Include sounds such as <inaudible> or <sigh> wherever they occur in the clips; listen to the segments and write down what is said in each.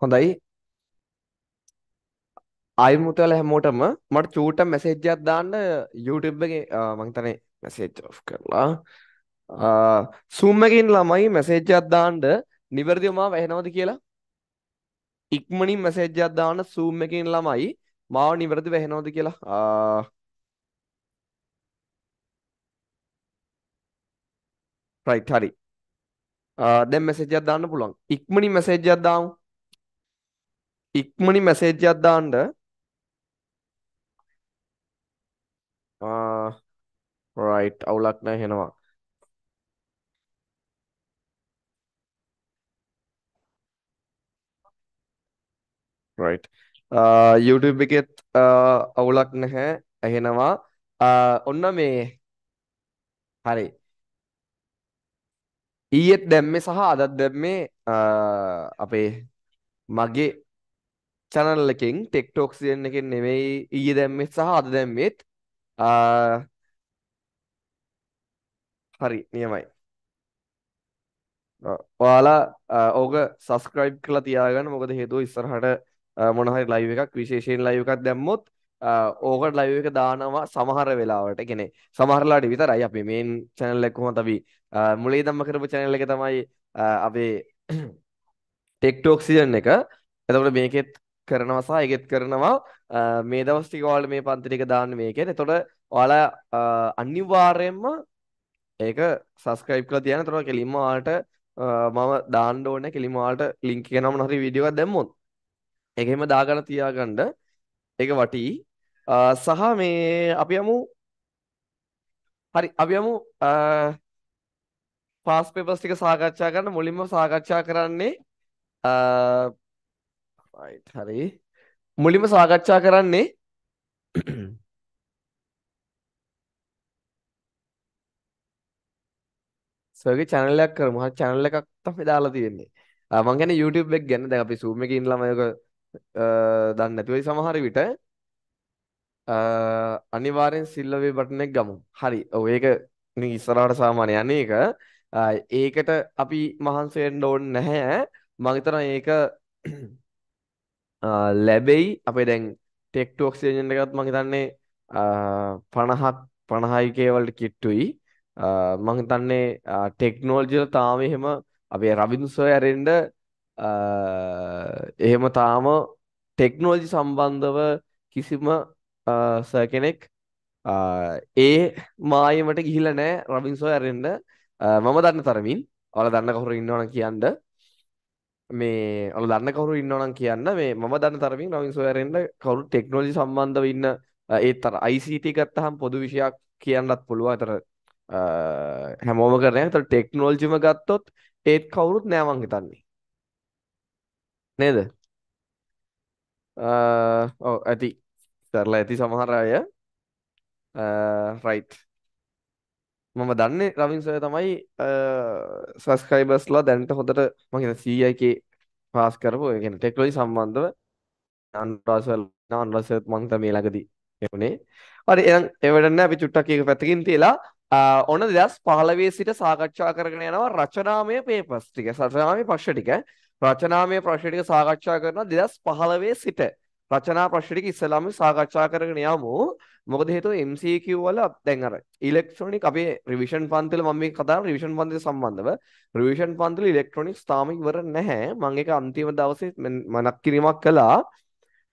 හොඳයි ආයමුතල හැමෝටම මට චූට මැසේජ්ජයක් දාන්න YouTube එක මංතනේ මැසේජ් ඔෆ් කරලා සුම්මකින් ළමයි මැසේජ්ජයක් දාන්න නිවැරදිවමා වැහෙනවද කියලා ඉක්මනින් මැසේජ්ජයක් දාන්න සූම් එකකින් ළමයි මාව නිවැරදි වැහෙනවද කියලා රයිට් හරි දැන් මැසේජ්ජයක් දාන්න පුළුවන් ඉක්මනින් මැසේජ්ජයක් දාමු ඉක්මනින් මැසේජ් එකක් දාන්න ආ රයිට් අවුලක් නැහැ හෙනවා රයිට් YouTube එකෙත් අවුලක් නැහැ ඇහෙනවා ඔන්න මේ හරි ඊයේත් දැම්මේ සහ අදත් දැම්මේ අපේ මගේ චැනල්ලකින් ටෙක්ටෝක්සියෙන් එකෙන් නෙමෙයි ඊය දැම්මෙත් සහ අද දැම්මෙත් හරි නියමයි ඔයාලා ඕක සස්ක්‍රයිබ් කලා තියාගන්න මොකද හේතුව ඉස්සරහට මොනහරි ලයිව එකක් විශේෂයෙන් ලයිව එකක් දැම්මොත් ඕකට ලයිව එක දානවා සමහර වෙලාවට කෙනෙ සමහරලාට විතරයි අපි මේන් චැනල් එක්කොම තබි මුලේ දම්ම කරපු චැනල් එක තමයි අපේ ටෙක්ටෝක්සිජන් <clears throat> එක එතකොට මේකෙත් කරනවා සහ ඉගෙත් කරනවා මේ දවස් ටික ඔයාලා මේ පන්ති ටික දාන්න මේකෙන්. එතකොට ඔයාලා අනිවාර්යයෙන්ම ඒක subscribe කරලා තියන්න. එතකොට කෙලින්ම ඔයාලට මම දාන්න ඕනේ කෙලින්ම ඔයාලට link එක නම් හරි වීඩියෝ එකක් දැම්මොත්. ඒක එහෙම දාගන්න තියාගන්න. ඒක වටි. සහ මේ අපි යමු හරි අපි යමු පාස් පේපර්ස් ටික සාකච්ඡා කරන්න මුලින්ම සාකච්ඡා කරන්නේ හරි මුලිම සාකච්ඡා කරන්නේ සගේ චැනලයක් කරම චැනල එකක් තමයි දාලා තියෙන්නේ මං ගැන YouTube එක ගැන දැන් අපි Zoom එකේ ඉන්න ළමයක දන්නේ නැති වෙයි සමහර විට අනිවාර්යෙන් සිල්ලවේ බටන් එක ගමු. හරි. ඔව් ඒක නික ඉස්සරහට සාමාන්‍ය යන්නේ ඒක. ඒකට අපි මහන්සි වෙන්න ඕනේ නැහැ. මම හිතනවා ඒක ලැබෙයි අපේ දැන් ටෙක්ටෝක්සිේජන් එකත් මහිතන්නේ පණහක් පණහායිකේවලට කිට්ටුයි මහිතන්නේ ටෙක්නෝල්ජිල තාම එහෙම අපේ රවිදුසෝ ඇරෙන්ඩ එහෙම තාම ටෙක්නෝජි සම්බන්ධව කිසිම කෙනෙක් ඒ මායමට ගිහිල නෑ රවින්සෝ ඇරෙන්ඩ මම දන්න තරමින් ඔල දන්න කවුරු ඉන්නවන කියන්න මේ ඔල දන්න කවරු ඉන්නවනම් කියන්න මේ මම දන්න තරමින් නවින් සොයරෙන්ට කවරු ටෙක්නෝජි සම්බන්ධව ඉන්න ඒ තර ICT ගත්තහම් පොදු විෂයක් කියන්නත් පුළුවන් අතර හැමෝම කරන ඇතර ටෙක්නෝල්ජිම ගත්තොත් ඒත් කවුරුත් නෑමං හිතන්නේ නේද ඇති තරලා ඇති සමහර අය රයිට් මම දන්නේ රවින්සය තමයි සස්කයිබස්ලා දැන්ට හොඳට මගෙන සීයකේ පාස් කරපු ගෙන ටෙක්ලොයි සම්බන්ධව අන්රාසල් අන්රසත් මංත මේ ලඟදී එවුණේ හරි එනම් එවටන්න අපි චුට්ටක් එක පැත්තකින් තියලා ඔන්න දෙදස් පහලවේ සිට සාකච්ඡා කරගෙන යනවා රචනාමය පේපස් ටික සරනාමය පක්ෂ ටික රචනාමය ප්‍රශ්ටික සාකච්ඡා කරන දෙදස් පහලවේ සිට රචනා ප්‍රශ්න ටික ඉස්සලාම සාකච්ඡා කරගෙන යමු. මොකද හේතුව MCQ වල දැන් අර ඉලෙක්ට්‍රොනික අපේ රිවිෂන් පන්තිල මම මේ කතා කරන්නේ රිවිෂන් පන්තිල සම්බන්ධව රිවිෂන් පන්තිල ඉලෙක්ට්‍රොනික්ස් තාම ඉවර නැහැ මම ඒක අන්තිම දවසේ මනක් කිරීමක් කළා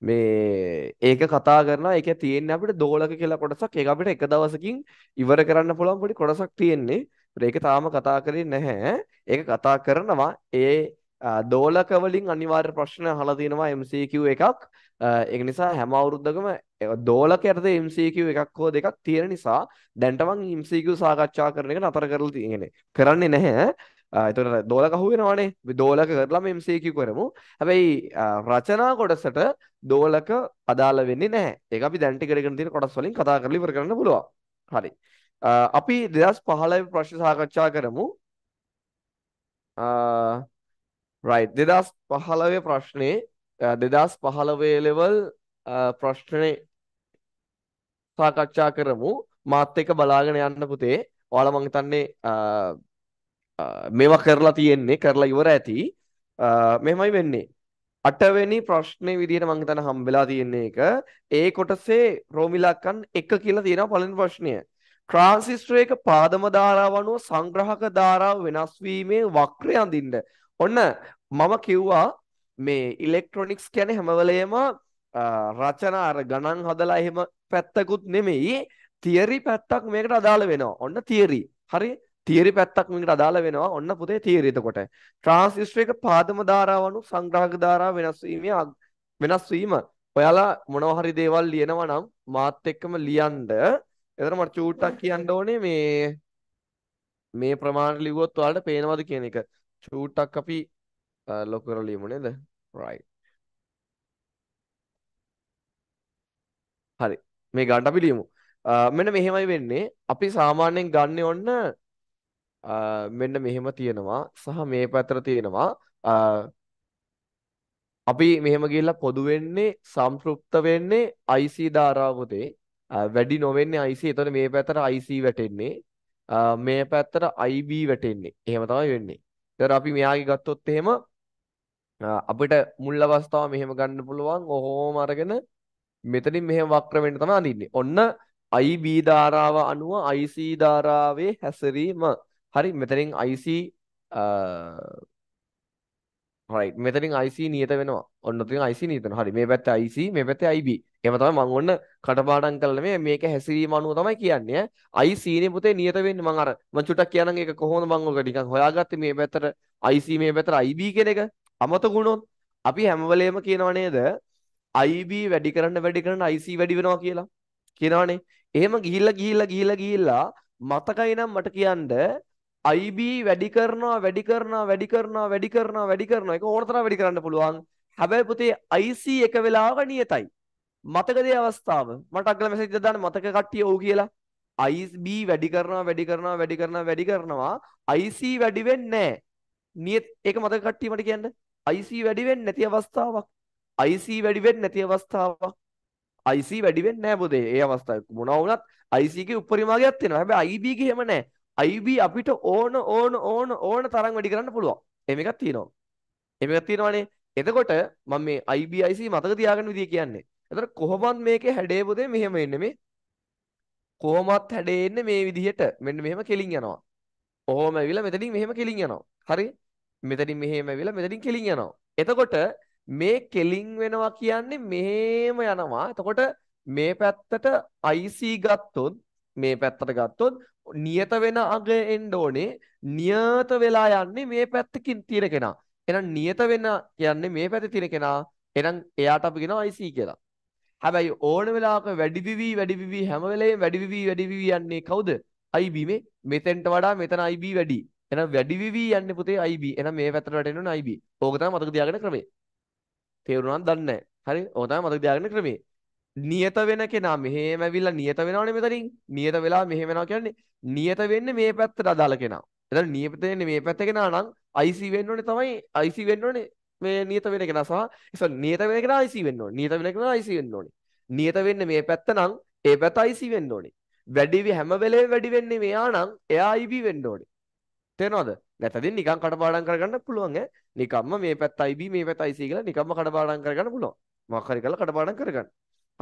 මේ ඒක කතා කරනවා ඒක තියෙන්නේ අපිට දෝලක කියලා කොටසක් ඒක අපිට එක දවසකින් ඉවර කරන්න පුළුවන් පොඩි කොටසක් තියෙන්නේ ඒක තාම කතා කරේ නැහැ ඒක කතා කරනවා ඒ දෝලක වලින් අනිවාර්ය ප්‍රශ්න අහලා තිනවා MCQ එකක් එක නිසා හැම අවුරුද්දකම දෝලක ඇත MCQ එකක් හෝ දෙකක් තියෙන නිසා දැන්ටමං MCQ සාකච්ඡා කරන එක නතර කරලා තියෙන්නේ කරන්නේ නැහැ එතකොට දෝලක අහුවෙනවානේ දෝලක කරලාම MCQ කරමු හැබැයි රචනා කොටසට දෝලක අදාළ වෙන්නේ නැහැ ඒක අපි දැන් ටික කරගෙන තියෙන කොටස් වලින් කතා කරලා ඉවර කරන්න පුළුවන් හරි අපි 2015 ප්‍රශ්න සාකච්ඡා කරමු රයිට් 2015 ප්‍රශ්නේ දෙදස් පහළවේ ලෙවල් ප්‍රශ්නය සාකච්ඡා කරමු මාත් එක බලාගෙන යන්න පුතේ ඔයාල මංතන්නේ මෙවා කරලා තියෙන්නේ කරලා ඉවර ඇති මෙමයි වෙන්නේ අටවැනි ප්‍රශ්නය විදිහට මං හිතන හම්බෙලා තියෙන්නේ එක ඒ කොටසේ රෝමිලක්කන් එක කියලා තියෙනවා පළවෙනි ප්‍රශ්නය ට්‍රාන්සිස්ටර් එක පාදම ධාරාව අනුව සංග්‍රහක ධාරාව වෙනස් වීමේ වක්‍රය අඳින්න ඔන්න මම කිව්වා මේ ඉලෙක්ට්‍රොනික්ස් කියන හැමවලේම රචන අර ගණන් හදලා එහෙම පැත්තකුත් නෙමෙයි තියරි පැත්තක් මේකට අදාළ වෙනවා. ඔන්න තියරි. හරි? තියරි පැත්තක් මේකට අදාළ වෙනවා. ඔන්න පුතේ තියරි එතකොට. ට්‍රාන්සිස්ටර් එක පාදම ධාරාව අනුව සංග්‍රාහක ධාරාව වෙනස් වීමේ වෙනස් වීම. ඔයාලා මොනවා හරි දේවල් ලියනවා නම් මාත් එක්කම ලියන්න. එතන මට චූට්ටක් කියන්න ඕනේ මේ මේ ප්‍රමාණය ලිව්වොත් ඔයාලට පේනවද කියන එක. චූට්ටක් අපි ලොක් කරලා ලියමු නේද? right. හරි. මේ ගන්න අපි ලියමු. Uh, මෙන්න මෙහෙමයි වෙන්නේ. අපි සාමාන්‍යයෙන් ගන්න ඕන uh, මෙන්න මෙහෙම තියෙනවා සහ මේ පැත්තට තියෙනවා. Uh, අපි මෙහෙම ගිහිල්ලා පොදු වෙන්නේ සම්පෘප්ත වෙන්නේ IC ධාරාව පොතේ. වැඩි නොවෙන්නේ IC. එතකොට මේ පැත්තට IC වැටෙන්නේ. මේ පැත්තට IB වැටෙන්නේ. එහෙම තමයි වෙන්නේ. ඒතර අපි මෙයාගේ ගත්තොත් එහෙම අපිට මුල් අවස්ථාව මෙහෙම ගන්න පුළුවන් ඔහොම අරගෙන මෙතනින් මෙහෙම වක්‍ර වෙන්න තමයි අඳින්නේ. ඔන්න IB ධාරාව අනුව IC ධාරාවේ හැසිරීම. හරි මෙතනින් IC right මෙතනින් IC නියත වෙනවා. ඔන්න ඔතනින් IC නියත වෙනවා. හරි මේ පැත්තේ IC මේ පැත්තේ IB. එහෙම තමයි මම ඔන්න කටපාඩම් කරලා මේ මේක හැසිරීම අනුව තමයි කියන්නේ. IC නේ පුතේ නියත වෙන්නේ මම අර මම චුට්ටක් කියනනම් ඒක කොහොමද මම ඔක නිකන් හොයාගත්තේ මේ පැත්තට IC මේ පැත්තට IB කියන එක. අමතක වුණොත් අපි හැම වෙලේම කියනව නේද IB වැඩි කරන්න වැඩි කරන්න IC වැඩි වෙනවා කියලා කියනවනේ එහෙම ගිහිල්ලා ගිහිල්ලා ගිහිල්ලා ගිහිල්ලා මතකයි නම් මට කියන්න IB වැඩි කරනවා වැඩි කරනවා වැඩි කරනවා වැඩි කරනවා වැඩි කරනවා ඒක ඕනතරම් වැඩි කරන්න පුළුවන් හැබැයි පුතේ IC එක වෙලාවක නියතයි මතකදේ අවස්ථාව මට අගල මැසේජ් දාන්න මතක කට්ටිය ඔව් කියලා IB වැඩි කරනවා වැඩි කරනවා වැඩි කරනවා වැඩි කරනවා IC වැඩි වෙන්නේ නැහැ නියත ඒක මතක කට්ටිය මට කියන්න IC වැඩි වෙන්නේ නැති අවස්ථාවක් IC වැඩි වෙන්නේ නැති අවස්ථාවක් IC වැඩි වෙන්නේ නැහැ පොතේ ඒ අවස්ථාවේ මොනවා වුණත් IC ගේ උපරිම වර්ගයක් තියෙනවා හැබැයි IB ගේ එහෙම නැහැ IB අපිට ඕන ඕන ඕන ඕන තරම් වැඩි කරන්න පුළුවන් එහෙම එකක් තියෙනවා එහෙම එකක් තියෙනවානේ එතකොට මම මේ IB IC මතක තියාගන්න විදිය කියන්නේ එතකොට කොහොමද මේකේ හැඩේ පොතේ මෙහෙම එන්නේ මේ කොහොමත් හැඩේ එන්නේ මේ විදිහට මෙන්න මෙහෙම කෙලින් යනවා ඔහොම ඇවිල්ලා මෙතනින් මෙහෙම කෙලින් යනවා හරි මෙතනින් මෙහෙම ඇවිල්ලා මෙතනින් කෙලින් යනවා. එතකොට මේ කෙලින් වෙනවා කියන්නේ මෙහෙම යනවා. එතකොට මේ පැත්තට IC ගත්තොත් මේ පැත්තට ගත්තොත් නියත වෙන අග එන්න ඕනේ. නියත වෙලා යන්නේ මේ පැත්තකින් තියෙන කෙනා. එහෙනම් නියත වෙන කියන්නේ මේ පැත්තේ තියෙන කෙනා. එහෙනම් එයාට අපි කියනවා IC කියලා. හැබැයි ඕන වෙලාවක වැඩි විවි වැඩි විවි හැම වෙලෙම වැඩි විවි වැඩි විවි යන්නේ කවුද? IB මේ මෙතෙන්ට වඩා මෙතන IB වැඩි. එහෙනම් වැඩි වෙවි යන්නේ පුතේ IB. එහෙනම් මේ පැත්තට වැටෙන්න ඕනේ IB. ඕක තමයි මතක තියාගන්න ක්‍රමය. තේරුණාද දන්නේ නැහැ. හරි. ඕක තමයි මතක තියාගන්න ක්‍රමය. නියත වෙන කෙනා මෙහෙම ඇවිල්ලා නියත වෙනවනේ මෙතනින්. නියත වෙලා මෙහෙම වෙනවා කියන්නේ නියත වෙන්නේ මේ පැත්තට අදාළ කෙනා. එතන නියත වෙන්නේ මේ පැත්ත කෙනා නම් IC වෙන්න ඕනේ තමයි IC වෙන්න ඕනේ මේ නියත වෙන කෙනා සහ සෝරි නියත වෙන කෙනා IC වෙන්න ඕනේ. නියත වෙන කෙනා IC වෙන්න ඕනේ. නියත වෙන්නේ මේ පැත්ත නම් ඒ පැත්ත IC වෙන්න ඕනේ. වැඩි හැම වෙලේම වැඩි වෙන්නේ මෙයා නම් එයා IB වෙන්න ඕනේ. තේරෙනවද නැතදින් නිකන් කඩපාඩම් කරගන්න පුළුවන් ඈ නිකම්ම මේ පැත්ත IB මේ පැත්ත IC කියලා නිකම්ම කඩපාඩම් කරගන්න පුළුවන් මොකක් හරි කරලා කඩපාඩම් කරගන්න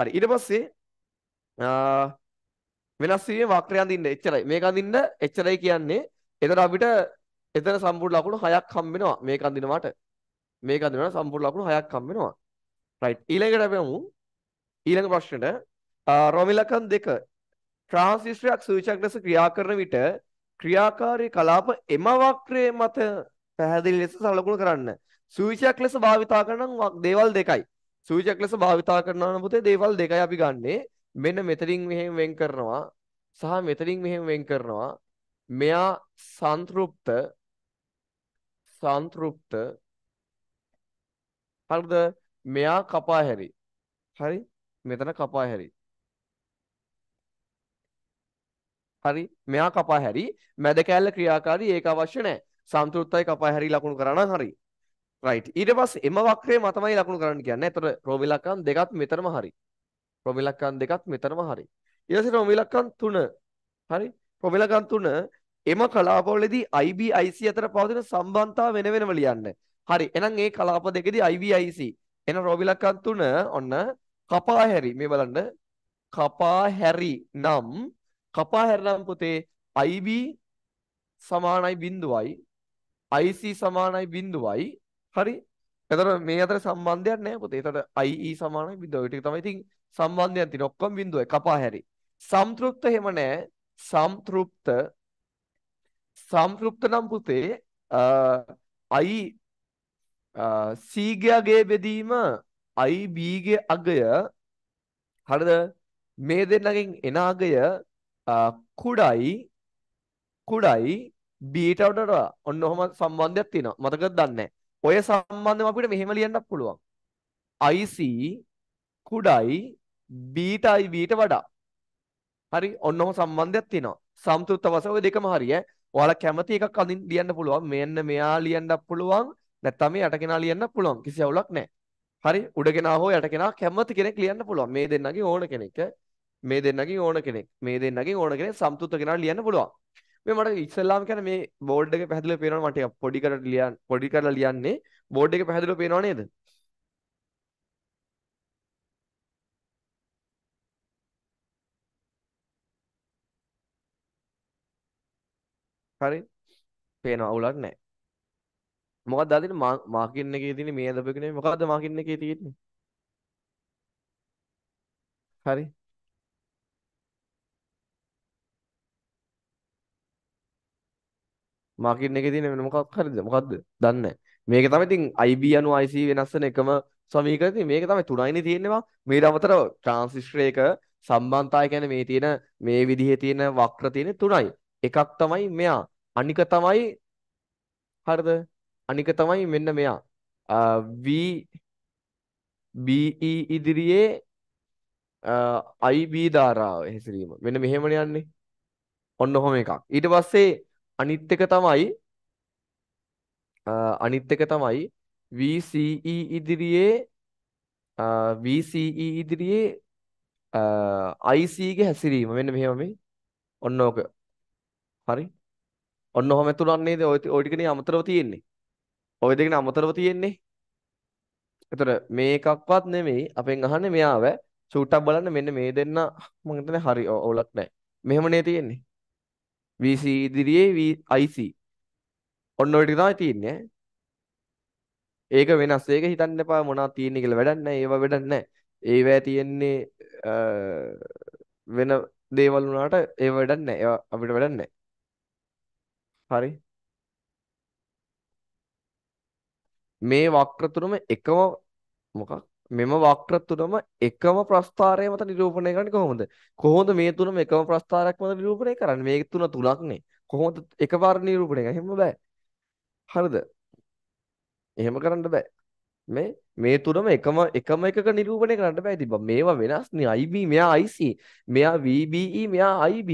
හරි ඊට පස්සේ වෙනස් වීමේ වක්‍රය අඳින්න එච්චරයි මේක අඳින්න එච්චරයි කියන්නේ එතන අපිට එතන සම්පූර්ණ ලකුණු හයක් හම් වෙනවා මේක අඳිනවට මේක අඳිනවට සම්පූර්ණ ලකුණු හයක් හම් වෙනවා රයිට් ඊළඟට අපි යමු ඊළඟ ප්‍රශ්නෙට රොමිලකන් දෙක ට්‍රාන්සිස්ටරයක් සූචක ලෙස ක්‍රියා කරන විට ක්‍රියාකාරී කලාප එම වක්‍රයේ මත පැහැදිලි ලෙස සලකුණු කරන්න. සූවිසයක් ලෙස භාවිතා කරන දේවල් දෙකයි. සූවිසයක් ලෙස භාවිතා කරනවා නම් පුතේ දේවල් දෙකයි අපි ගන්නෙ. මෙන්න මෙතනින් මෙහෙම වෙන් කරනවා සහ මෙතනින් මෙහෙම වෙන් කරනවා. මෙයා සන්තෘප්ත සන්තෘප්ත හරිද? මෙයා කපා හැරි. හරි? මෙතන කපා හැරි. හරි මෙයා කපා හැරි මැද කෑල්ල ක්‍රියාකාරී ඒක අවශ්‍ය නැහැ. සම්තෘප්තයි කපා හැරි ලකුණු කරා නම් හරි. රයිට්. ඊට පස්සේ එම වක්‍රේ මතමයි ලකුණු කරන්න කියන්නේ. එතකොට රෝමිලක්කම් දෙකත් මෙතනම හරි. රෝමිලක්කම් දෙකත් මෙතනම හරි. ඊට පස්සේ රෝමිලක්කම් තුන හරි. රෝමිලක්කම් තුන එම කලාපවලදී IB IC අතර පවතින සම්බන්ධතාව වෙන වෙනම ලියන්න. හරි. එහෙනම් ඒ කලාප දෙකේදී IB IC එන රෝබිලක්කන් තුන ඔන්න කපා හැරි. මේ බලන්න. කපා හැරි නම් කපා හැරනම් පුතේ IB සමානයි බිඳුවයි IC සමානයි බිඳුවයි හරි එතකොට මේ අතර සම්බන්ධයක් නැහැ පුතේ. එතකොට IE සමානයි බිඳුවයි. ටික තමයි ඉතින් සම්බන්ධයක් තියෙන ඔක්කොම බිඳුවයි කපා හැරි. සම්තෘප්ත එහෙම නැහැ. සම්තෘප්ත සම්තෘප්ත නම් පුතේ I C ගේ අගය බෙදීම IB ගේ අගය හරිද? මේ දෙන්නගෙන් එන අගය කුඩයි කුඩයි බීට වලට ඔන්න ඔහම සම්බන්ධයක් තියෙනවා. මතකද දන්නේ ඔය සම්බන්ධම අපිට මෙහෙම ලියන්නත් පුළුවන්. IC කුඩයි බීටයි බීට වඩා. හරි ඔන්න ඔහම සම්බන්ධයක් තියෙනවා. සම්තෘප්ත වශයෙන් ඔය දෙකම හරි ඈ. ඔයාලා කැමති එකක් අඳින් ලියන්න පුළුවන්. මෙන්න මෙයා ලියන්නත් පුළුවන්. නැත්තම් මේ යටකෙනා ලියන්නත් පුළුවන්. කිසි අවුලක් නැහැ. හරි උඩගෙනා හෝ යටගෙනා කැමති කෙනෙක් ලියන්න පුළුවන් මේ දෙන්නගේ ඕන කෙනෙක් මේ දෙන්නගේ ඕන කෙනෙක් මේ දෙන්නගේ ඕන කෙනෙක් සම්තුත කෙනා ලියන්න පුළුවන් මේ මට ඉස්සල්ලාම කියන මේ බෝඩ් එක පැහැදිලිව පේනවා මට පොඩි කරලා ලියන්න පොඩි කරලා ලියන්නේ බෝඩ් එක පැහැදිලිව පේනව නේද හරි පේනවා අවුලක් නැහැ මොකක්ද ආදින මාකින් එකේ තියෙන මේ අදපෙකනේ මොකක්ද මාකින් එකේ තියෙන්නේ හරි මාකට් එකේ තියෙන වෙන මොකක් හරිද මොකද්ද දන්නේ නැහැ මේක තමයි ඉතින් IB අනු IC වෙනස් වෙන එකම සමීකරණය ඉතින් මේක තමයි තුනයිනේ තියෙනවා මේට අමතර ට්‍රාන්සිස්ටර් එක සම්බන්ධතාවය කියන්නේ මේ තියෙන මේ විදිහේ තියෙන වක්‍ර තියෙන තුනයි එකක් තමයි මෙයා අනික තමයි හරිද අනික තමයි මෙන්න මෙයා V BE ඉදිරියේ IB ධාරාව හැසිරීම මෙන්න මෙහෙමනේ යන්නේ ඔන්න ඔහොම එකක් ඊට පස්සේ අනිත් එක තමයි අනිත් එක තමයි VCE ඉදිරියේ VCE ඉදිරියේ ICගේ හැසිරීම මෙන්න මෙහෙම මේ ඔන්න ඕක හරි ඔන්න ඔහම තුනක් නේද ඔය ඔය ටිකනේ අමතරව තියෙන්නේ ඔය දෙකනේ අමතරව තියෙන්නේ එතකොට මේකක්වත් නෙමෙයි අපෙන් අහන්නේ මෙයාව චූටක් බලන්න මෙන්න මේ දෙන්න මම හිතන්නේ හරි ඕලක් නැහැ මෙහෙමනේ තියෙන්නේ VC ඉදිරියේ IC ඔන්න ඔය ටික තමයි තියෙන්නේ ඒක වෙනස් ඒක හිතන්න එපා මොනවා තියෙන්නේ කියලා වැඩක් නැහැ ඒවා වැඩක් නැහැ ඒවා තියෙන්නේ වෙන දේවල් වුණාට ඒවා වැඩක් නැහැ ඒවා අපිට වැඩක් නැහැ හරි මේ වක්‍ර තුනම එකම මොකක් මෙම වක්‍ර තුනම එකම ප්‍රස්ථාරය මත නිරූපණය කරන්නේ කොහොමද? කොහොමද මේ තුනම එකම ප්‍රස්ථාරයක් මත නිරූපණය කරන්නේ? මේක තුන තුනක්නේ. කොහොමද එකපාර නිරූපණය කරන්නේ? එහෙම බෑ. හරිද? එහෙම කරන්න බෑ. මේ මේ තුනම එකම එකම එකක නිරූපණය කරන්න බෑ තිබ්බා. මේවා වෙනස්නේ. IB මෙයා IC, මෙයා VBE මෙයා IB,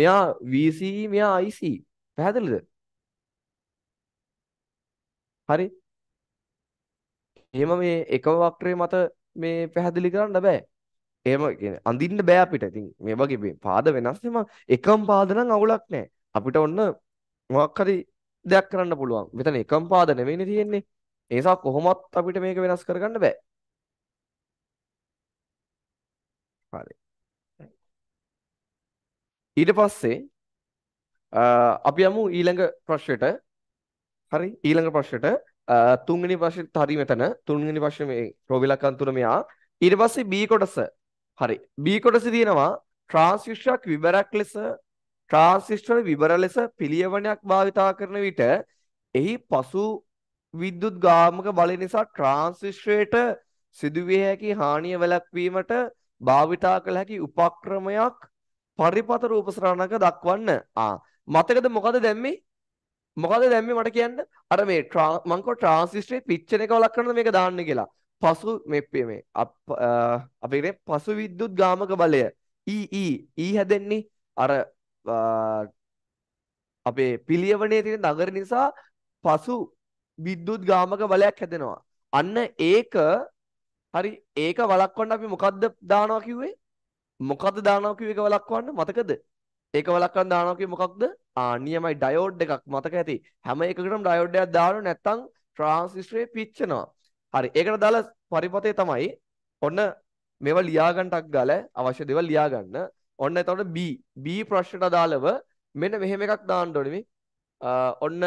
මෙයා VCE මෙයා IC. පැහැදිලිද? හරි එහෙම මේ එකම වක්‍රය මත මේ පැහැදිලි කරන්න බෑ. එහෙම කියන්නේ අඳින්න බෑ අපිට. ඉතින් මේ වගේ මේ පාද වෙනස් වීම එකම පාද නම් අවුලක් නෑ. අපිට ඔන්න මොකක් හරි දෙයක් කරන්න පුළුවන්. මෙතන එකම පාද නෙවෙයිනේ තියෙන්නේ. ඒ නිසා කොහොමත් අපිට මේක වෙනස් කරගන්න බෑ. හරි. ඊට පස්සේ අපි යමු ඊළඟ ප්‍රශ්නෙට. හරි ඊළඟ ප්‍රශ්නෙට තුන්වෙනි වශයෙන් හරි මෙතන තුන්වෙනි වශයෙන් මේ රෝවිලක් අන්තුර මෙයා ඊට පස්සේ B කොටස හරි B කොටසේ තියෙනවා ට්‍රාන්සිස්ටරක් විවරක් ලෙස ට්‍රාන්සිස්ටර් විවර ලෙස පිළියවණයක් භාවිතා කරන විට එහි පසු විද්‍යුත් ගාමක බලය නිසා ට්‍රාන්සිස්ටරයට සිදුවිය හැකි හානිය වැළැක්වීමට භාවිතා කළ හැකි උපක්‍රමයක් පරිපත රූප සරණක දක්වන්න. ආ මතකද මොකද දැම්මේ? මොකද දැන් මේ මට කියන්න අර මේ මං කෝ ට්‍රාන්සිස්ටරේ පිච්චෙන එක වලක් කරන මේක දාන්න කියලා. පසු මේ මේ අපේ කියන්නේ පසු විද්‍යුත් ගාමක බලය EE E හැදෙන්නේ අර අපේ පිළියවණේ තියෙන නගර නිසා පසු විද්‍යුත් ගාමක බලයක් හැදෙනවා. අන්න ඒක හරි ඒක වළක්වන්න අපි මොකද්ද දානවා කිව්වේ? මොකද්ද දානවා කිව්ව එක වළක්වන්න මතකද? ඒක වළක්වන්න දානවා කිය මොකක්ද? ආ නියමයි ඩයෝඩ් එකක් මතක ඇති. හැම එකකටම ඩයෝඩ් එකක් දානවා නැත්නම් ට්‍රාන්සිස්ටරේ පිච්චෙනවා. හරි. ඒකට දාලා පරිපතේ තමයි ඔන්න මේවා ලියා ගන්නටක් ගාලා අවශ්‍ය දේවල් ලියා ගන්න. ඔන්න එතකොට B B ප්‍රශ්නට අදාළව මෙන්න මෙහෙම එකක් දාන්න ඕනේ මේ. ඔන්න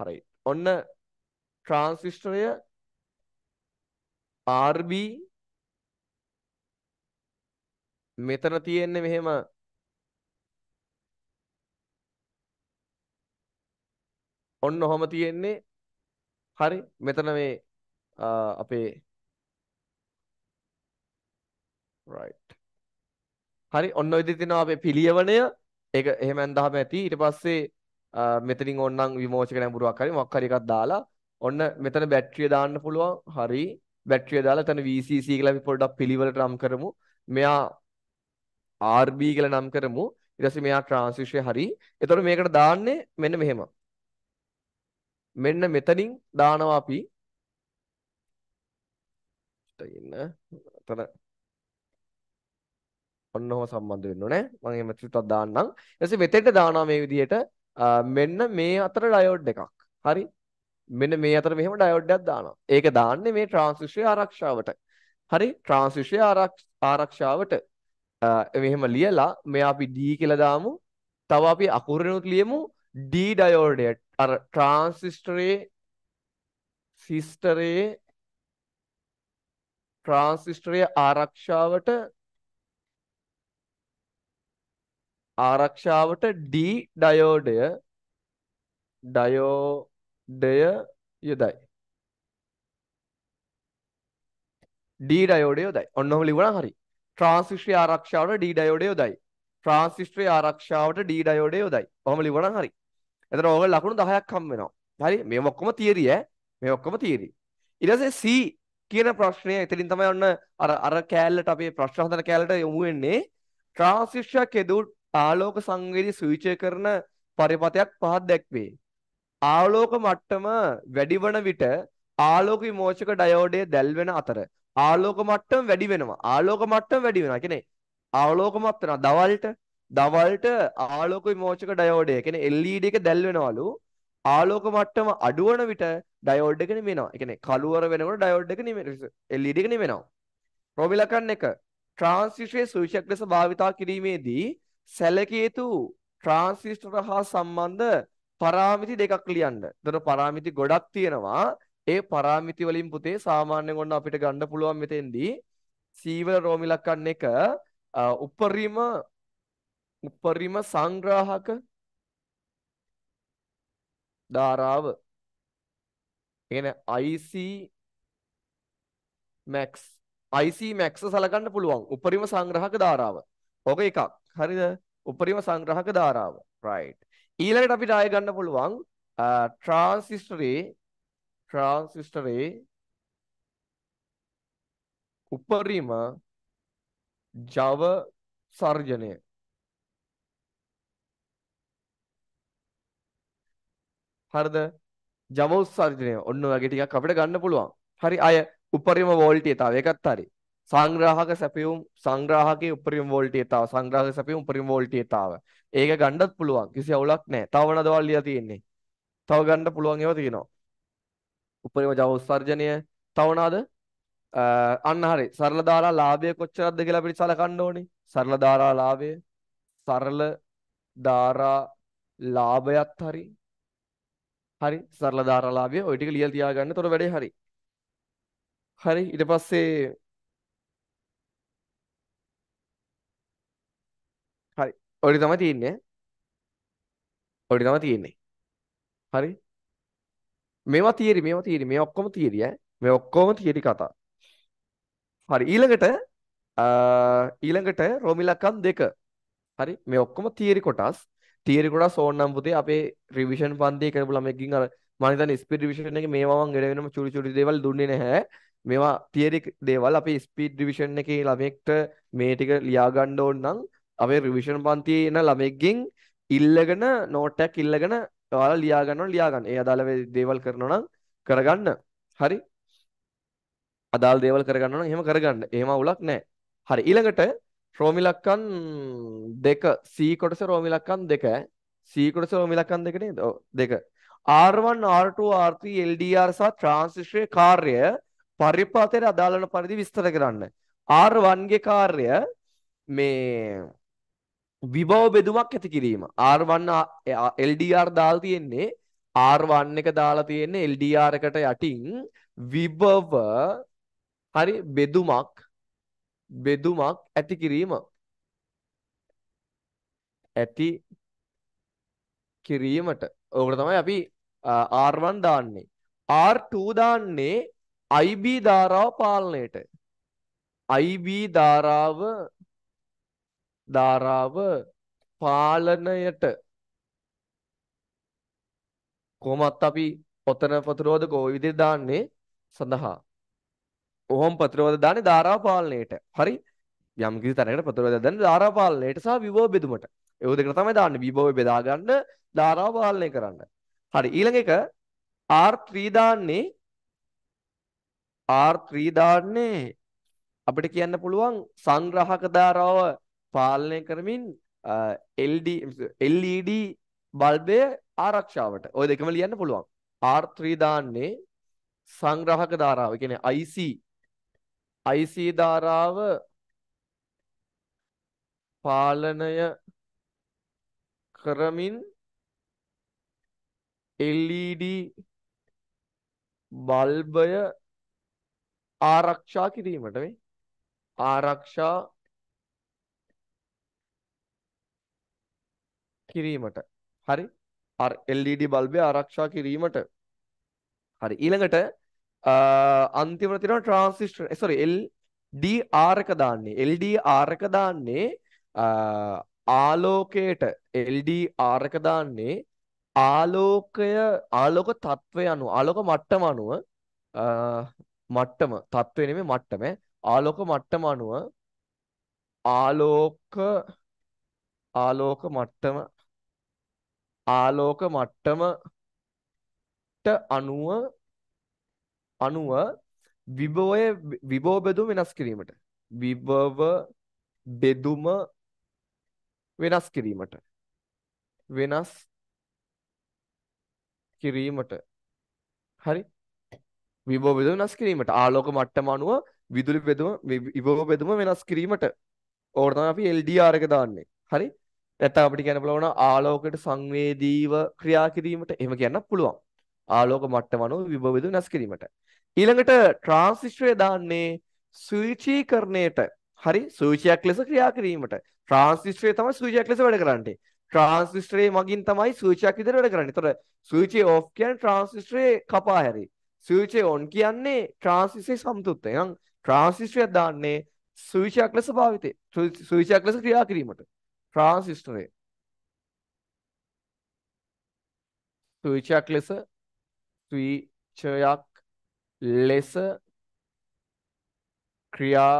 හරි. ඔන්න ට්‍රාන්සිස්ටරය RB මෙතන තියෙන්නේ මෙහෙම ඔන්න ඔහම තියෙන්නේ හරි මෙතන මේ අපේ right හරි ඔන්න ඔය විදිහට තියෙනවා අපේ පිළියවණය ඒක එහෙම අඳහම ඇති ඊට පස්සේ මෙතනින් ඕන්නම් විමෝචක නැඹුරුවක් හරි මොකක් හරි එකක් දාලා ඔන්න මෙතන බැටරිය දාන්න පුළුවන් හරි බැටරිය දාලා එතන VCC කියලා අපි පොඩ්ඩක් පිළිවෙලට රම් කරමු මෙයා RB කියලා නම් කරමු. ඊට පස්සේ මෙයා ට්‍රාන්සිෂය හරි. එතකොට මේකට දාන්නේ මෙන්න මෙහෙම. මෙන්න මෙතනින් දානවා අපි. ඉන්න. අතන ඔන්නෝම සම්බන්ධ වෙන්න ඕනේ. මම එහෙම ටිකක් දාන්නම්. ඊට පස්සේ මෙතෙන්ට දානවා මේ විදිහට මෙන්න මේ අතර ඩයෝඩ් එකක්. හරි. මෙන්න මේ අතර මෙහෙම ඩයෝඩ් එකක් දානවා. ඒක දාන්නේ මේ ට්‍රාන්සිෂය ආරක්ෂාවට. හරි ට්‍රාන්සිෂය ආරක්ෂාවට මෙහෙම ලියලා මෙයා අපි D කියලා දාමු. තව අපි අකුරිනුත් ලියමු D ඩයෝඩය. අර ට්‍රාන්සිස්ටරේ සිස්ටරේ ට්‍රාන්සිස්ටරේ ආරක්ෂාවට ආරක්ෂාවට D ඩයෝඩය ඩයෝඩය යොදයි. D ඩයෝඩය යොදයි. ඔන්නෝම ලිවුණා හරි. ට්‍රාන්සිස්ටර් ආරක්ෂාවට D ඩයෝඩ් යොදයි. ට්‍රාන්සිස්ටර් ආරක්ෂාවට D ඩයෝඩ් යොදයි. ඔහම ලිවනම් හරි. එතන ඕක ලකුණු 10ක් හම් වෙනවා. හරි මේ ඔක්කොම තියරි ඈ. මේ ඔක්කොම තියරි. ඊට පස්සේ C කියන ප්‍රශ්නය එතනින් තමයි ඔන්න අර අර කෑල්ලට අපේ ප්‍රශ්න හදන කෑල්ලට යොමු වෙන්නේ ට්‍රාන්සිස්ටර් කෙදු ආලෝක සංවේදී ස්විචය කරන පරිපතයක් පහක් දැක්වේ. ආලෝක මට්ටම වැඩි වන විට ආලෝක විමෝචක ඩයෝඩය දැල්වෙන අතර ආලෝක මට්ටම වැඩි වෙනවා. ආලෝක මට්ටම වැඩි වෙනවා. කියන්නේ ආලෝක මට්ටම දවල්ට දවල්ට ආලෝක විමෝචක ඩයෝඩ් එක කියන්නේ LED එක දැල් වෙනවලු. ආලෝක මට්ටම අඩු වන විට ඩයෝඩ් එක නිමෙනවා. ඒ කියන්නේ කළුවර වෙනකොට ඩයෝඩ් එක නිමෙනවා. LED එක නිමෙනවා. රොබිලකන් එක ට්‍රාන්සිස්ටරේ සුවිශක් ලෙස භාවිතා කිරීමේදී සැලකිය යුතු ට්‍රාන්සිස්ටර හා සම්බන්ධ පරාමිති දෙකක් ලියන්න. එතන පරාමිති ගොඩක් තියෙනවා. ඒ පරාමිති වලින් පුතේ සාමාන්‍යයෙන් ඔන්න අපිට ගන්න පුළුවන් මෙතෙන්දී සීවල රෝම ඉලක්කන් එක උපරිම උපරිම සංග්‍රාහක ධාරාව කියන්නේ IC max IC max සලකන්න පුළුවන් උපරිම සංග්‍රාහක ධාරාව. ඔක එකක්. හරිද? උපරිම සංග්‍රාහක ධාරාව. right. ඊළඟට අපිට ආය ගන්න පුළුවන් ට්‍රාන්සිස්ටරේ ට්‍රාන්සිස්ටරේ උපරිම ජව සර්ජනය හරිද ජව උත්සර්ජනය ඔන්න වගේ ටිකක් අපිට ගන්න පුළුවන් හරි අය උපරිම වෝල්ටිය තව එකත් හරි සංග්‍රාහක සැපියුම් සංග්‍රාහකයේ උපරිම වෝල්ටිය තව සංග්‍රාහක සැපියුම් උපරිම වෝල්ටිය තව ඒක ගන්නත් පුළුවන් කිසි අවුලක් නැහැ තව වෙනද වල් ලියලා තියෙන්නේ තව ගන්න පුළුවන් ඒවා තියෙනවා උපරිම ජව උත්සර්ජනය තවනාද අන්න හරි සරල ධාරා ලාභය කොච්චරක්ද කියලා අපිට සලකන්න ඕනේ සරල ධාරා ලාභය සරල ධාරා ලාභයත් හරි හරි සරල ධාරා ලාභය ওই ටික ලියලා තියාගන්න. ඒතොර වැඩේ හරි. හරි ඊට පස්සේ හරි ඔය ටික තමයි තියෙන්නේ. ඔය ටික තමයි තියෙන්නේ. හරි මේවා තියරි මේවා තියරි මේ ඔක්කොම තියරි ඈ මේ ඔක්කොම තියරි කතා හරි ඊළඟට ඊළඟට රොමිලකම් දෙක හරි මේ ඔක්කොම තියරි කොටස් තියරි කොටස් ඕන නම් පුතේ අපේ රිවිෂන් පන්තියේ කරපු ළමයෙක්ගෙන් අර මම හිතන්නේ ස්පීඩ් රිවිෂන් එකේ මේවා මම ගෙඩ වෙනම චුටි චුටි දේවල් දුන්නේ නැහැ මේවා තියරි දේවල් අපි ස්පීඩ් රිවිෂන් එකේ ළමයෙක්ට මේ ටික ලියා ගන්න ඕන නම් අපේ රිවිෂන් පන්තියේ එන ළමයෙක්ගෙන් ඉල්ලගෙන නෝට් එකක් ඉල්ලගෙන ඔයාලා ලියා ගන්නවනම් ලියා ගන්න. ඒ අදාළ දේවල් කරනවා නම් කරගන්න. හරි? අදාළ දේවල් කරගන්නවා නම් එහෙම කරගන්න. එහෙම අවුලක් නැහැ. හරි. ඊළඟට රෝමිලක්කන් දෙක C කොටස රෝමිලක්කන් දෙක C කොටස රෝමිලක්කන් දෙක නේද? ඔව් දෙක. R1 R2 R3 LDR සහ ට්‍රාන්සිස්ටරේ කාර්යය පරිපාතයට අදාළන පරිදි විස්තර කරන්න. R1 ගේ කාර්යය මේ විභව බෙදුමක් ඇති කිරීම. R1 LDR දාලා තියෙන්නේ R1 එක දාලා තියෙන්නේ LDR එකට යටින් විභව හරි බෙදුමක් බෙදුමක් ඇති කිරීම. ඇති කිරීමට ඕකට තමයි අපි R1 දාන්නේ. R2 දාන්නේ IB ධාරාව පාලනයට. IB ධාරාව ධාරාව පාලනයට කොහොමත් අපි ඔතන ප්‍රතිරෝධක ওই විදිහට දාන්නේ සඳහා. ඔහොම ප්‍රතිරෝධ දාන්නේ ධාරාව පාලනයට. හරි. යම් කිසි තැනකට ප්‍රතිරෝධ දාන්නේ ධාරාව පාලනයට සහ විභව බෙදුමට. ඒ දෙකට තමයි දාන්නේ විභව බෙදා ගන්න ධාරාව පාලනය කරන්න. හරි. ඊළඟ එක R3 දාන්නේ R3 දාන්නේ අපිට කියන්න පුළුවන් සංග්‍රහක ධාරාව පාලනය කරමින් LD LED බල්බය ආරක්ෂාවට ඔය දෙකම ලියන්න පුළුවන් R3 දාන්නේ සංග්‍රහක ධාරාව කියන්නේ IC IC ධාරාව පාලනය කරමින් LED බල්බය ආරක්ෂා කිරීමට මේ ආරක්ෂා කිරීමට. හරි? අර LED බල්බය ආරක්ෂා කිරීමට. හරි. ඊළඟට අන්තිමට තියෙනවා ට්‍රාන්සිස්ටර්. sorry LDR එක දාන්නේ. LDR එක දාන්නේ ආලෝකයට LDR එක දාන්නේ ආලෝකය ආලෝක තත්ත්වය අනුව ආලෝක මට්ටම අනුව මට්ටම තත්ත්වය නෙමෙයි මට්ටම ආලෝක මට්ටම අනුව ආලෝක ආලෝක මට්ටම ආලෝක මට්ටමට අනුව අනුව විභවය විභව බෙදුම වෙනස් කිරීමට විභව බෙදුම වෙනස් කිරීමට වෙනස් කිරීමට හරි විභව බෙදුම වෙනස් කිරීමට ආලෝක මට්ටම අනුව විදුලි බෙදුම විභව බෙදුම වෙනස් කිරීමට ඕකට තමයි අපි LDR එක දාන්නේ හරි නැත්තම් අපිට කියන්න පුළුවන් ආලෝකයට සංවේදීව ක්‍රියා කිරීමට එහෙම කියන්නත් පුළුවන්. ආලෝක මට්ටම අනුව විභවවිදු නැස් කිරීමට. ඊළඟට ට්‍රාන්සිස්ටරය දාන්නේ සුවිචීකරණයට. හරි සුවිචයක් ලෙස ක්‍රියා කිරීමට. ට්‍රාන්සිස්ටරය තමයි සුවිචයක් ලෙස වැඩ කරන්නේ. ට්‍රාන්සිස්ටරේ මගින් තමයි සුවිචයක් විදිහට වැඩ කරන්නේ. ඒතකොට සුවිචේ ඕෆ් කියන්නේ ට්‍රාන්සිස්ටරේ කපා හැරි. සුවිචේ ඔන් කියන්නේ ට්‍රාන්සිස්ටරේ සම්පූර්ණ. එහෙනම් ට්‍රාන්සිස්ටරය දාන්නේ සුවිචයක් ලෙස භාවිතේ. සුවිචයක් ලෙස ක්‍රියා කිරීමට. ට්‍රාන්සිස්ටරය සුවිචයක් ලෙස ස්විචයක් ලෙස ක්‍රියා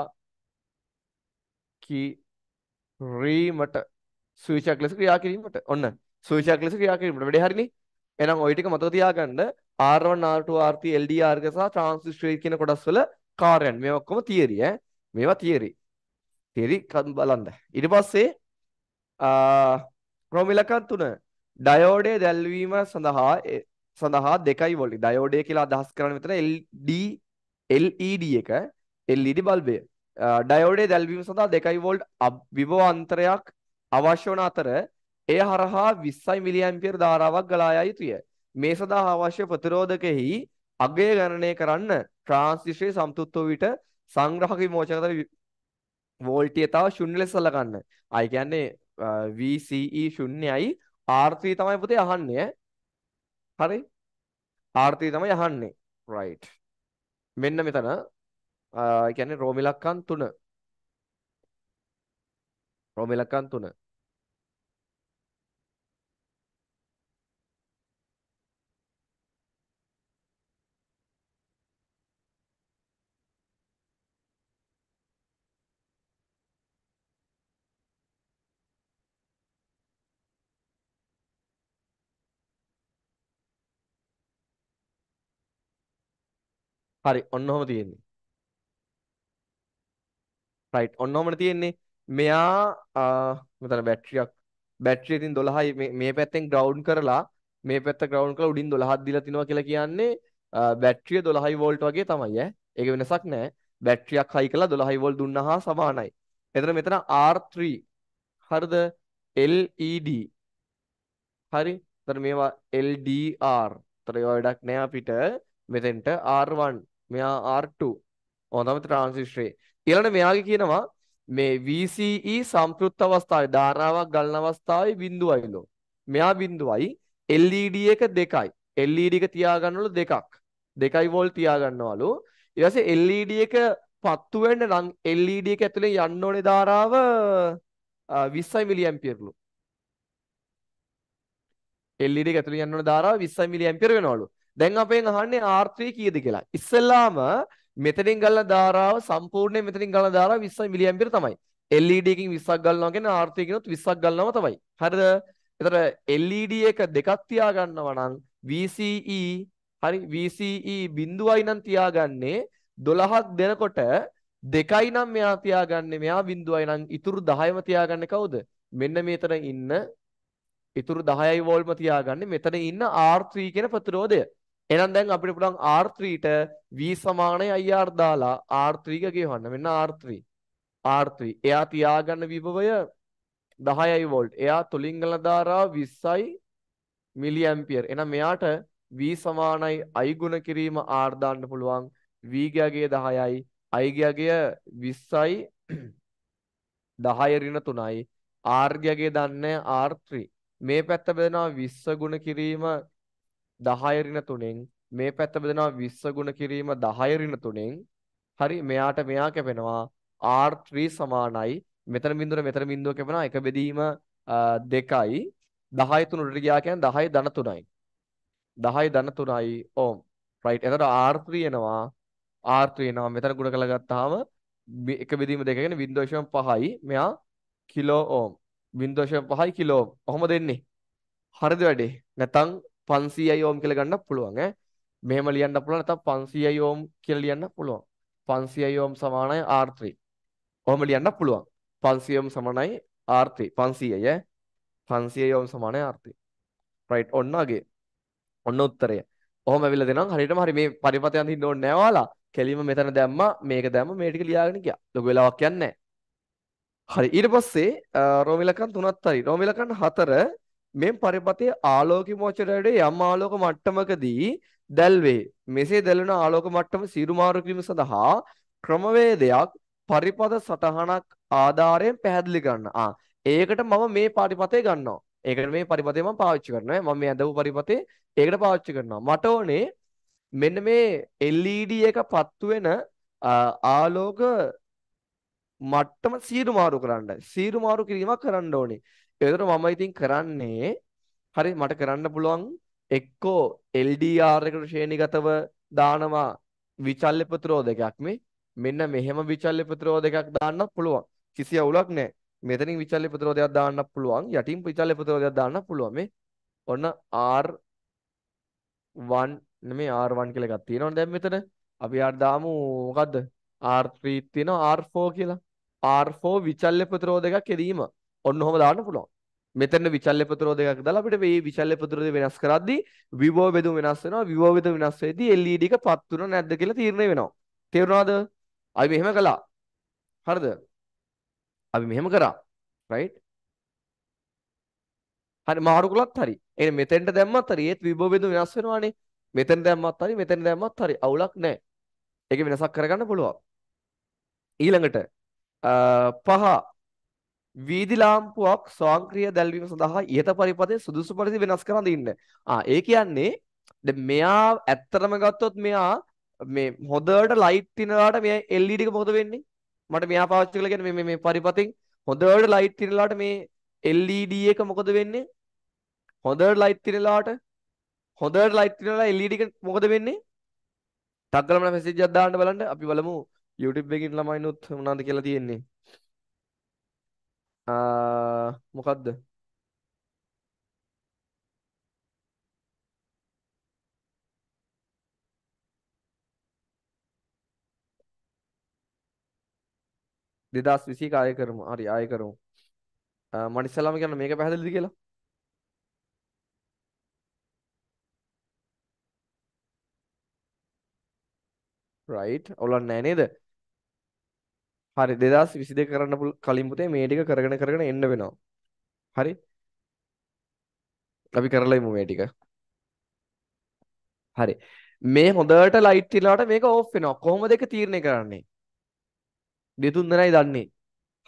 කිරීමට සුවිචයක් ලෙස ක්‍රියා කිරීමට ඔන්න සුවිචයක් ලෙස ක්‍රියා කිරීමට වැඩේ හරිනේ එහෙනම් ওই ටික මතක තියාගන්න R1 R2 R3 LDR එක සහ ට්‍රාන්සිස්ටර් කියන කොටස් වල කාර්යයන් මේ ඔක්කොම තියරි ඈ මේවා තියරි තියරි බලන්න ඊට පස්සේ ක්‍රම ඉලක්කම් තුන ඩයෝඩේ දැල්වීම සඳහා සඳහා දෙකයි වොල්ට් ඩයෝඩේ කියලා අදහස් කරන්නේ මෙතන LD LED එක LED බල්බය ඩයෝඩේ දැල්වීම සඳහා දෙකයි වොල්ට් විභව අන්තරයක් අවශ්‍ය වන අතර එය හරහා 20 මිලිඇම්පියර් ධාරාවක් ගලා යා යුතුය මේ සඳහා අවශ්‍ය ප්‍රතිරෝධකෙහි අගය ගණනය කරන්න ට්‍රාන්සිස්ටරේ සම්තුත් වූ විට සංග්‍රහක විමෝචකතර වෝල්ටිය තව ශුන්‍ය ලෙස සලකන්න. අය කියන්නේ VCE ශුන්‍යයි R3 තමයි පුතේ අහන්නේ හරි R3 තමයි අහන්නේ right මෙන්න මෙතන ඒ කියන්නේ රෝමිලක්කන් 3 රෝමිලක්කන් 3 හරි ඔන්න ඔහම තියෙන්නේ. right ඔන්න ඔහමනේ තියෙන්නේ. මෙයා මෙතන බැටරියක් බැටරිය ඉතින් 12යි මේ මේ පැත්තෙන් ග්‍රවුන්ඩ් කරලා මේ පැත්ත ග්‍රවුන්ඩ් කරලා උඩින් 12ක් දීලා තිනවා කියලා කියන්නේ බැටරිය 12 වෝල්ට් වගේ තමයි ඈ. ඒක වෙනසක් නැහැ. බැටරියක් හයි කරලා 12 වෝල්ට් දුන්නා හා සමානයි. එතන මෙතන R3 හරිද? LED හරි. එතන මේවා LDR. එතන ඒවා වැඩක් නැහැ අපිට. මෙතෙන්ට R1 මෙයා R2 ඕනම ට්‍රාන්සිස්ටරේ ඊළඟට මෙයාගේ කියනවා මේ VCE සම්පෘක්ත අවස්ථාවේ ධාරාවක් ගලන අවස්ථාවේ බිඳුවයි ලෝ මෙයා බිඳුවයි LED එක දෙකයි LED එක තියාගන්නවලු දෙකක් දෙකයි වෝල් තියාගන්නවලු ඊට පස්සේ LED එක පත්තු වෙන්න නම් LED එක ඇතුලේ යන්න ඕනේ ධාරාව 20 මිලියම්පියර්ලු LED එක ඇතුලේ යන්න ඕනේ ධාරාව 20 මිලියම්පියර් වෙනවලු දැන් අපෙන් අහන්නේ R3 කීයද කියලා. ඉස්සෙල්ලාම මෙතනින් ගලන ධාරාව සම්පූර්ණයෙන් මෙතනින් ගලන ධාරාව 20 මිලියම්පියර තමයි. LED එකකින් 20ක් ගලනවා කියන්නේ R3 කිනොත් 20ක් ගලනවා තමයි. හරිද? එතකොට LED එක දෙකක් තියා ගන්නවා නම් VCE හරි VCE බිඳුවයි නම් තියාගන්නේ 12ක් දෙනකොට දෙකයි නම් මෙයා තියාගන්නේ මෙයා බිඳුවයි නම් ඉතුරු 10ම තියාගන්නේ කවුද? මෙන්න මෙතන ඉන්න ඉතුරු 10යි වෝල්ම තියාගන්නේ මෙතන ඉන්න R3 කියන ප්‍රතිරෝධය. එහෙනම් දැන් අපිට පුළුවන් R3ට V සමානයි IR දාලා R3 එක ගෙවන්න. මෙන්න R3. R3. එයා තියාගන්න විභවය 10යි වෝල්ට්. එයා තුලිංගල ධාරාව 20යි මිලි ඇම්පියර්. එහෙනම් මෙයාට V සමානයි I ගුණ කිරීම R දාන්න පුළුවන්. V ගේ අගය 10යි. I ගේ අගය 20යි 10 ඍණ 3යි. R ගේ අගය දන්නේ R3. මේ පැත්ත බෙදනවා 20 ගුණ කිරීම 10 ඍණ 3න් මේ පැත්ත බෙදනවා 20 ගුණ කිරීම 10 ඍණ 3න් හරි මෙයාට මෙයා කැපෙනවා R3 සමානයි මෙතන බින්දුවට මෙතන බින්දුව කැපෙනවා එක බෙදීම 2යි 10 3ට ගියා කියන්නේ 10 ධන 3යි 10 ධන 3යි ඕම් රයිට් එතකොට R3 එනවා R3 එනවා මෙතන ගුණ කරලා ගත්තාම එක බෙදීම දෙක කියන්නේ 0.5යි මෙයා කිලෝ ඕම් 0.5යි කිලෝ ඔහොම දෙන්නේ හරිද වැඩේ නැතනම් 500යි ඕම් කියලා ගන්න පුළුවන් ඈ. මෙහෙම ලියන්න පුළුවන් නැත්නම් 500යි ඕම් කියලා ලියන්න පුළුවන්. 500යි ඕම් සමානයි R3. ඔහොම ලියන්න පුළුවන්. 500 ඕම් සමානයි R3. 500යි ඈ. 500 ඕම් සමානයි R3. රයිට් ඔන්න වගේ. ඔන්න උත්තරය. ඔහොම ඇවිල්ලා දෙනවා හරියටම හරි මේ පරිපතයන් දින්න ඕනේ නෑ ඔයාලා. කෙලිම මෙතන දැම්මා මේක දැම්ම මේ ටික ලියාගෙන ගියා. ලොකු වෙලාවක් යන්නේ නැහැ. හරි ඊට පස්සේ රෝමිලකන් තුනත් හරි රෝමිලකන් හතර මේ පරිපතේ ආලෝක මෝචරයේ යම් ආලෝක මට්ටමකදී දැල්වේ. මෙසේ දැල්වෙන ආලෝක මට්ටම සීරු මාරු කිරීම සඳහා ක්‍රමවේදයක් පරිපත සටහනක් ආධාරයෙන් පැහැදිලි කරන්න. ආ ඒකට මම මේ පරිපතේ ගන්නවා. ඒකට මේ පරිපතේ මම පාවිච්චි කරනවා. මම මේ ඇඳපු පරිපතේ ඒකට පාවිච්චි කරනවා. මට ඕනේ මෙන්න මේ LED එක පත්තු වෙන ආලෝක මට්ටම සීරු මාරු කරන්න. සීරු මාරු කිරීමක් කරන්න ඕනේ. එතකොට මම ඉතින් කරන්නේ හරි මට කරන්න පුළුවන් එක්කෝ LDR එකට ශ්‍රේණිගතව දානවා විචල්්‍ය ප්‍රතිරෝධකයක් මේ මෙන්න මෙහෙම විචල්්‍ය ප්‍රතිරෝධකයක් දාන්නත් පුළුවන් කිසි අවුලක් නැහැ මෙතනින් විචල්්‍ය ප්‍රතිරෝධයක් දාන්නත් පුළුවන් යටින් විචල්්‍ය ප්‍රතිරෝධයක් දාන්නත් පුළුවන් මේ ඔන්න R1 නෙමේ R1 කියලා එකක් තියෙනවනේ දැන් මෙතන අපි ආර දාමු මොකද්ද R3 තියෙනවා R4 කියලා R4 විචල්්‍ය ප්‍රතිරෝධකයක් එදීම ඔන්න ඔහොම දාන්න පුළුවන්. මෙතන විචල්්‍ය පතරෝ දෙකක් දාලා අපිට මේ විචල්්‍ය පතරෝ දෙක වෙනස් කරද්දී විභව බෙදුම වෙනස් වෙනවා විභව බෙදුම වෙනස් වෙද්දී LED එක පත් වුණා නැද්ද කියලා තීරණය වෙනවා තේරුණාද අපි මෙහෙම කළා හරිද අපි මෙහෙම කරා රයිට් හරි මාරු කළත් හරි එනේ මෙතෙන්ට දැම්මත් හරි ඒත් විභව බෙදුම වෙනස් වෙනවානේ මෙතෙන් දැම්මත් හරි මෙතෙන් දැම්මත් හරි අවුලක් නැහැ ඒක වෙනසක් කරගන්න පුළුවන් ඊළඟට පහ වීදි ලාම්පුවක් ස්වයංක්‍රීය දැල්වීම සඳහා ඊට පරිපතේ සුදුසු පරිදි වෙනස් කර අඳින්න. ආ ඒ කියන්නේ දැන් මෙයා ඇත්තටම ගත්තොත් මෙයා මේ හොදට ලයිට් තිනලාට මේ LED එක මොකද වෙන්නේ? මට මෙයා පාවිච්චි කළා කියන්නේ මේ මේ පරිපතෙන් හොදට ලයිට් තිනලාට මේ LED එක මොකද වෙන්නේ? හොදට ලයිට් තිනලාට හොදට ලයිට් තිනලා LED එක මොකද වෙන්නේ? ටග් කරලා මට මැසේජ් එකක් දාන්න බලන්න අපි බලමු YouTube එකකින් ළමයිනුත් මොනවද කියලා තියෙන්නේ. මොකක්ද දෙදස් විසි කාය කරමු හරි ආය කරමු මනිස්සලාම කියන්න මේක පැහැදිලිද කියලා රයිට් ඔලන් නෑ නේද හරි 2022 කරන්න කලින් පුතේ මේ ටික කරගෙන කරගෙන එන්න වෙනවා. හරි. අපි කරලා ඉමු මේ ටික. හරි. මේ හොඳට ලයිට් තියලාට මේක ඕෆ් වෙනවා. කොහොමද ඒක තීරණය කරන්නේ? දෙතුන් දෙනයි දන්නේ.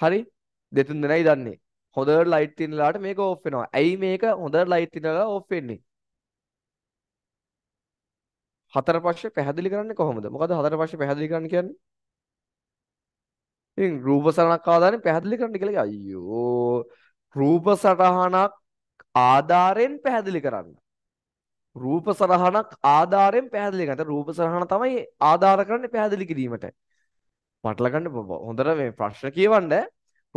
හරි. දෙතුන් දෙනයි දන්නේ. හොඳට ලයිට් තියලාට මේක ඕෆ් වෙනවා. ඇයි මේක හොඳට ලයිට් තියලා ඕෆ් වෙන්නේ? හතර පස්සේ පැහැදිලි කරන්නේ කොහොමද? මොකද හතර පස්සේ පැහැදිලි කරන්න කියන්නේ? ඉතින් රූප සටහනක් ආධාරයෙන් පැහැදිලි කරන්න කියලා අයියෝ රූප සටහනක් ආධාරයෙන් පැහැදිලි කරන්න රූප සටහනක් ආධාරයෙන් පැහැදිලි කරන්න රූප සටහන තමයි ආධාර කරන්නේ පැහැදිලි කිරීමට පටලගන්න හොඳට මේ ප්‍රශ්න කියවන්න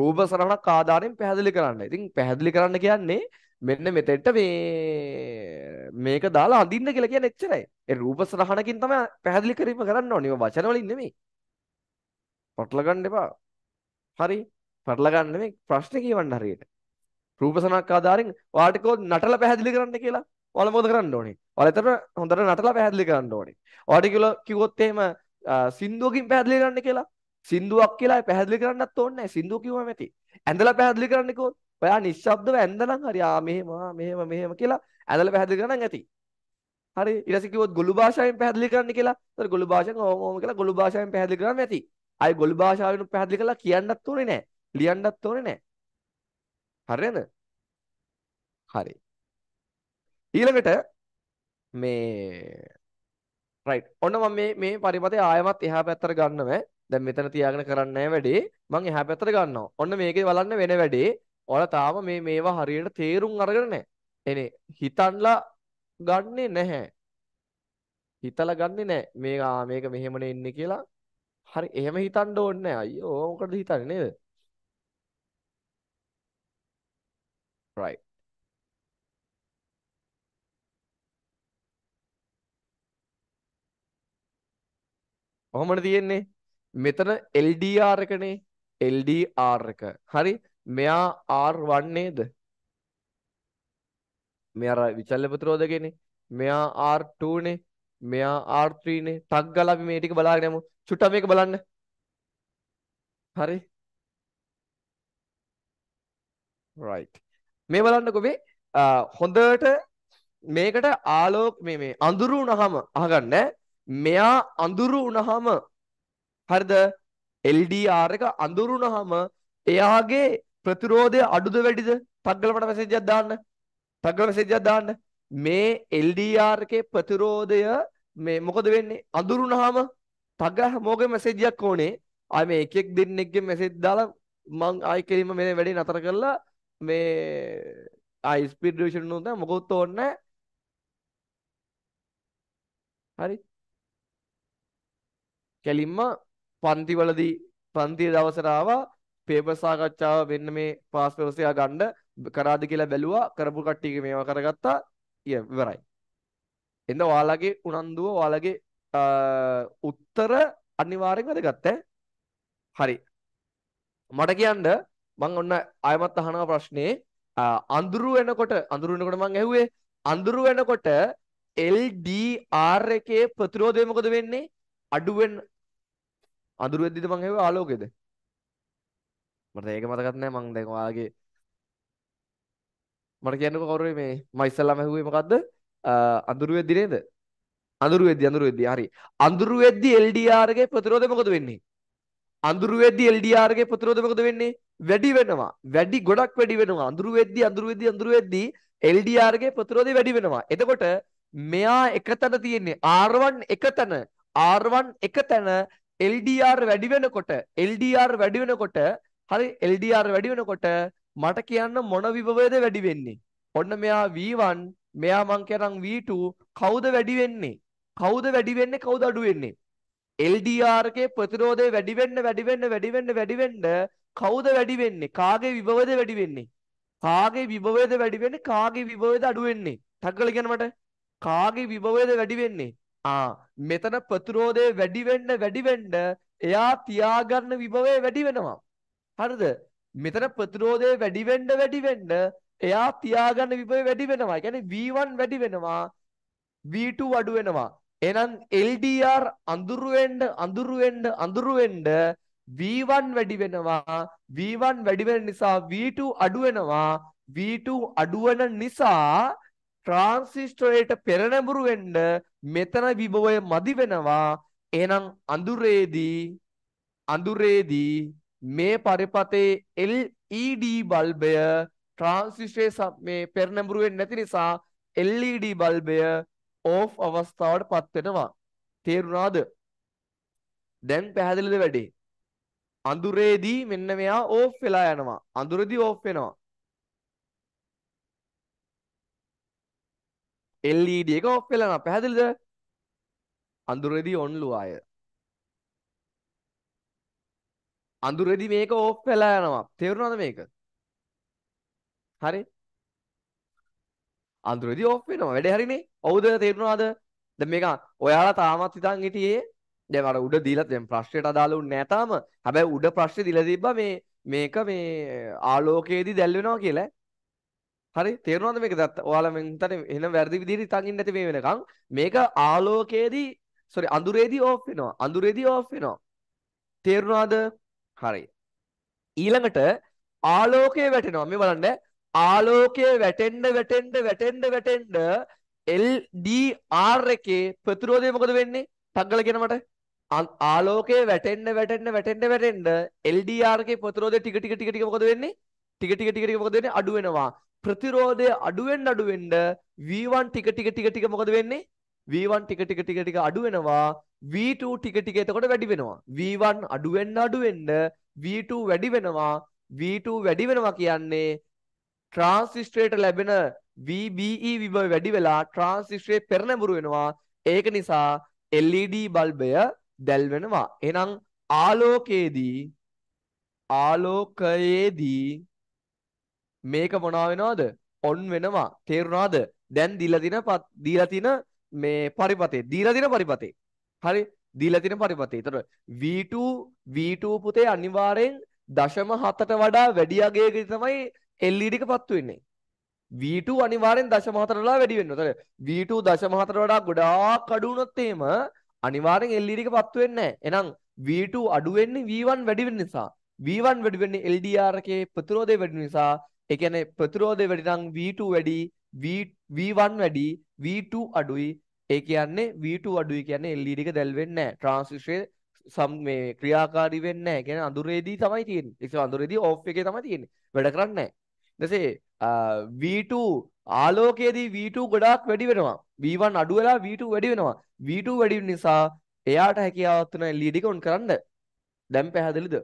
රූප සටහනක් ආධාරයෙන් පැහැදිලි කරන්න ඉතින් පැහැදිලි කරන්න කියන්නේ මෙන්න මෙතෙන්ට මේ මේක දාලා අඳින්න කියලා කියන්නේ එච්චරයි ඒ රූප සටහනකින් තමයි පැහැදිලි කිරීම කරන්න ඕනේ මේ වචන වලින් නෙමෙයි පටල ගන්න එපා. හරි. පටල ගන්න නෙමෙයි ප්‍රශ්නේ කියවන්න හරියට. රූපසනක් ආධාරෙන් ඔයාලට කොහොමද නටලා පැහැදිලි කරන්න කියලා ඔයාලා මොකද කරන්න ඕනේ? ඔයාලා එතන හොඳට නටලා පැහැදිලි කරන්න ඕනේ. ඔයාලට කියලා කිව්වොත් එහෙම සින්දුවකින් පැහැදිලි කරන්න කියලා සින්දුවක් කියලා පැහැදිලි කරන්නත් ඕනේ නැහැ. සින්දුව කිව්වම ඇති. ඇඳලා පැහැදිලි කරන්න කිව්වොත් ඔයා නිශ්ශබ්දව ඇඳනම් හරි. ආ මෙහෙම මෙහෙම මෙහෙම කියලා ඇඳලා පැහැදිලි කරනම් ඇති. හරි ඊට පස්සේ කිව්වොත් ගොළු භාෂාවෙන් පැහැදිලි කරන්න කියලා. ඒතර ගොළු භාෂාවෙන් ඕම ඕම කියලා ගොළු භාෂාවෙන් පැහැදිලි කරන්න ඇති. අය ගොළු භාෂාවෙන් පැහැදිලි කරලා කියන්නත් ඕනේ නැහැ. ලියන්නත් ඕනේ නැහැ. හරියද? හරි. ඊළඟට මේ රයිට්. ඔන්න මම මේ මේ පරිපතේ ආයමත් එහා පැත්තට ගන්නවා. දැන් මෙතන තියාගෙන කරන්නේ වැඩේ. මම එහා පැත්තට ගන්නවා. ඔන්න මේකේ බලන්න වෙන වැඩේ. ඔයාලා තාම මේ මේවා හරියට තේරුම් අරගෙන නැහැ. එනේ හිතන්ලා ගන්නෙ නැහැ. හිතලා ගන්නෙ නැහැ. මේක මේක මෙහෙමනේ ඉන්නේ කියලා හරි එහෙම හිතන්න ඕනේ නෑ අයියෝ මොකටද හිතන්නේ නේද? right ඔහොමන තියෙන්නේ මෙතන LDR එකනේ LDR එක හරි මෙයා R1 නේද මෙයා විචල්්‍ය ප්‍රතිරෝධකනේ මෙයා R2 නේ මෙයා R3 නේ ටක් ගාලා අපි මේ ටික බලාගෙන යමු චුට්ටක් මේක බලන්න. හරි. right. මේ බලන්නකෝ මේ හොඳට මේකට ආලෝක මේ මේ අඳුරු වුණාම අහගන්න මෙයා අඳුරු වුණාම හරිද LDR එක අඳුරු වුණාම එයාගේ ප්‍රතිරෝධය අඩුද වැඩිද? තග්ගලමට මැසේජ් එකක් දාන්න. තග්ගල මැසේජ් එකක් දාන්න. මේ LDR එකේ ප්‍රතිරෝධය මේ මොකද වෙන්නේ? අඳුරුනහම තග හැමෝගේ මැසේජ් එකක් ඕනේ ආයි මේ එක එක දෙන්නෙක්ගේ මැසේජ් දාලා මං ආයි කෙලින්ම මේ වැඩේ නතර කරලා මේ ආයි ස්පීඩ් රිවිෂන් නෝන මොකොත් ඕනේ හරි කෙලින්ම පන්තිවලදී පන්තිය දවසට ආවා පේපර් සාකච්ඡාව මෙන්න මේ පාස් පේපර්ස් එක ගන්න කරාද කියලා බැලුවා කරපු කට්ටියගේ මේවා කරගත්තා ඉවරයි එන්න ඔයාලගේ උනන්දුව ඔයාලගේ උත්තර අනිවාර්යෙන් වැදගත් හරි. මට කියන්න මං ඔන්න ආයමත් අහනවා ප්‍රශ්නේ අඳුරු වෙනකොට අඳුරු වෙනකොට මං ඇහුවේ අඳුරු වෙනකොට LDR එකේ ප්‍රතිරෝධය මොකද වෙන්නේ අඩුවෙන් අඳුරු වෙද්දිද මං ඇහුවේ ආලෝකයද මට ඒක මතකත් නෑ මං දැන් ඔයාගේ මට කියන්නකෝ කවුරු මේ මම ඉස්සල්ලාම ඇහුවේ මොකද්ද අඳුරු වෙද්දි නේද අඳුරු වෙද්දි අඳුරු වෙද්දි හරි අඳුරු වෙද්දි LDR ගේ ප්‍රතිරෝධය මොකද වෙන්නේ අඳුරු වෙද්දි LDR ගේ ප්‍රතිරෝධය මොකද වෙන්නේ වැඩි වෙනවා වැඩි ගොඩක් වැඩි වෙනවා අඳුරු වෙද්දි අඳුරු වෙද්දි අඳුරු වෙද්දි LDR ගේ ප්‍රතිරෝධය වැඩි වෙනවා එතකොට මෙයා එකතන තියෙන්නේ R1 එකතන R1 එකතන LDR වැඩි වෙනකොට LDR වැඩි වෙනකොට හරි LDR වැඩි වෙනකොට මට කියන්න මොන විභවයද වැඩි වෙන්නේ ඔන්න මෙයා V1 මෙයා මං කරන් V2 කවුද වැඩි වෙන්නේ කවුද වැඩි වෙන්නේ කවුද අඩු වෙන්නේ LDR එකේ ප්‍රතිරෝධය වැඩි වෙන්න වැඩි වෙන්න වැඩි වෙන්න වැඩි වෙන්න කවුද වැඩි වෙන්නේ කාගේ විභවද වැඩි වෙන්නේ කාගේ විභවද වැඩි වෙන්නේ කාගේ විභවද අඩු වෙන්නේ ටක් කරලා කියන්න මට කාගේ විභවද වැඩි වෙන්නේ ආ මෙතන ප්‍රතිරෝධය වැඩි වෙන්න වැඩි වෙන්න එයා තියාගන්න විභවය වැඩි වෙනවා හරිද මෙතන ප්‍රතිරෝධය වැඩි වෙන්න වැඩි වෙන්න එයා තියාගන්න විභවය වැඩි වෙනවා. ඒ කියන්නේ V1 වැඩි වෙනවා V2 අඩු වෙනවා. එහෙනම් LDR අඳුරු වෙන්න අඳුරු වෙන්න අඳුරු වෙන්න V1 වැඩි වෙනවා V1 වැඩි වෙන නිසා V2 අඩු වෙනවා V2 අඩු වෙන නිසා ට්‍රාන්සිස්ටරයට පෙරනඹුරු වෙන්න මෙතන විභවය මදි වෙනවා එහෙනම් අඳුරේදී අඳුරේදී මේ පරිපතේ LED බල්බය ට්‍රාන්සිස්ටරේ මේ පෙරනඹුරු වෙන්නේ නැති නිසා LED බල්බය ඕෆ් අවස්ථාවටපත් වෙනවා. තේරුණාද? දැන් පැහැදිලිද වැඩේ? අඳුරේදී මෙන්න මෙයා ඕෆ් වෙලා යනවා. අඳුරේදී ඕෆ් වෙනවා. LED එක ඕෆ් වෙලා යනවා. පැහැදිලිද? අඳුරේදී ඔන්ලු ආය. අඳුරේදී මේක ඕෆ් වෙලා යනවා. තේරුණාද මේක? හරි. අන්තුරේදී ඔෆ් වෙනවා වැඩේ හරිනේ ඔව්ද තේරුණාද දැන් මේක ඔයාලා තාමත් හිතන් හිටියේ දැන් අර උඩ දීලා දැන් ප්‍රශ්නෙට අදාළ උන්නේ නැතාම හැබැයි උඩ ප්‍රශ්නේ දීලා තිබ්බා මේ මේක මේ ආලෝකයේදී දැල් වෙනවා කියලා හරි තේරුණාද මේක දැන් ඔයාලා මෙන් හිතන්නේ එහෙනම් වැරදි විදිහට හිතන් ඉන්න නැති මේ වෙනකන් මේක ආලෝකයේදී සෝරි අඳුරේදී ඕෆ් වෙනවා අඳුරේදී ඕෆ් වෙනවා තේරුණාද හරි ඊළඟට ආලෝකය වැටෙනවා මේ බලන්න ආලෝකය වැටෙන්න වැටෙන්න වැටෙන්න වැටෙන්න LDR එකේ ප්‍රතිරෝධය මොකද වෙන්නේ? තංගල කියන මට ආලෝකය වැටෙන්න වැටෙන්න වැටෙන්න වැටෙන්න LDR එකේ ප්‍රතිරෝධය ටික ටික ටික ටික මොකද වෙන්නේ? ටික ටික ටික ටික මොකද වෙන්නේ? අඩු වෙනවා. ප්‍රතිරෝධය අඩු වෙන්න අඩු වෙන්න V1 ටික ටික ටික ටික මොකද වෙන්නේ? V1 ටික ටික ටික ටික අඩු වෙනවා V2 ටික ටික එතකොට වැඩි වෙනවා V1 අඩු වෙන්න අඩු වෙන්න V2 වැඩි වෙනවා V2 වැඩි වෙනවා කියන්නේ ට්‍රාන්සිස්ටරේට ලැබෙන VBE විභව වැඩි වෙලා ට්‍රාන්සිස්ටරේ පෙරනැඹුරු වෙනවා. ඒක නිසා LED බල්බය දැල් වෙනවා. එහෙනම් ආලෝකයේදී ආලෝකයේදී මේක මොනවා වෙනවද? ඔන් වෙනවා. තේරුණාද? දැන් දීලා තින දීලා තින මේ පරිපතේ. දීලා තින පරිපතේ. හරි. දීලා තින පරිපතේ. ඒතර V2 V2 පුතේ අනිවාර්යෙන් 0.7ට වඩා වැඩි අගයක තමයි E එල්ලඩික පත්තු වෙන්නේ V2 අනිවාරෙන් දශමහතරලා වැඩි වෙන්න තර V2 දශමහතර වඩා ගොඩා කඩුනොත්තේම අනිවාරෙන් e එල්ලඩික පත්තු වෙන්න එනම් V2 අඩුවෙන්නේ V1 වැඩිවෙන්න නිසා V1 වැඩිවෙන්නේ LDR එකේ ප්‍රතිරෝධය වැඩි නිසා ඒ කියන්නේ ප්‍රතිරෝධය වැඩි නම් V2 වැඩි V1 වැඩි V2 අඩුයි ඒ කියන්නේ V2 අඩුයි කියන්නේ LED එක දැල් වෙන්නේ නැහැ ට්‍රාන්සිස්ටරේ සම් මේ ක්‍රියාකාරී වෙන්නේ නැහැ කියන්නේ අඳුරේදී තමයි තියෙන්නේ ඒක අඳුරේදී ඕෆ් එකේ තමයි තියෙන්නේ වැඩ කරන්නේ නැහැ එතසේ V2 ආලෝකයේදී V2 ගොඩාක් වැඩි වෙනවා. V1 අඩු වෙලා V2 වැඩි වෙනවා. V2 වැඩි නිසා එයාට හැකියාවක් තුන LED එක ඔන් කරන්න. දැන් පැහැදිලිද?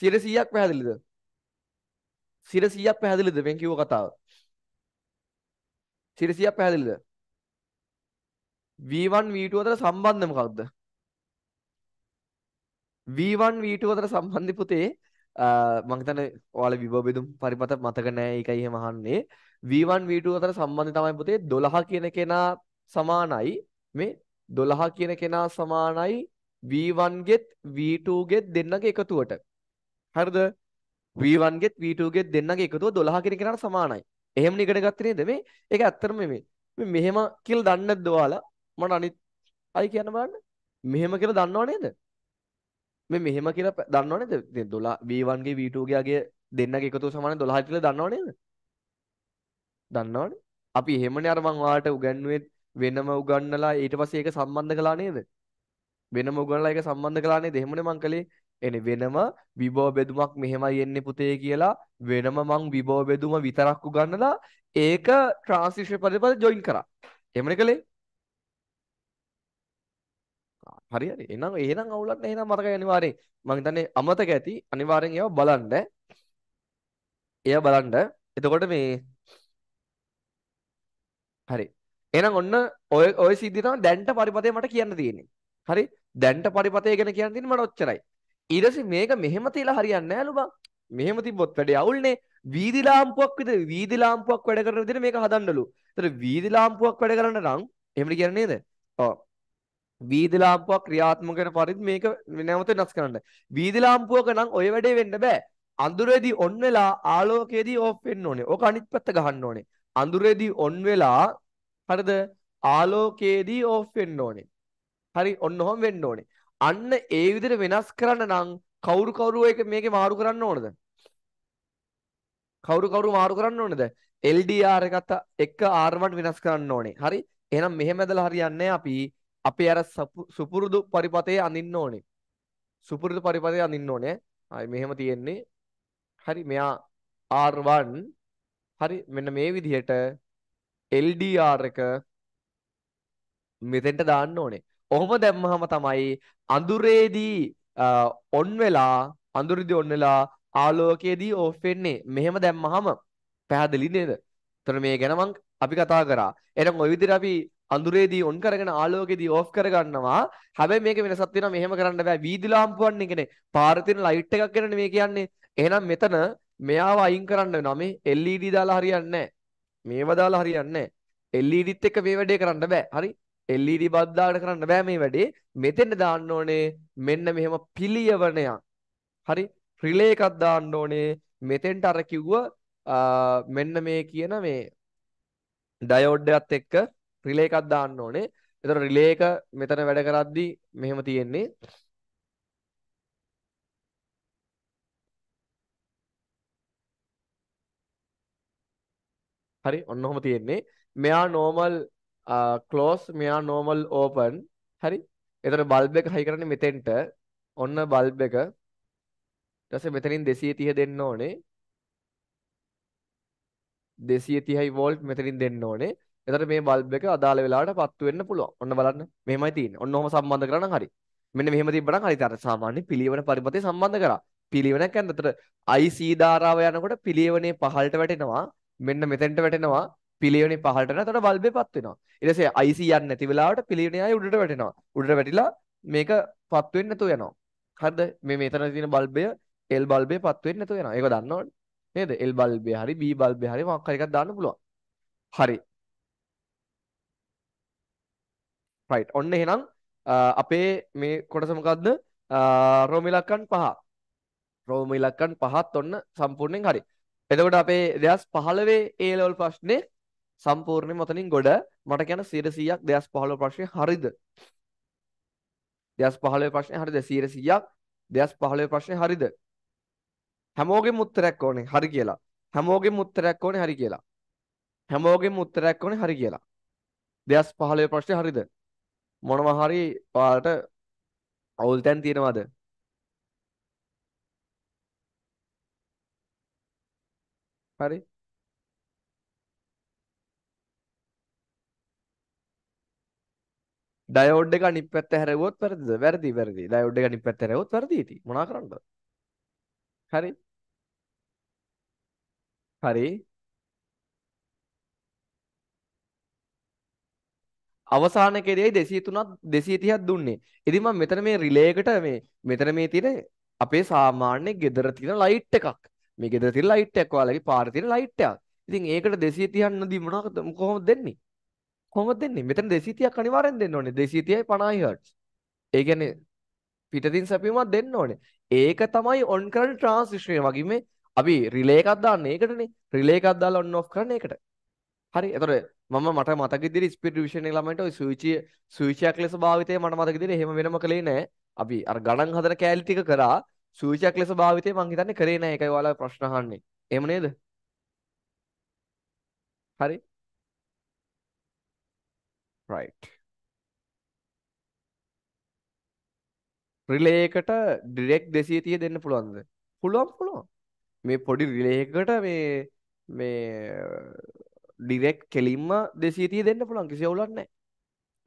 100ක් පැහැදිලිද? 100ක් පැහැදිලිද මම කිව්ව කතාව? 100ක් පැහැදිලිද? V1 V2 අතර සම්බන්ධය මොකක්ද? V1 V2 අතර සම්බන්ධය පුතේ මංතන ඔයාල විබෝබෙදුම් පරිපත මතක නෑ එකයි මහන්නේ V1 V2 අතර සම්බන්ධය තමයි පුතේ 12 කියන කෙනා සමානයි මේ 12 කියන කෙනා සමානයි V1 ගෙත් V2 ගෙත් දෙන්නගේ එකතුවට හරිද V1 ගෙත් V2 ගෙත් දෙන්නගේ එකතුව 12 කියන කෙනාට සමානයි එහෙම නිකට ගත්තේ නේද මේ ඒක ඇත්තටම මේ මෙහෙම කියලා දන්නේ නැද්ද ඔයාලා මට අනිත් අය කියන්න බලන්න මෙහෙම කියලා දන්නව නේද මේ මෙහෙම කියලා දන්නවනද දොලා වීවන්ගේ වීටූගයාගේ දෙන්න එකතු සමාන දොලා කියල දන්නවනේද දන්නවන අපි එහෙමන අරමං වාට උගැන්ුවත් වෙනම උගන්නලා ඊට පස්සේ ඒක සම්බන්ධ කළා නේද වෙනම උගන්නලා ඒක සම්බන්ධ කළා නේද එහෙමනේ මං කළේ එනේ වෙනම විභව බෙදුමක් මෙහෙමයි එන්නේ පුතේ කියලා වෙනම මං විභව බෙදුම විතරක් උගන්නලා ඒක ට්‍රාන්ස්ලිෂන් පරිපද ජොයින් කරා එහෙමනේ කළේ හරි හරි. එහෙනම් එහෙනම් අවුලක් නැහැ. එහෙනම් මතකයි අනිවාර්යෙන්. මම හිතන්නේ අමතක ඇති. අනිවාර්යෙන් ඒව බලන්න. ඒව බලන්න. එතකොට මේ හරි. එහෙනම් ඔන්න ඔය ඔය සිද්ධිය තමයි දැන්ට පරිපතේ මට කියන්න තියෙන්නේ. හරි. දැන්ට පරිපතේ ගැන කියන්න තියෙන්නේ මට ඔච්චරයි. ඊට පස්සේ මේක මෙහෙම තියලා හරියන්නේ නැහැ ලුබා. මෙහෙම තිබ්බොත් වැඩේ අවුල්නේ. වීදි ලාම්පුවක් විතර වීදි ලාම්පුවක් වැඩ කරන විදිහට මේක හදන්නලු. ඒතර වීදි ලාම්පුවක් වැඩ කරන්න නම් එහෙම කියන්නේ නේද? ඔව්. වීදි ලාම්පුවක් ක්‍රියාත්මක වෙන පරිදි මේක නැවත වෙනස් කරන්න. වීදි ලාම්පුවක නම් ওই වැඩේ වෙන්න බෑ. අඳුරේදී ඔන් වෙලා ආලෝකයේදී ඕෆ් වෙන්න ඕනේ. ඕක අනිත් පැත්ත ගහන්න ඕනේ. අඳුරේදී ඔන් වෙලා හරිද ආලෝකයේදී ඕෆ් වෙන්න ඕනේ. හරි ඔන්න ඔහොම වෙන්න ඕනේ. අන්න ඒ විදිහට වෙනස් කරන්න නම් කවුරු කවුරු එක මේකේ මාරු කරන්න ඕනද? කවුරු කවුරු මාරු කරන්න ඕනද? LDR එකත් එක්ක R1 වෙනස් කරන්න ඕනේ. හරි. එහෙනම් මෙහෙම ඇදලා හරියන්නේ අපි අපි අර සුපුරුදු පරිපතේ අඳින්න ඕනේ. සුපුරුදු පරිපතේ අඳින්න ඕනේ. ආයි මෙහෙම තියෙන්නේ. හරි මෙයා R1 හරි මෙන්න මේ විදිහට LDR එක මෙතෙන්ට දාන්න ඕනේ. ඔහොම දැම්මහම තමයි අඳුරේදී ඔන් වෙලා අඳුරේදී ඔන් වෙලා ආලෝකයේදී ඕෆ් වෙන්නේ. මෙහෙම දැම්මහම පැහැදිලි නේද? එතකොට මේ ගැන මං අපි කතා කරා. එහෙනම් ওই විදිහට අපි අඳුරේදී ඔන් කරගෙන ආලෝකයේදී ඕෆ් කරගන්නවා. හැබැයි මේක වෙනසක් තියෙනවා මෙහෙම කරන්න බෑ. වීදි ලාම්පුවන්නේ කියන්නේ පාරේ තියෙන ලයිට් එකක් ගැනනේ මේ කියන්නේ. එහෙනම් මෙතන මෙයාව අයින් කරන්න වෙනවා. මේ LED දාලා හරියන්නේ නැහැ. මේව දාලා හරියන්නේ නැහැ. LEDත් එක්ක මේ වැඩේ කරන්න බෑ. හරි? LED බල්බ් දාගෙන කරන්න බෑ මේ වැඩේ. මෙතෙන් දාන්න ඕනේ මෙන්න මෙහෙම පිළියවණයක්. හරි? රිලේ එකක් දාන්න ඕනේ. මෙතෙන්ට අර කිව්ව මෙන්න මේ කියන මේ ඩයෝඩ් එකත් එක්ක රිලේ එකක් දාන්න ඕනේ. එතන රිලේ එක මෙතන වැඩ කරද්දි මෙහෙම තියෙන්නේ. හරි ඔන්න ඔහොම තියෙන්නේ. මෙයා normal close මෙයා normal open. හරි. එතන බල්බ් එක හයි කරන්නේ මෙතෙන්ට. ඔන්න බල්බ් එක ඊට මෙතනින් 230 දෙන්න ඕනේ 230යි වෝල්ට් මෙතනින් දෙන්න ඕනේ එතකොට මේ බල්බ් එක අදාළ වෙලාවට පත්තු වෙන්න පුළුවන්. ඔන්න බලන්න. මෙහෙමයි තියෙන්නේ. ඔන්න ඔහම සම්බන්ධ කරා නම් හරි. මෙන්න මෙහෙම තිබ්බනම් හරි. අර සාමාන්‍ය පිළිවෙන පරිපතේ සම්බන්ධ කරා. පිළිවෙනක් කියන්නේ එතකොට IC ධාරාව යනකොට පිළිවෙනේ පහළට වැටෙනවා. මෙන්න මෙතෙන්ට වැටෙනවා. පිළිවෙනේ පහළට යනවා. එතකොට බල්බේ පත් වෙනවා. ඊට පස්සේ IC යන්නේ නැති වෙලාවට පිළිවෙනේ ආයේ උඩට වැටෙනවා. උඩට වැටිලා මේක පත් වෙන්නේ නැතුව යනවා. හරිද? මේ මෙතන තියෙන බල්බය L බල්බේ පත් වෙන්නේ නැතුව යනවා. ඒක දන්නවනේ. නේද? L බල්බේ හරි B බල්බේ හරි මොකක් හරි එකක් දාන්න පුළුවන්. හරි. රයිට් ඔන්න එහෙනම් අපේ මේ කොටසමකක්ද රෝමිලක්කන් පහ රෝමිලක්කන් පහත් ඔන්න සම්පූර්ණයෙන් හරි එතකොට අපේ දෙස් පහලවේ ඒලවල් ප්‍රශ්නය සම්පූර්ණය මතනින් ගොඩ මට ගැන සිරසීයක් දෙස් පහල ප්‍රශ්නය හරිද දෙස් පහලව ප්‍රශ්නය හරිද සීරසීයක් දෙස් පහලව ප්‍රශ්නය හරිද හැමෝගේ මුත්තරැක් ඕනේ හරි කියලා හැමෝගේ මුත්තරැක් ඕනේ හරි කියලා හැමෝගේ මුත්තරැක් ඕනේ හරි කියලා දෙස් පහලව ප්‍රශ්නය හරිද මොනවා හරි ඔයාලට අවුල් තැන් තියෙනවද? හරි. ඩයෝඩ් එක අනිත් පැත්ත හැරෙවොත් වැරදිද? වැරදි වැරදි. ඩයෝඩ් එක අනිත් පැත්ත හැරෙවොත් වැරදි ඉතින්. මොනා කරන්නද? හරි. හරි. අවසාන කෙරෙයි 203ක් 230ක් දුන්නේ. ඉතින් මම මෙතන මේ රිලේ එකට මේ මෙතන මේ තියෙන අපේ සාමාන්‍ය ගෙදර තියෙන ලයිට් එකක්. මේ ගෙදර තියෙන ලයිට් එකක් ඔයාලගේ පාරේ තියෙන ලයිට් එකක්. ඉතින් ඒකට 230ක් නොදී මොනවද කොහොමද දෙන්නේ? කොහොමද දෙන්නේ? මෙතන 230ක් අනිවාර්යෙන් දෙන්න ඕනේ. 230යි 50යි හර්ට්ස්. ඒ කියන්නේ පිටතින් සැපීමක් දෙන්න ඕනේ. ඒක තමයි ඔන් කරන්න ට්‍රාන්සිෂන් වගේ මේ අපි රිලේ එකක් දාන්නේ ඒකටනේ. රිලේ එකක් දාලා ඔන් ඔෆ් කරන්නේ ඒකට. හරි. එතකොට මම මට මතක ඉදිරි ස්පීඩ් රිවිෂන් එකේ ළමයින්ට ওই සුවිචිය සුවිචයක් ලෙස භාවිතය මට මතක ඉදිරි එහෙම වෙනම කළේ නැහැ. අපි අර ගණන් හදන කෑලි ටික කරා සුවිචයක් ලෙස භාවිතය මං හිතන්නේ කරේ නැහැ. ඒකයි ඔයාලා ප්‍රශ්න අහන්නේ. එහෙම නේද? හරි. right. රිලේකට ඩිරෙක්් දෙසිය තිය දෙන්න පුළුවන්ද පුළුවන් පුළුවන් මේ පොඩි රිලේකට මේ මේ ඩිරෙක්් කෙලින්ම දෙසීතිය දෙන්න පුළන් කිසි ඔවුලක්නෑ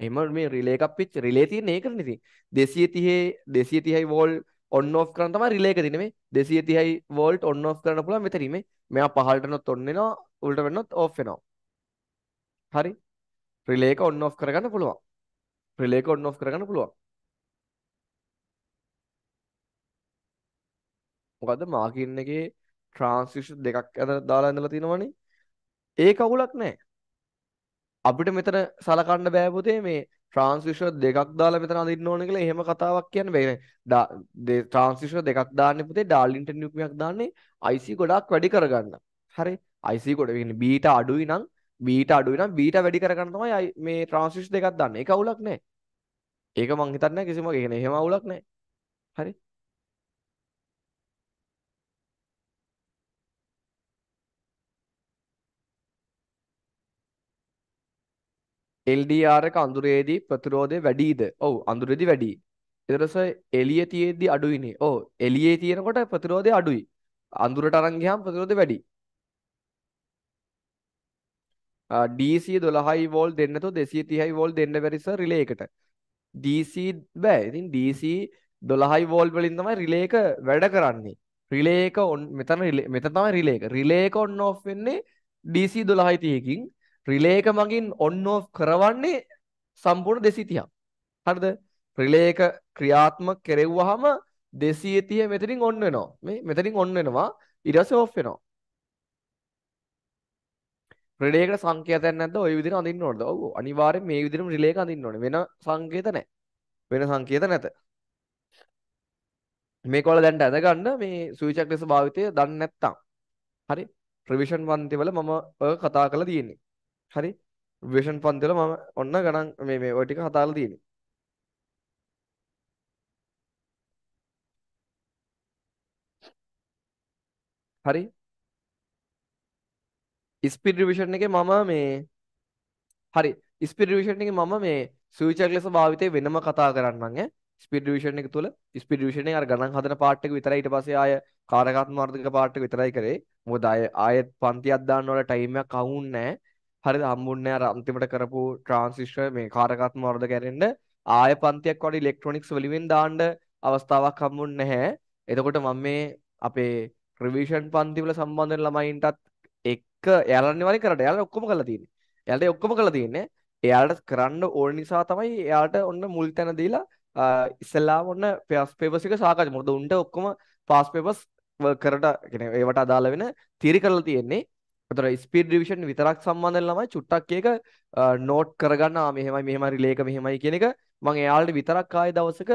එම මේ රිලේකක් පිච් රිලේතින් ඒ කරන ති දෙසිය තිහේ දෙසිය තිහයි වෝල් ඔන්න ෝ් කරන්තම රිලේක තිනේ දෙසිය තිහයි වෝල්ට ඔන්න ෝස් කරන පුළන් මෙතරීම මෙයා පහල්ටනොත් ඔන්නෙනවා උල්ට වෙන්නත් ඕ්ෙනවා හරි රිලේක ඔන්න ඔෆ් කරගන්න පුළුවන් ප්‍රලේක ඔන්න ඔෆ් කරගන්න පුළුවන් මොකද මාකින්න එකේ ට්‍රන්ස්ෂ දෙකක් ඇත දාලා ඇඳලා තිනවනේ ඒ කවුලක් නැහැ. අපිට මෙතන සලකන්න බෑ පුතේ මේ ට්‍රාන්ස්මිෂන් දෙකක් දාලා මෙතන අඳින්න ඕන කියලා එහෙම කතාවක් කියන්න බෑ. මේ ට්‍රාන්ස්මිෂන් දෙකක් දාන්නේ පුතේ ඩාර්ලින්ටන් යුග්මයක් දාන්නේ IC ගොඩක් වැඩි කරගන්න. හරි. IC ගොඩ කියන්නේ බීට අඩුයි නම් බීට අඩුයි නම් බීට වැඩි කරගන්න තමයි මේ ට්‍රාන්ස්මිෂන් දෙකක් දාන්නේ. ඒක අවුලක් නැහැ. ඒක මං හිතන්නේ කිසිම ඒ කියන්නේ එහෙම අවුලක් නැහැ. හරි. LDR එක අඳුරේදී ප්‍රතිරෝධය වැඩිද? ඔව් අඳුරේදී වැඩි. ඊටරස එළිය තියේදී අඩුයිනේ. ඔව් එළියේ තියෙනකොට ප්‍රතිරෝධය අඩුයි. අඳුරට අරන් ගියාම ප්‍රතිරෝධය වැඩි. DC 12යි වෝල් දෙන්න නැතෝ 230යි වෝල් දෙන්න බැරි සර් රිලේ එකට. DC බෑ. ඉතින් DC 12යි වෝල් වලින් තමයි රිලේ එක වැඩ කරන්නේ. රිලේ එක ඔන් මෙතන මෙතන තමයි රිලේ එක. රිලේ එක ඔන් ඔෆ් වෙන්නේ DC 12යි 30කින්. රිලේක මගින් ඔන් ඕෆ් කරවන්නේ සම්පූර්ණ 230ක්. හරිද? රිලේක ක්‍රියාත්මක කෙරෙව්වහම 230 මෙතනින් ඔන් වෙනවා. මේ මෙතනින් ඔන් වෙනවා. ඊට පස්සේ ඕෆ් වෙනවා. රිලේකට සංකේතයක් නැද්ද? ওই විදිහට අඳින්න ඕනද? ඔව්. අනිවාර්යෙන් මේ විදිහටම රිලේක අඳින්න ඕනේ. වෙන සංකේත නැහැ. වෙන සංකේත නැත. මේක වල දැන්ට අදගන්න මේ ස්විච් එක ලෙස භාවිතය දන්නේ නැත්තම්. හරි. ප්‍රිවිෂන් වන්තිවල මම ඔය කතා කරලා තියෙන්නේ. හරි රිවිෂන් පන්තිවල මම ඔන්න ගණන් මේ මේ ওই ටික හදාලා තියෙන්නේ. හරි. ස්පීඩ් රිවිෂන් එකේ මම මේ හරි ස්පීඩ් රිවිෂන් එකේ මම මේ ෆියුචර් ලෙස භාවිතේ වෙනම කතා කරන්නම් ඈ. ස්පීඩ් රිවිෂන් එක තුල ස්පීඩ් රිවිෂන් එකේ අර ගණන් හදන පාට් එක විතරයි ඊට පස්සේ ආය කාරකාත්මක වර්ධක පාට් එක විතරයි කරේ. මොකද ආය ආයෙත් පන්තියක් දාන්න වල ටයිම් එකක් අහුන්නේ නැහැ. හරි හම්බුන්නේ අර අන්තිමට කරපු ට්‍රාන්සිස්ටර් මේ කාරකත්ම වර්ධ කැරෙන්න ආය පන්තියක් වගේ ඉලෙක්ට්‍රොනික්ස් වලින් දාන්න අවස්ථාවක් හම්බුන්නේ නැහැ. එතකොට මම මේ අපේ රිවිෂන් පන්තිවල සම්බන්ධ වෙන ළමයින්ටත් එක්ක එයාලන්නේ වලින් කරට එයාලා ඔක්කොම කරලා තියෙන්නේ. එයාලට ඔක්කොම කරලා තියෙන්නේ. එයාලට කරන්න ඕන නිසා තමයි එයාට ඔන්න මුල් තැන දීලා ඉස්සල්ලාම ඔන්න පස් පේපස් එක සාකච්ඡා මොකද උන්ට ඔක්කොම පාස් පේපස් කරට ඒවට අදාළ වෙන තිරි කරලා තියෙන්නේ තොර ස්පීඩ් ඩිවිෂන් විතරක් සම්බන්ධයෙන් ළමයි චුට්ටක් ඒක නෝට් කරගන්න ආ මෙහෙමයි මෙහෙමයි රිලේක මෙහෙමයි කියන එක මම එයාලට විතරක් ආයෙ දවසක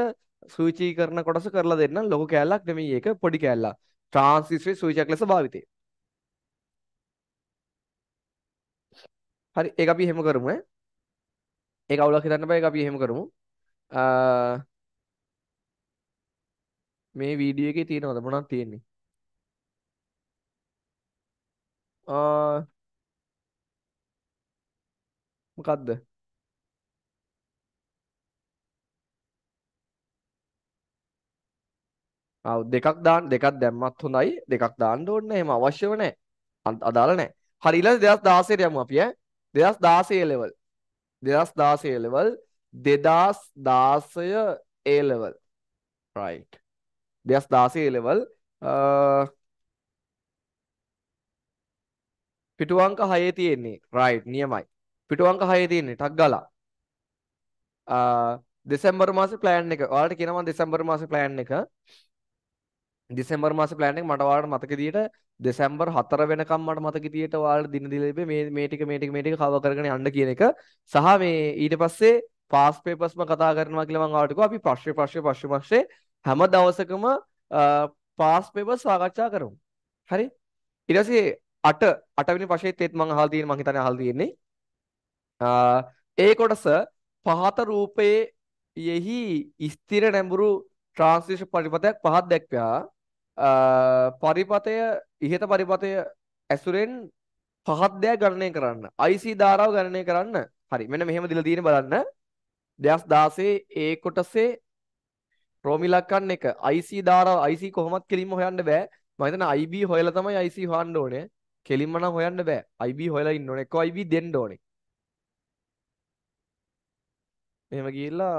සුවිචි කරන කොටස කරලා දෙන්න ලොකු කෑල්ලක් නෙමෙයි ඒක පොඩි කෑල්ලක් ට්‍රාන්සිස්ටර් සුවිචක් ලෙස භාවිතය හරි ඒක අපි එහෙම කරමු ඒක අවුලක් හිතන්න බෑ ඒක අපි එහෙම කරමු මේ වීඩියෝ එකේ තියෙනවද මොනවද තියෙන්නේ ආ මොකද්ද? ආ දෙකක් දාන්න දෙකක් දැම්මත් හොඳයි. දෙකක් දාන්න ඕනේ. එහෙම අවශ්‍යව නැහැ. අ- අදාළ නැහැ. හරි ඊළඟ 2016ට යමු අපි ඈ. 2016 level. 2016 level 2016 A level. right 2016 A level a, uh, පිටු අංක 6 තියෙන්නේ. right නියමයි. පිටු අංක 6 තියෙන්නේ ටක් ගාලා. දෙසැම්බර් මාසේ plan එක. ඔයාලට කියනවා දෙසැම්බර් මාසේ plan එක. දෙසැම්බර් මාසේ plan එක මට ඔයාලට මතක විදියට දෙසැම්බර් 4 වෙනකම් මට මතක විදියට ඔයාලට දින දිල ඉබේ මේ මේ ටික මේ ටික මේ ටික cover කරගෙන යන්න කියන එක සහ මේ ඊට පස්සේ past papers ම කතා කරනවා කියලා මම ඔයාලට කිව්වා අපි ප්‍රශ්න ප්‍රශ්න ප්‍රශ්න ප්‍රශ්නේ හැම දවසකම past papers සාකච්ඡා කරමු. හරි? ඊට පස්සේ 8 8 වෙනි වශයෙන් ඒත් මම අහලා තියෙන මම හිතන්නේ අහලා තියෙන්නේ ඒ කොටස පහත රූපයේ යෙහි ස්ථිර නැඹුරු ට්‍රාන්ස්ලේෂන් පරිපතයක් පහක් දැක්වා පරිපතය ඉහත පරිපතය ඇසුරෙන් පහක් දෙයක් ගණනය කරන්න IC ධාරාව ගණනය කරන්න හරි මෙන්න මෙහෙම දීලා තියෙන බලන්න 2016 ඒ කොටසේ රෝමි ලක්කන් එක IC ධාරාව IC කොහොමත් කෙලින්ම හොයන්න බෑ මම හිතන්නේ IB හොයලා තමයි IC හොයන්න ඕනේ කෙලින්ම නම් හොයන්න බෑ IB හොයලා ඉන්න ඕනේ එක්කෝ IB දෙන්න ඕනේ මෙහෙම ගිහිල්ලා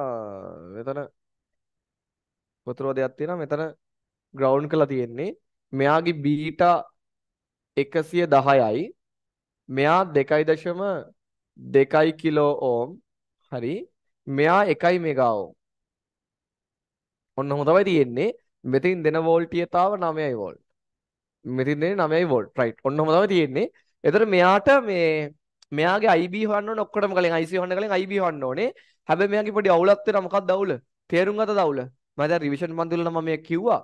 මෙතන කොතරෝ දෙයක් තියෙනවා මෙතන ග්‍රවුන්ඩ් කරලා තියෙන්නේ මෙයාගේ බීටා 110යි මෙයා 2.2 කිලෝ ඕම් හරි මෙයා 1 මෙගා ඕම් ඔන්න හොඳමයි තියෙන්නේ මෙතින් දෙන වෝල්ටියතාව 9යි වෝල්ට් මෙතින්නේ නමයි වෝල්ට් රයිට් ඔන්න හොමම තියෙන්නේ එතර මෙයාට මේ මෙයාගේ IB හොන්න ඔක්කොටම කලින් IC හොන්න කලින් IB හොන්න ඕනේ හැබැයි මෙයාගේ පොඩි අවුලක් තියෙනවා මොකක්ද අවුල තේරුම් ගත දවුල මම දැන් රිවිෂන් පන්තිවල නම් මම කිව්වා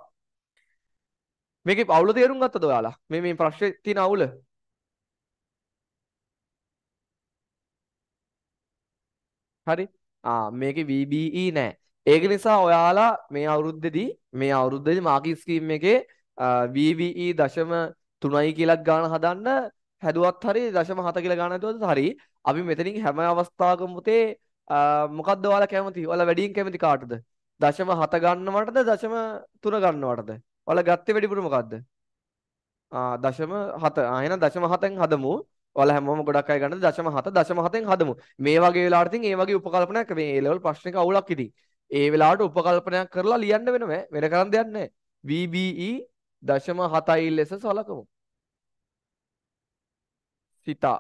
මේක අවුල තේරුම් ගත්තද ඔයාලා මේ මේ ප්‍රශ්නේ තියෙන අවුල හරි ආ මේක VBE නෑ ඒක නිසා ඔයාලා මේ අවුරුද්දේදී මේ අවුරුද්දේදී මාකී ස්කීම් එකේ VVE දශම 3යි කියලා ගාන හදන්න හැදුවත් හරි දශම 7 කියලා ගාන හැදුවත් හරි අපි මෙතනින් හැම අවස්ථාවකම පුතේ මොකද්ද ඔයාලා කැමති? ඔයාලා වැඩියෙන් කැමති කාටද? දශම 7 ගන්නවටද දශම 3 ගන්නවටද? ඔයාලා ගත්තේ වැඩිපුර මොකද්ද? ආ දශම 7. ආ එහෙනම් දශම 7න් හදමු. ඔයාලා හැමෝම ගොඩක් අය ගන්නද දශම 7 දශම 7න් හදමු. මේ වගේ වෙලාවට ඉතින් මේ වගේ උපකල්පනයක් මේ A level ප්‍රශ්නික අවුලක් ඉතින්. ඒ වෙලාවට උපකල්පනයක් කරලා ලියන්න වෙනව. වෙන කරන් දෙයක් නැහැ. VBE දශම 7යි ලෙස සලකමු. සිතා.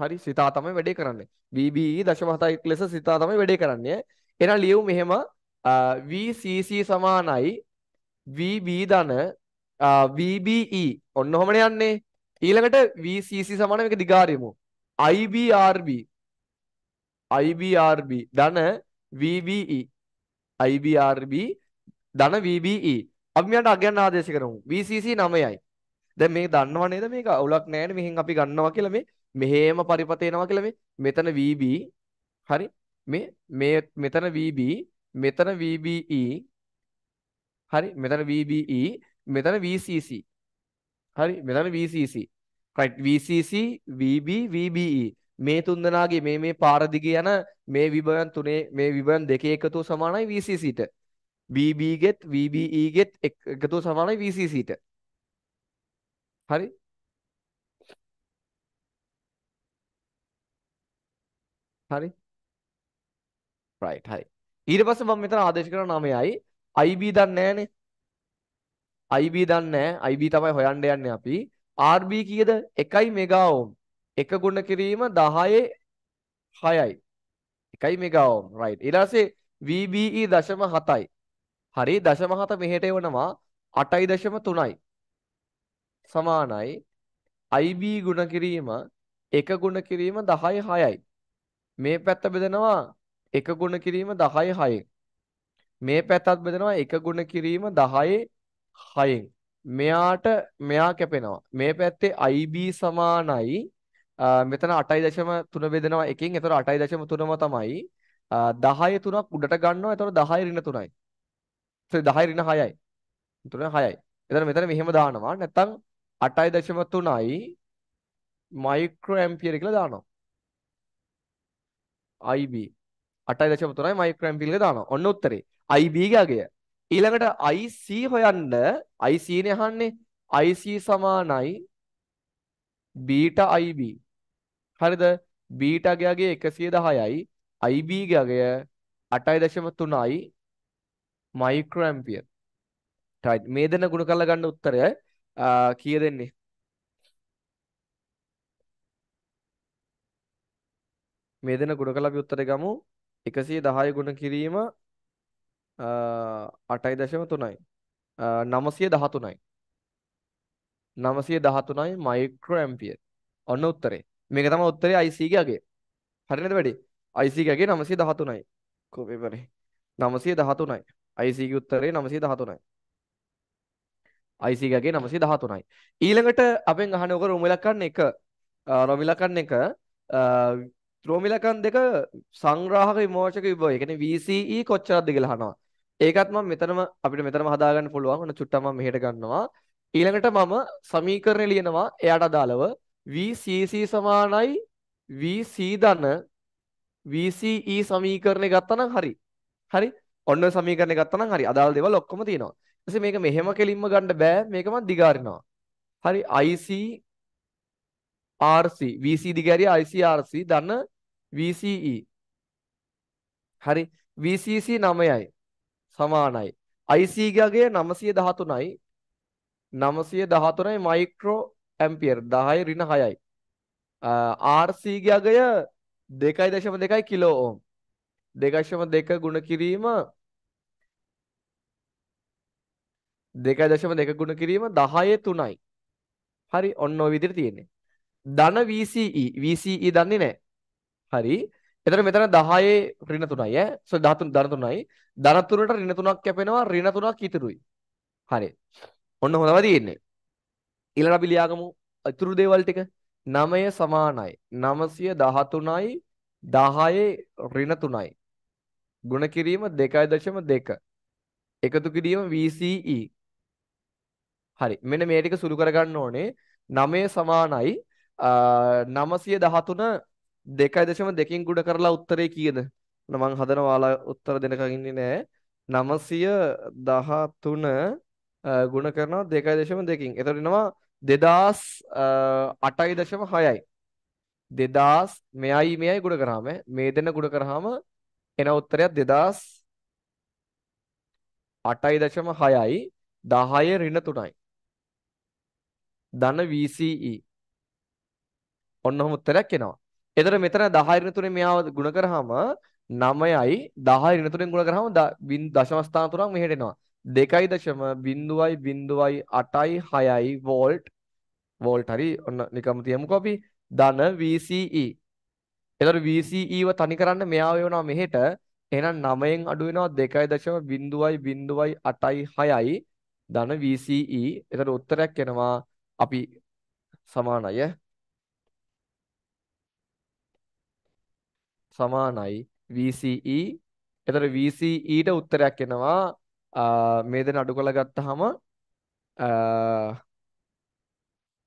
හරි සිතා තමයි වැඩේ කරන්නේ. BBE දශම 7යි ලෙස සිතා තමයි වැඩේ කරන්නේ. එහෙනම් ලියමු මෙහෙම VCC සමානයි VB ධන VBE ඔන්න ඔහමනේ යන්නේ. ඊළඟට VCC සමාන මේක දිගාරියමු. IBRB IBRB ධන VBE IBRB ධන VBE අපි මෙයාට අගයන් ආදේශ කරමු. VCC 9යි. දැන් මේක දන්නව නේද මේක අවුලක් නැහැ මෙහෙන් අපි ගන්නවා කියලා මේ මෙහෙම පරිපතේනවා කියලා මේ මෙතන VB හරි මේ මේ මෙතන VB මෙතන VBE හරි මෙතන VBE මෙතන VCC හරි මෙතන VCC right VCC VB VBE මේ තුන් දෙනාගේ මේ මේ පාර දිගේ යන මේ විභවයන් තුනේ මේ විභවයන් දෙකේ එකතුව සමානයි VCCට BB ගෙත් VBE ගෙත් එකතු සමානයි VCCට. හරි? හරි? right හරි. ඊට පස්සේ මම මෙතන ආදේශ කරන නමයයි IB දන්නේ නැහනේ. IB දන්නේ නැහැ. IB තමයි හොයන්න යන්නේ අපි. RB කීයද? 1 මෙගා ඕම්. 1 ගුණ කිරීම 10 6යි. 1 මෙගා ඕම්. right. ඊට පස්සේ VBE 0.7යි. හරි දශම 7 මෙහෙට එවනවා 8.3යි. සමානයි IB ගුණ කිරීම 1 ගුණ කිරීම 10 6යි. මේ පැත්ත බෙදනවා 1 ගුණ කිරීම 10 6 මේ පැත්තත් බෙදනවා 1 ගුණ කිරීම 10 6 මෙයාට මෙයා කැපෙනවා. මේ පැත්තේ IB සමානයි මෙතන 8.3 බෙදනවා එකෙන්. ඒතර 8.3ම තමයි 10 3ක් උඩට ගන්නවා. ඒතර 10 ඍණ 3යි. 10 ඍණ 6යි. උතන 6යි. එතන මෙතන මෙහෙම දානවා. නැත්තම් 8.3යි මයික්‍රෝ ඇම්පියර කියලා දානවා. IB 8.3යි මයික්‍රෝ ඇම්පියර කියලා දානවා. ඔන්න උත්තරේ. IB ගේ අගය. ඊළඟට IC හොයන්න IC නේ අහන්නේ. IC සමානයි බීටා IB. හරිද? බීටා ගේ අගය 110යි. IB ගේ අගය 8.3යි මයික්‍රෝඇම්පියර් ටයිට් මේ දෙන්න ගුණ කරලා ගන්න උත්තරය කිය දෙන්නේ මේ දෙන ගුණ කරලා අපි උත්තරේ ගමු 110 ගුණ කිරීම 8.3යි 913යි 913යි මයික්‍රෝඇම්පියර් ඔන්න උත්තරේ මේක තමයි උත්තරේ IC ගේ හරියද වැඩි IC ගේ 913යි කෝපේ පරි 913යි IC උත්තරේ 913යි. ICගේ 913යි. ඊළඟට අපෙන් අහන ඔක රෝමිලකන් 1 රෝමිලකන් 1 රෝමිලකන් 2 සංග්‍රාහක විමෝචක විභව. ඒ කියන්නේ VCE කොච්චරද කියලා අහනවා. ඒකත් මම මෙතනම අපිට මෙතනම හදාගන්න පුළුවන්. ඔන්න චුට්ටක් මම මෙහෙට ගන්නවා. ඊළඟට මම සමීකරණය ලියනවා එයාට අදාළව VCC e සමානයි VC ධන VCE සමීකරණය ගත්තා නම් හරි. හරි. ඔන්න සමීකරණය ගත්තා නම් හරි අදාළ දේවල් ඔක්කොම තියෙනවා. ඊපස්සේ මේක මෙහෙම කෙලින්ම ගන්න බෑ. මේක මම දිගාරිනවා. හරි IC RC VC දිගාරිය IC RC දන්න VCE හරි VCC 9යි සමානයි. IC ගගේ 913යි 913යි මයික්‍රෝ ඇම්පියර් 10 ඍණ 6යි. RC ගගය 2.2 kilo ඕම්. 2.2 ගුණ කිරීම දෙකයි දශම දෙක ගුණ කිරීම දහය තුනයි හරි ඔන්න ඔය විදිහට තියෙන්නේ ධන VCE VCE දන්නේ නැහැ හරි එතන මෙතන 10 ඍණ 3යි ඈ සෝ 13 ධන 3යි ධන 3ට ඍණ 3ක් කැපෙනවා ඍණ 3ක් ඉතුරුයි හරි ඔන්න හොඳම තියෙන්නේ ඊළඟ අපි ලියාගමු ඉතුරු දේවල් ටික 9 සමානයි 913යි 10 ඍණ 3යි ගුණ කිරීම 2.2 එකතු කිරීම VCE හරි. මෙන්න මේ ටික සුළු කරගන්න ඕනේ. 9 සමානයි 913 2.2කින් ගුණ කරලා උත්තරේ කීයද? මම හදන ඔයාලා උත්තර දෙන්නකම් ඉන්නේ නෑ. 913 ගුණ කරනවා 2.2කින්. එතකොට එනවා 2008.6යි. 2000 මෙයයි මෙයයි ගුණ කරාම මේ දෙන්න ගුණ කරාම එන උත්තරයක් 2000 8.6යි 10 ඍණ 3යි ධන VCE ඔන්න ඔහොම උත්තරයක් එනවා. එතකොට මෙතන 10 ඍණ තුනේ මෙයාව ගුණ කරාම 9යි 10 ඍණ තුනෙන් ගුණ කරාම දශම ස්ථාන තුනක් මෙහෙට එනවා. 2.0.8යි වෝල්ට් වෝල්ට් හරි ඔන්න නිකම් තියමුකෝ අපි ධන VCE. එතකොට VCE ව තනි කරන්න මෙයාව වෙනවා මෙහෙට. එහෙනම් 9ෙන් අඩු වෙනවා 2.0.0.8යි ධන VCE. එතකොට උත්තරයක් එනවා අපි සමානය සමානයි VCE එතකොට VCE ට උත්තරයක් එනවා මේ දෙන අඩු කරලා ගත්තාම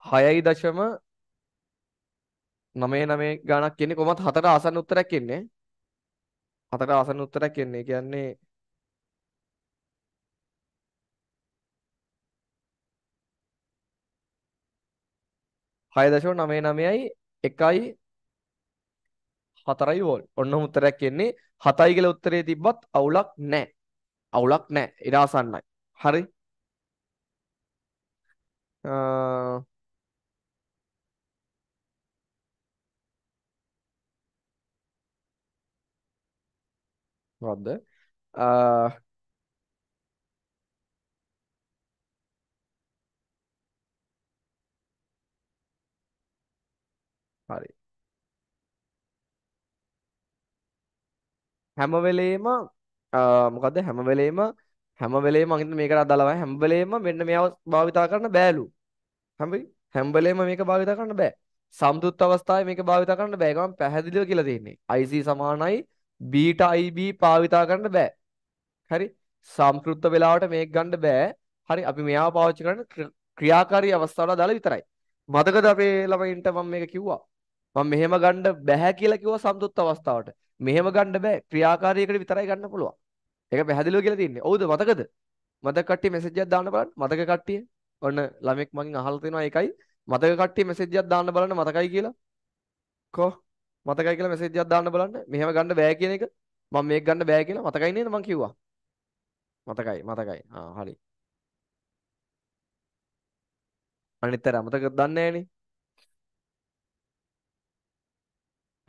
6.99 ගණක් කියන්නේ කොහොමත් හතර ආසන්න උත්තරයක් එන්නේ හතර ආසන්න උත්තරයක් එන්නේ කියන්නේ 6.99යි 1යි 4යි වෝල්. ඔන්න උත්තරයක් එන්නේ 7යි කියලා උත්තරේ තිබ්බත් අවුලක් නැහැ. අවුලක් නැහැ. ඉරාසන්නයි. හරි. මොකද්ද? හැම වෙලේම මොකද හැම වෙලේම හැම වෙලේම මං හිතන්නේ මේකට අදාළවයි හැම වෙලේම මෙන්න මේව භාවිතා කරන්න බෑලු. හැමයි හැම වෙලේම මේක භාවිතා කරන්න බෑ. සම්තුත් අවස්ථාවේ මේක භාවිතා කරන්න බෑ. ඒක මම පැහැදිලිව කියලා තියෙන්නේ. IC සමානයි බීටා IB භාවිතා කරන්න බෑ. හරි. සම්පෘක්ත වෙලාවට මේක ගන්න බෑ. හරි අපි මෙයාව පාවිච්චි කරන්න ක්‍රියාකාරී අවස්ථාවල දාලා විතරයි. මතකද අපේ ළමයින්ට මම මේක කිව්වා. මම මෙහෙම ගන්න බෑ කියලා කිව්වා සම්තුත් අවස්ථාවට. මෙහෙම ගන්න බෑ ක්‍රියාකාරීයකට විතරයි ගන්න පුළුවන්. ඒක පැහැදිලිව කියලා තියෙන්නේ. ඔව්ද මතකද? මතක කට්ටිය මැසේජ් එකක් දාන්න බලන්න. මතක කට්ටිය. ඔන්න ළමෙක් මගෙන් අහලා තිනවා ඒකයි. මතක කට්ටිය මැසේජ් එකක් දාන්න බලන්න මතකයි කියලා. කො මතකයි කියලා මැසේජ් එකක් දාන්න බලන්න. මෙහෙම ගන්න බෑ කියන එක. මම මේක ගන්න බෑ කියලා මතකයි නේද මං කිව්වා. මතකයි මතකයි. ආ හරි. අනිත්තර අමතක දන්නේ නෑනේ.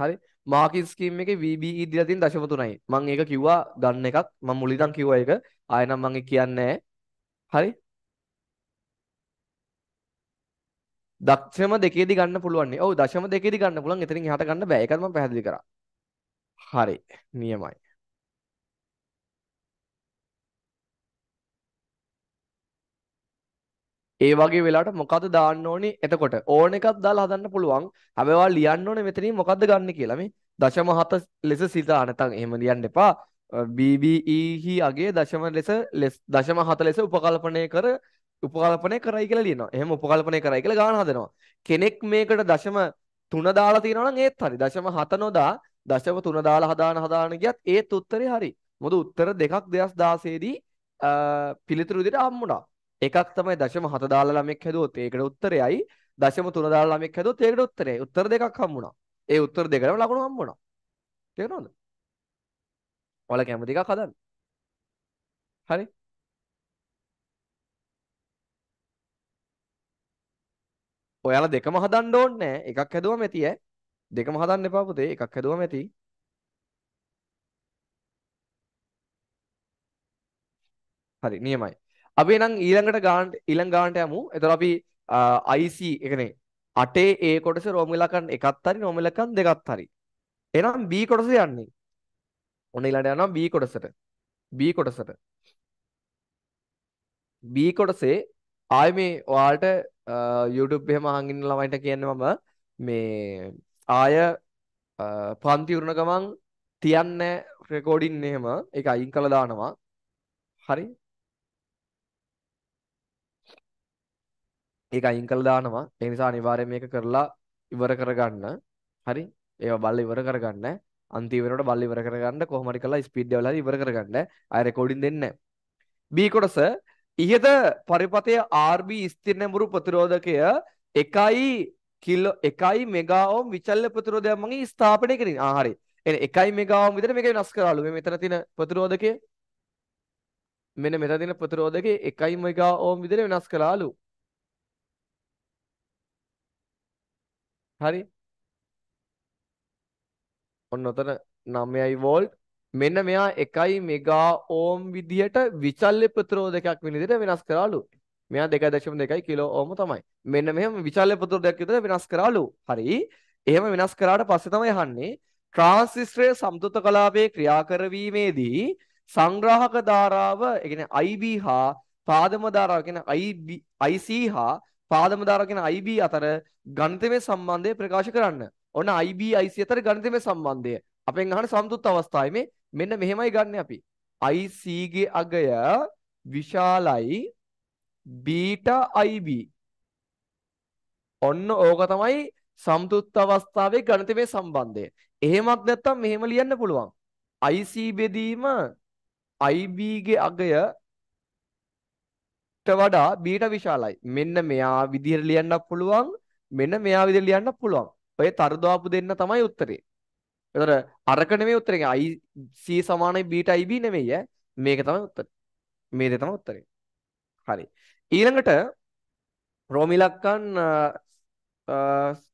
හරි මාකින් ස්කීම් එකේ VBE දීලා තියෙන 0.3යි. මම ඒක කිව්වා ගන්න එකක්. මම මුලින්ම කිව්වා ඒක. ආයෙ නම් මම කියන්නේ හරි. දක්ෂම දෙකේදී ගන්න පුළුවන් නේ. ඔව් දශම දෙකේදී ගන්න පුළුවන්. එතනින් එහාට ගන්න බෑ. ඒකත් මම පැහැදිලි කරා. හරි. නියමයි. ඒ වගේ වෙලාවට මොකද දාන්න ඕනි එතකොට ඕන එකක් දාලා හදන්න පුළුවන්. හැබැයි ලියන්න ඕනේ මෙතනින් මොකද්ද ගන්න කියලා මේ දශම හත ලෙස සිතා නැත්නම් එහෙම ලියන්න එපා. BBE හි අගේ දශම ලෙස දශම හත ලෙස උපකල්පනය කර උපකල්පනය කරයි කියලා ලියනවා. එහෙම උපකල්පනය කරයි කියලා ගන්න හදනවා. කෙනෙක් මේකට දශම තුන දාලා තියෙනවා නම් ඒත් හරි. දශම හත නොදා දශම තුන දාලා හදාන හදාන ගියත් ඒත් උත්තරේ හරි. මොකද උත්තර දෙකක් 2016 දී පිළිතුරු විදිහට හම්බුණා. එකක් තමයි දශම හත දාලා ළමෙක් හැදුවොත් ඒකට උත්තරයයි දශම තුන දාලා ළමෙක් හැදුවොත් ඒකට උත්තරයයි. උත්තර දෙකක් හම්බුණා. ඒ උත්තර දෙකටම ලකුණු හම්බුණා. තේරෙනවද? ඔයාලා කැමති එකක් හදන්න. හරි. ඔයාලා දෙකම හදන්න ඕනේ එකක් හැදුවම ඇති ඈ. දෙකම හදන්න එපා පුතේ. එකක් හැදුවම ඇති. හරි නියමයි. අපි නම් ඊළඟට ගාන්ට ඊළඟ ගාන්ට යමු. එතකොට අපි IC ඒ කියන්නේ 8 A කොටස රෝමිලකන් එකක් හරි රෝමිලකන් දෙකක් හරි. එහෙනම් B කොටස යන්නේ. ඔන්න ඊළඟට යනවා B කොටසට. B කොටසට. B කොටසේ ආයේ මේ ඔයාලට YouTube එහෙම අහන් ඉන්න ළමයිට කියන්නේ මම මේ ආය පන්ති උරන ගමන් තියන්නේ රෙකෝඩින් එහෙම ඒක අයින් කළා දානවා. හරි ඒක අයින් කළා දානවා. ඒ නිසා අනිවාර්යයෙන් මේක කරලා ඉවර කරගන්න. හරි? ඒවා බල්ල ඉවර කරගන්න. අන්තිම වෙනකොට බල්ල ඉවර කරගන්න කොහොම හරි කරලා ස්පීඩ් ඩෙවලොප් ඉවර කරගන්න. ආය රෙකෝඩින් දෙන්නේ නැහැ. B කොටස ඉහත පරිපතය RB ස්ථිර නැඹුරු ප්‍රතිරෝධකය 1යි කිලෝ 1යි මෙගා ඕම් විචල්්‍ය ප්‍රතිරෝධයක් මගින් ස්ථාපනය කරන්නේ. ආ හරි. එනේ 1යි මෙගා ඕම් විතර මේක වෙනස් කරාලු. මේ මෙතන තියෙන ප්‍රතිරෝධකය මෙන්න මෙතන තියෙන ප්‍රතිරෝධකේ 1යි මෙගා ඕම් විතර වෙනස් කරාලු. හරි. ඔන්න ඔතන 9යි වෝල්ට්. මෙන්න මෙයා 1 මෙගා ඕම් විදිහට විචල්්‍ය ප්‍රතිරෝධකයක් විදිහට වෙනස් කරාලු. මෙයා 2.2 කිලෝ ඕම් තමයි. මෙන්න මෙහෙම විචල්්‍ය ප්‍රතිරෝධයක් විදිහට වෙනස් කරාලු. හරි. එහෙම වෙනස් කරාට පස්සේ තමයි අහන්නේ ට්‍රාන්සිස්ටරයේ සම්තුත කලාපයේ ක්‍රියාකරවීමේදී සංග්‍රාහක ධාරාව ඒ කියන්නේ IB හා පාදම ධාරාව කියන්නේ IC හා පාදමදාරගෙන IB අතර ගණිතමය සම්බන්ධය ප්‍රකාශ කරන්න. ඔන්න IB IC අතර ගණිතමය සම්බන්ධය. අපෙන් අහන සම්තුත් අවස්ථාවේ මේ මෙන්න මෙහෙමයි ගන්න අපි. IC ගේ අගය විශාලයි බීටා IB. ඔන්න ඕක තමයි සම්තුත් අවස්ථාවේ ගණිතමය සම්බන්ධය. එහෙමත් නැත්නම් මෙහෙම ලියන්න පුළුවන්. IC බෙදීම IB ගේ අගය වඩා බීට විශාලයි. මෙන්න මෙයා විදිහට ලියන්න පුළුවන්. මෙන්න මෙයා විදිහට ලියන්න පුළුවන්. ඔය තර්දවාපු දෙන්න තමයි උත්තරේ. ඒතර අරක නෙමෙයි උත්තරේ. IC සමානයි බීට IB නෙමෙයි ඈ. මේක තමයි උත්තරේ. මේ දෙ තමයි උත්තරේ. හරි. ඊළඟට රෝමිලක්කන්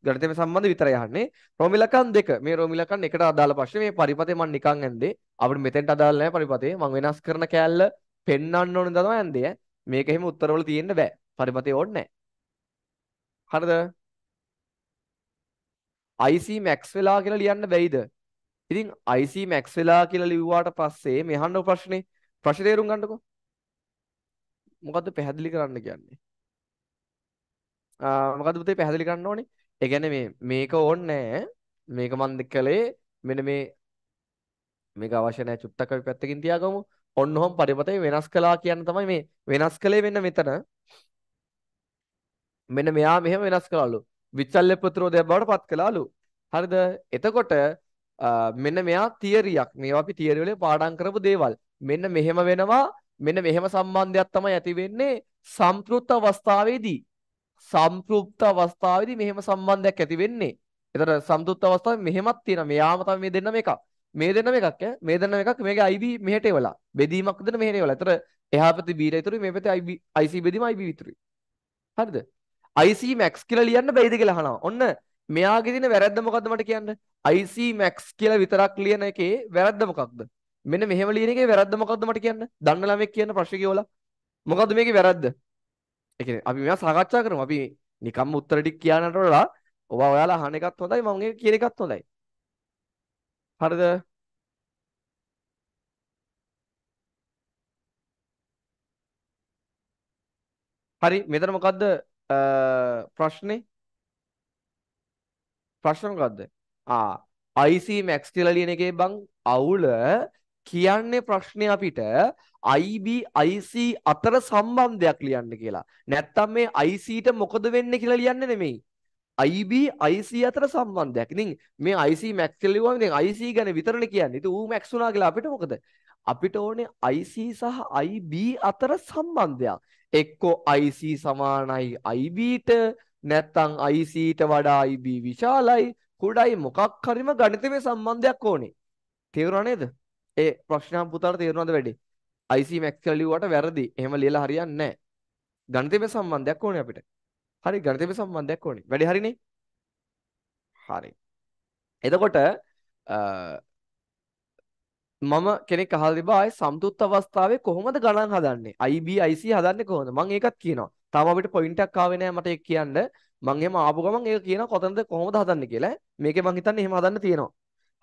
ගණිතය සම්බන්ධ විතරයි අහන්නේ. රෝමිලකන් දෙක. මේ රෝමිලකන් එකට අදාළ ප්‍රශ්නේ මේ පරිපතේ මම නිකන් ඇන්දේ. අපිට මෙතෙන්ට අදාළ නැහැ පරිපතේ. මම වෙනස් කරන කෑල්ල පෙන්වන්න ඕනේ තමයි ඇන්දේ. මේක එහෙම උත්තරවල තියෙන්න බෑ. පරිපතේ ඕනේ නැහැ. හරිද? IC max වෙලා කියලා ලියන්න බැයිද? ඉතින් IC max වෙලා කියලා ලිව්වාට පස්සේ මෙහන්න ප්‍රශ්නේ ප්‍රශ්නේ තේරුම් ගන්නකෝ. මොකද්ද පැහැදිලි කරන්න කියන්නේ? ආ මොකද්ද පුතේ පැහැදිලි කරන්න ඕනේ? ඒ කියන්නේ මේ මේක ඕනේ මේක මන් කළේ මෙන්න මේ මේක අවශ්‍ය නැහැ චුට්ටක් අපි පැත්තකින් තියාගමු. ඔන්නෝම් පරිපතේ වෙනස් කළා කියන්න තමයි මේ වෙනස් කළේ වෙන්න මෙතන මෙන්න මෙයා මෙහෙම වෙනස් කළාලු විචල්්‍ය ප්‍රතිරෝධය බවට පත් කළාලු හරිද එතකොට මෙන්න මෙයා තියරියක් මේවා අපි තියරි වලින් පාඩම් කරපු දේවල් මෙන්න මෙහෙම වෙනවා මෙන්න මෙහෙම සම්බන්ධයක් තමයි ඇති වෙන්නේ සම්පෘප්ත අවස්ථාවේදී සම්පෘප්ත අවස්ථාවේදී මෙහෙම සම්බන්ධයක් ඇති වෙන්නේ එතන සම්පෘප්ත අවස්ථාවේ මෙහෙමත් තියෙනවා මෙයාම තමයි මේ දෙන්නම එකක් මේ දෙන්නම එකක් ඈ මේ දෙන්නම එකක් මේකේ IB මෙහෙට එවලා බෙදීමක් දෙන මෙහෙට එවලා. ඒතර එහා පැත්තේ B ඉතුරුයි මේ පැත්තේ IB IC බෙදීම IB ඉතුරුයි. හරිද? IC max කියලා ලියන්න බැයිද කියලා අහනවා. ඔන්න මෙයාගේ තියෙන වැරද්ද මොකද්ද මට කියන්න? IC max කියලා විතරක් ලියන එකේ වැරද්ද මොකක්ද? මෙන්න මෙහෙම ලියන එකේ වැරද්ද මොකද්ද මට කියන්න? දන්න ළමෙක් කියන්න ප්‍රශ්න කියවලා. මොකද්ද මේකේ වැරද්ද? ඒ කියන්නේ අපි මේවා සාකච්ඡා කරමු. අපි නිකම්ම උත්තර ටික කියන්නට වඩා ඔබ ඔයාලා අහන එකත් හොඳයි මම ඒක කියන එකත් හොඳයි. හරිද? හරි මෙතන මොකද්ද ප්‍රශ්නේ? ප්‍රශ්න මොකද්ද? ආ IC max කියලා ලියන එකේ බං අවුල කියන්නේ ප්‍රශ්නේ අපිට IB IC අතර සම්බන්ධයක් ලියන්න කියලා. නැත්තම් මේ IC ට මොකද වෙන්නේ කියලා ලියන්නේ නෙමෙයි. IB IC අතර සම්බන්ධයක්. ඉතින් මේ IC max කියලා ලිව්වම ඉතින් IC ගැන විතරනේ කියන්නේ. ඉතින් ඌ max වුණා කියලා අපිට මොකද? අපිට ඕනේ IC සහ IB අතර සම්බන්ධයක්. එක්කෝ IC සමානයි IBට නැත්නම් ICට වඩා IB විශාලයි කුඩයි මොකක් හරිම ගණිතමය සම්බන්ධයක් ඕනේ. තේරුණා නේද? ඒ ප්‍රශ්නම් පුතාට තේරුණාද වැඩි? IC max කියලා ලිව්වට වැරදි. එහෙම ලියලා හරියන්නේ නැහැ. ගණිතමය සම්බන්ධයක් ඕනේ අපිට. හරි ගණිතමය සම්බන්ධයක් ඕනේ. වැඩි හරිනේ. හරි. එතකොට මම කෙනෙක් අහලා තිබා ආයේ සම්තුත් අවස්ථාවේ කොහොමද ගණන් හදන්නේ? IB IC හදන්නේ කොහොමද? මම ඒකත් කියනවා. තාම අපිට පොයින්ට් එකක් ආවේ නැහැ මට ඒක කියන්න. මම එහෙම ආපු ගමන් ඒක කියනවා කොතනද කොහොමද හදන්නේ කියලා. මේකේ මම හිතන්නේ එහෙම හදන්න තියෙනවා.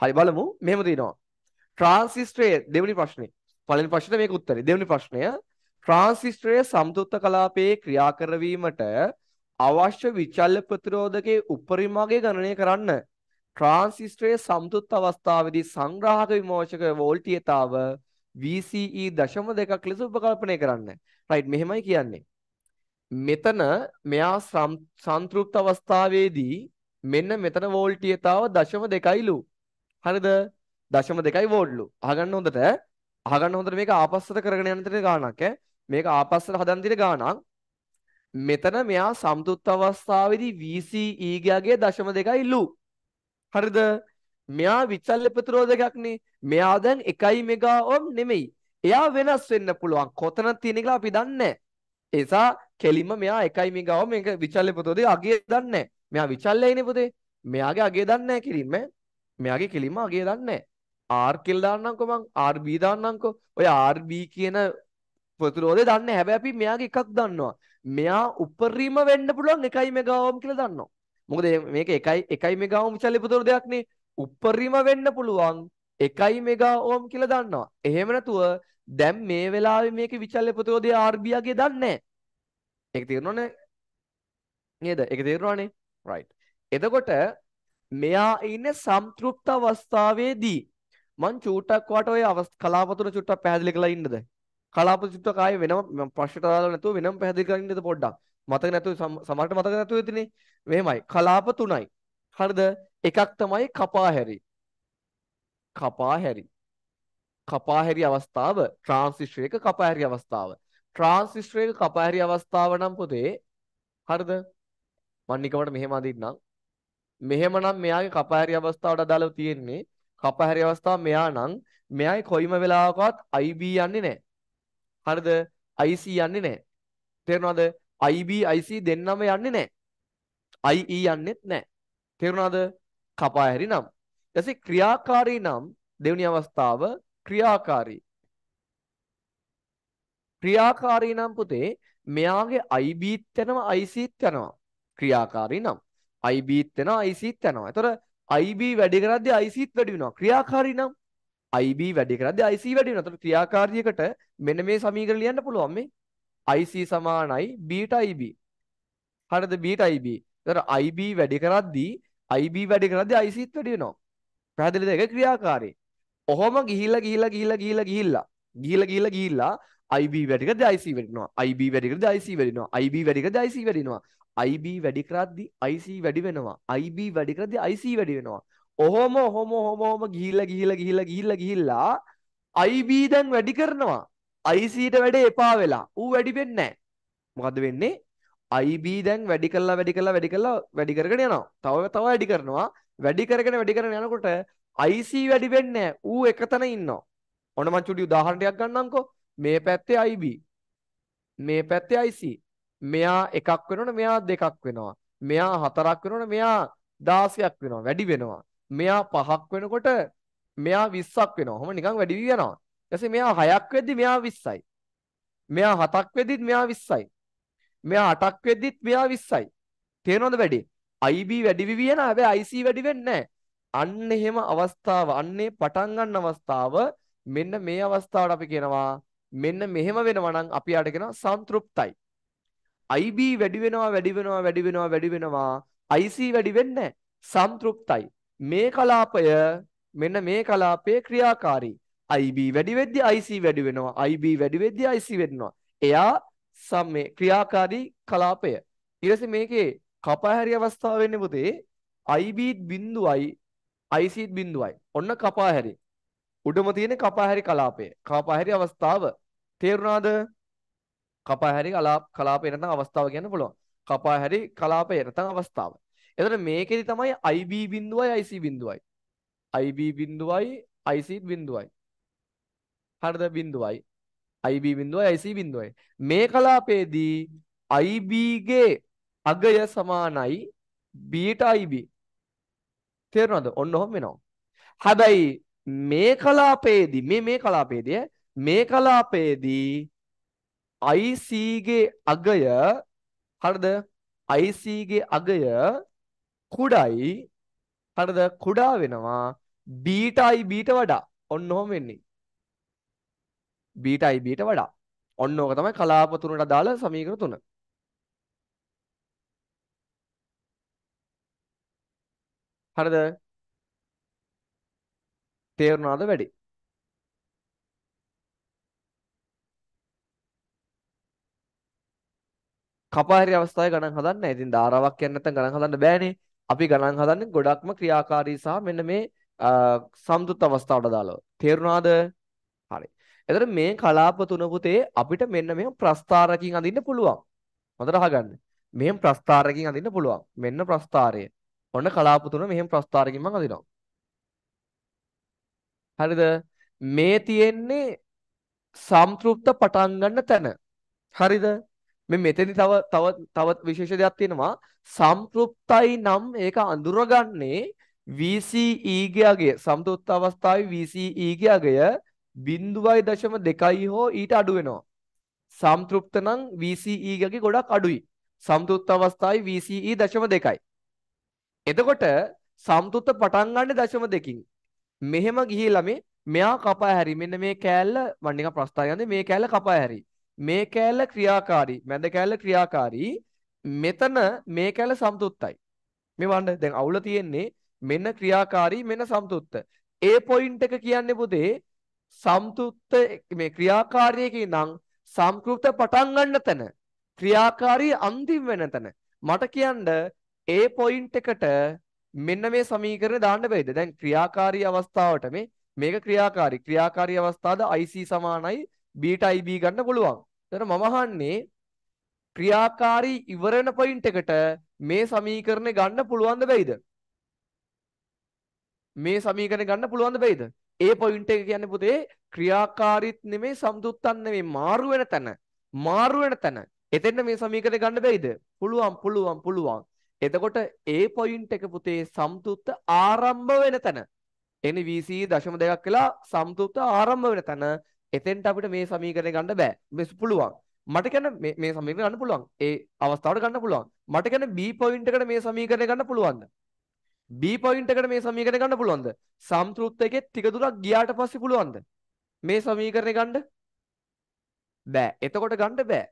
හරි බලමු. මෙහෙම තියෙනවා. ට්‍රාන්සිස්ටරයේ දෙවෙනි ප්‍රශ්නේ. පළවෙනි ප්‍රශ්නේ මේක උත්තරේ. දෙවෙනි ප්‍රශ්නය ට්‍රාන්සිස්ටරයේ සම්තුත්ත කලාපයේ ක්‍රියා කරවීමට අවශ්‍ය විචල්්‍ය ප්‍රතිරෝධකයේ උපරිමගේ ගණනය කරන්න. ට්‍රාන්සිස්ටරයේ සම්තුත් අවස්ථාවේදී සංග්‍රාහක විමෝචක වෝල්ටීයතාව VCE දශම දෙකක් ලෙස උපකල්පනය කරන්න. රයිට් මෙහෙමයි කියන්නේ. මෙතන මෙයා සංතෘප්ත අවස්ථාවේදී මෙන්න මෙතන වෝල්ටීයතාව දශම දෙකයිලු. හරිද? දශම දෙකයි වෝල්ට්ලු. අහගන්න හොඳට. අහගන්න හොඳට මේක ආපස්සට කරගෙන යන තර ගාණක් ඈ. මේක ආපස්සට හදන් දින ගාණක්. මෙතන මෙයා සම්තුත් අවස්ථාවේදී VC ඊගයාගේ දශම දෙකයි ලු. හරිද? මෙයා විචල්්‍ය ප්‍රතිරෝධකයක්නේ. මෙයා දැන් 1 මෙගා ඕම් නෙමෙයි. එයා වෙනස් වෙන්න පුළුවන්. කොතන තියෙන කියලා අපි දන්නේ එසා කෙලින්ම මෙයා 1 මෙගා ඕම් මේක විචල්්‍ය ප්‍රතිරෝධයේ අගය දන්නේ මෙයා විචල්්‍යයිනේ පුතේ. මෙයාගේ අගය දන්නේ කිලින්ම. මෙයාගේ කෙලින්ම අගය දන්නේ R කියලා දාන්නම්කෝ මං RB දාන්නම්කෝ. ඔය RB කියන ප්‍රතිරෝධය දන්නේ හැබැයි අපි මෙයාගේ එකක් දන්නවා. මෙයා උපරිම වෙන්න පුළුවන් එකයි මෙගාවම් කියලා දන්නවා. මොකද මේක එකයි එකයි මෙගාවම් චලිපතර දෙයක්නේ. උපරිම වෙන්න පුළුවන් එකයි මෙගාවම් කියලා දන්නවා. එහෙම නැතුව දැන් මේ වෙලාවේ මේක විචල්‍යපතෝදේ RB ගේ දන්නේ නැහැ. ඒක තේරෙනවනේ. නේද? ඒක තේරෙනවනේ. right. එතකොට මෙයා ඉන්නේ සම්තෘප්ත අවස්ථාවේදී මං චූටක් වට ඔය කලාපතුර චුට්ටක් පැහැදිලි කරලා ඉන්නද? කලාප සිතුවක් ආයේ වෙනම ප්‍රශ්නට දාලා නැතුව වෙනම පැහැදිලි කරන්න ඉඳ පොඩ්ඩක්. මතක නැතුව සමහරට මතක නැතුව ඇතිනේ. මෙහෙමයි. කලාප තුනයි. හරිද? එකක් තමයි කපා හැරි. කපා හැරි. කපා හැරි අවස්ථාව ට්‍රාන්සිස්ටර් එක කපා හැරි අවස්ථාව. ට්‍රාන්සිස්ටර් එක කපා හැරි අවස්ථාව නම් පුතේ හරිද? මම නිකමට මෙහෙම අදින්නම්. මෙහෙමනම් මෙයාගේ කපා හැරි අවස්ථාවට අදාළව තියෙන්නේ කපා හැරි අවස්ථාව මෙයා නම් මෙයාගේ කොයිම වෙලාවකවත් IB යන්නේ නැහැ. හරිද? IC යන්නේ නැහැ. තේරුණාද? IB IC දෙන්නම යන්නේ නැහැ. IE යන්නේත් නැහැ. තේරුණාද? කපා හැරිනම්. ඊටසේ ක්‍රියාකාරී නම් දෙවෙනි අවස්ථාව ක්‍රියාකාරී. ක්‍රියාකාරී නම් පුතේ මෙයාගේ IB තැනම IC තැනවා. ක්‍රියාකාරී නම් IB තැනවා IC තැනවා. ඒතර IB වැඩි කරද්දී ICත් වැඩි වෙනවා. ක්‍රියාකාරී නම් IB වැඩි කරද්දී IC වැඩි වෙනවා. එතකොට ක්‍රියාකාරියකට මෙන්න මේ සමීකරණ ලියන්න පුළුවන් මේ IC සමානයි beta IB. හරිද beta IB. එතකොට IB වැඩි කරද්දී IB වැඩි කරද්දී ICත් වැඩි වෙනවා. පැහැදිලිද ඒක ක්‍රියාකාරී. ඔහොම ගිහිල්ලා ගිහිල්ලා ගිහිල්ලා ගිහිල්ලා ගිහිල්ලා ගිහිල්ලා ගිහිල්ලා ගිහිල්ලා IB වැඩි කරද්දී IC වැඩිනවා. IB වැඩි කරද්දී IC වැඩිනවා. IB වැඩි කරද්දී IC වැඩිනවා. IB වැඩි කරද්දී IC වැඩි වෙනවා. IB වැඩි කරද්දී IC වැඩි වෙනවා. ඔහොම ඔහොම ඔහොම ඔහොම ගිහිල්ලා ගිහිල්ලා ගිහිල්ලා ගිහිල්ලා ගිහිල්ලා IB දැන් වැඩි කරනවා. IC-ට වැඩේ එපා වෙලා. ඌ වැඩි වෙන්නේ නැහැ. මොකද්ද වෙන්නේ? IB දැන් වැඩි කළා වැඩි කළා වැඩි කළා වැඩි කරගෙන යනවා. තව තව වැඩි කරනවා. වැඩි කරගෙන වැඩි කරගෙන යනකොට IC වැඩි වෙන්නේ නැහැ. ඌ එකතන ඉන්නවා. ඔන්න මං චුටි උදාහරණයක් ගන්නම්කෝ. මේ පැත්තේ IB. මේ පැත්තේ IC. මෙයා එකක් වෙනවනේ මෙයා දෙකක් වෙනවා. මෙයා හතරක් වෙනවනේ මෙයා 16ක් වෙනවා. වැඩි වෙනවා. මෙයා පහක් වෙනකොට මෙයා 20ක් වෙනවා. ඔහොම නිකන් වැඩි වී යනවා. ඊපස්සේ මෙයා හයක් වෙද්දි මෙයා 20යි. මෙයා හතක් වෙද්දිත් මෙයා 20යි. මෙයා අටක් වෙද්දිත් මෙයා 20යි. තේරෙනවද වැඩි? IB වැඩි වී යනවා. හැබැයි IC වැඩි වෙන්නේ අන්න එහෙම අවස්ථාව, අන්නේ පටන් අවස්ථාව මෙන්න මේ අවස්ථාවට අපි කියනවා මෙන්න මෙහෙම වෙනවා නම් අපි යාට කියනවා සන්තුප්තයි. IB වැඩි වෙනවා වැඩි වෙනවා වැඩි වෙනවා වැඩි වෙනවා IC වැඩි වෙන්නේ සන්තුප්තයි. මේ කලාපය මෙන්න මේ කලාපයේ ක්‍රියාකාරී IB වැඩි වෙද්දී IC වැඩි වෙනවා IB වැඩි වෙද්දී IC වෙනවා එයා සම මේ ක්‍රියාකාරී කලාපය ඊට පස්සේ මේකේ කපාහැරි අවස්ථාව වෙන්නේ පුතේ IB බිඳුවයි IC බිඳුවයි ඔන්න කපාහැරි උඩම තියෙන කපාහැරි කලාපය කපාහැරි අවස්ථාව තේරුණාද කපාහැරි කලාපය නැත්නම් අවස්ථාව කියන්න පුළුවන් කපාහැරි කලාපය නැත්නම් අවස්ථාව එතකොට මේකෙදි තමයි IB බිඳුවයි IC බිඳුවයි. IB බිඳුවයි IC බිඳුවයි. හරිද බිඳුවයි. IB බිඳුවයි IC බිඳුවයි. මේ කලාපයේදී IB ගේ අගය සමානයි Bට IB. තේරෙනවද? ඔන්න ඔහොම වෙනවා. හැබැයි මේ කලාපයේදී මේ මේ කලාපයේදී මේ කලාපයේදී IC ගේ අගය හරිද IC ගේ අගය කුඩයි හරිද කුඩා වෙනවා බීටයි බීට වඩා ඔන්න ඔහොම වෙන්නේ බීටයි බීට වඩා ඔන්න ඕක තමයි කලාප තුනට අදාළ සමීකරණ තුන හරිද තේරුණාද වැඩි කපාහරි අවස්ථාවේ ගණන් හදන්න. ඉතින් ධාරාවක් කියන්නේ නැත්නම් ගණන් හදන්න බෑනේ. අපි ගණන් හදන්නේ ගොඩක්ම ක්‍රියාකාරී සහ මෙන්න මේ සම්තුත් අවස්ථාවට දාලා. තේරුණාද? හරි. එතකොට මේ කලාප තුන පුතේ අපිට මෙන්න මෙහෙම ප්‍රස්ථාරකින් අඳින්න පුළුවන්. හොඳට අහගන්න. මෙහෙම ප්‍රස්ථාරකින් අඳින්න පුළුවන්. මෙන්න ප්‍රස්ථාරය. ඔන්න කලාප තුන මෙහෙම ප්‍රස්ථාරකින් මම අඳිනවා. හරිද? මේ තියෙන්නේ සම්තෘප්ත පටන් ගන්න තැන. හරිද? මේ මෙතෙදි තව තව තවත් විශේෂ දෙයක් තියෙනවා සම්පෘප්තයි නම් ඒක අඳුරගන්නේ VCE ගේ අගය සම්පෘප්ත අවස්ථාවේ VCE ගේ අගය 0.2 හෝ ඊට අඩු වෙනවා සම්පෘප්ත නම් VCE ගේ ගොඩක් අඩුයි සම්පෘප්ත අවස්ථාවේ VCE 0.2යි එතකොට සම්පෘප්ත පටන් ගන්න 0.2කින් මෙහෙම ගිහිලා මේ මෙයා කපා හැරි මෙන්න මේ කෑල්ල මම නිකන් ප්‍රස්තාරය යන්නේ මේ කෑල්ල කපා හැරි මේ කෑල්ල ක්‍රියාකාරී මැද කෑල්ල ක්‍රියාකාරී මෙතන මේ කෑල්ල සම්තුත්තයි මේ වන්න දැන් අවුල තියෙන්නේ මෙන්න ක්‍රියාකාරී මෙන්න සම්තුත්ත ඒ පොයින්ට් එක කියන්නේ පුතේ සම්තුත්ත මේ ක්‍රියාකාරියකින් නම් සංකෘප්ත පටන් ගන්න තැන ක්‍රියාකාරී අන්තිම වෙන තැන මට කියන්න ඒ පොයින්ට් එකට මෙන්න මේ සමීකරණය දාන්න බැයිද දැන් ක්‍රියාකාරී අවස්ථාවට මේ මේක ක්‍රියාකාරී ක්‍රියාකාරී අවස්ථාවද IC සමානයි බීට IB ගන්න පුළුවන්. එතන මම අහන්නේ ක්‍රියාකාරී ඉවර වෙන පොයින්ට් එකට මේ සමීකරණය ගන්න පුළුවන්ද බැයිද? මේ සමීකරණය ගන්න පුළුවන්ද බැයිද? ඒ පොයින්ට් එක කියන්නේ පුතේ ක්‍රියාකාරීත් නෙමෙයි සම්දුත්තන් නෙමෙයි මාරු වෙන තැන. මාරු වෙන තැන. එතෙන්න මේ සමීකරණය ගන්න බැයිද? පුළුවන් පුළුවන් පුළුවන්. එතකොට ඒ පොයින්ට් එක පුතේ සම්තුත්ත ආරම්භ වෙන තැන. එනි VC දශම දෙකක් වෙලා සම්තුත්ත ආරම්භ වෙන තැන එතෙන්ට අපිට මේ සමීකරණය ගන්න බෑ. මේ පුළුවන්. මට කියන්නේ මේ මේ සමීකරණය ගන්න පුළුවන්. ඒ අවස්ථාවට ගන්න පුළුවන්. මට කියන්නේ B පොයින්ට් එකට මේ සමීකරණය ගන්න පුළුවන්ද? B පොයින්ට් එකට මේ සමීකරණය ගන්න පුළුවන්ද? සම්තෘප්ත එකේ ටික දුරක් ගියාට පස්සේ පුළුවන්ද? මේ සමීකරණය ගන්න බෑ. එතකොට ගන්න බෑ.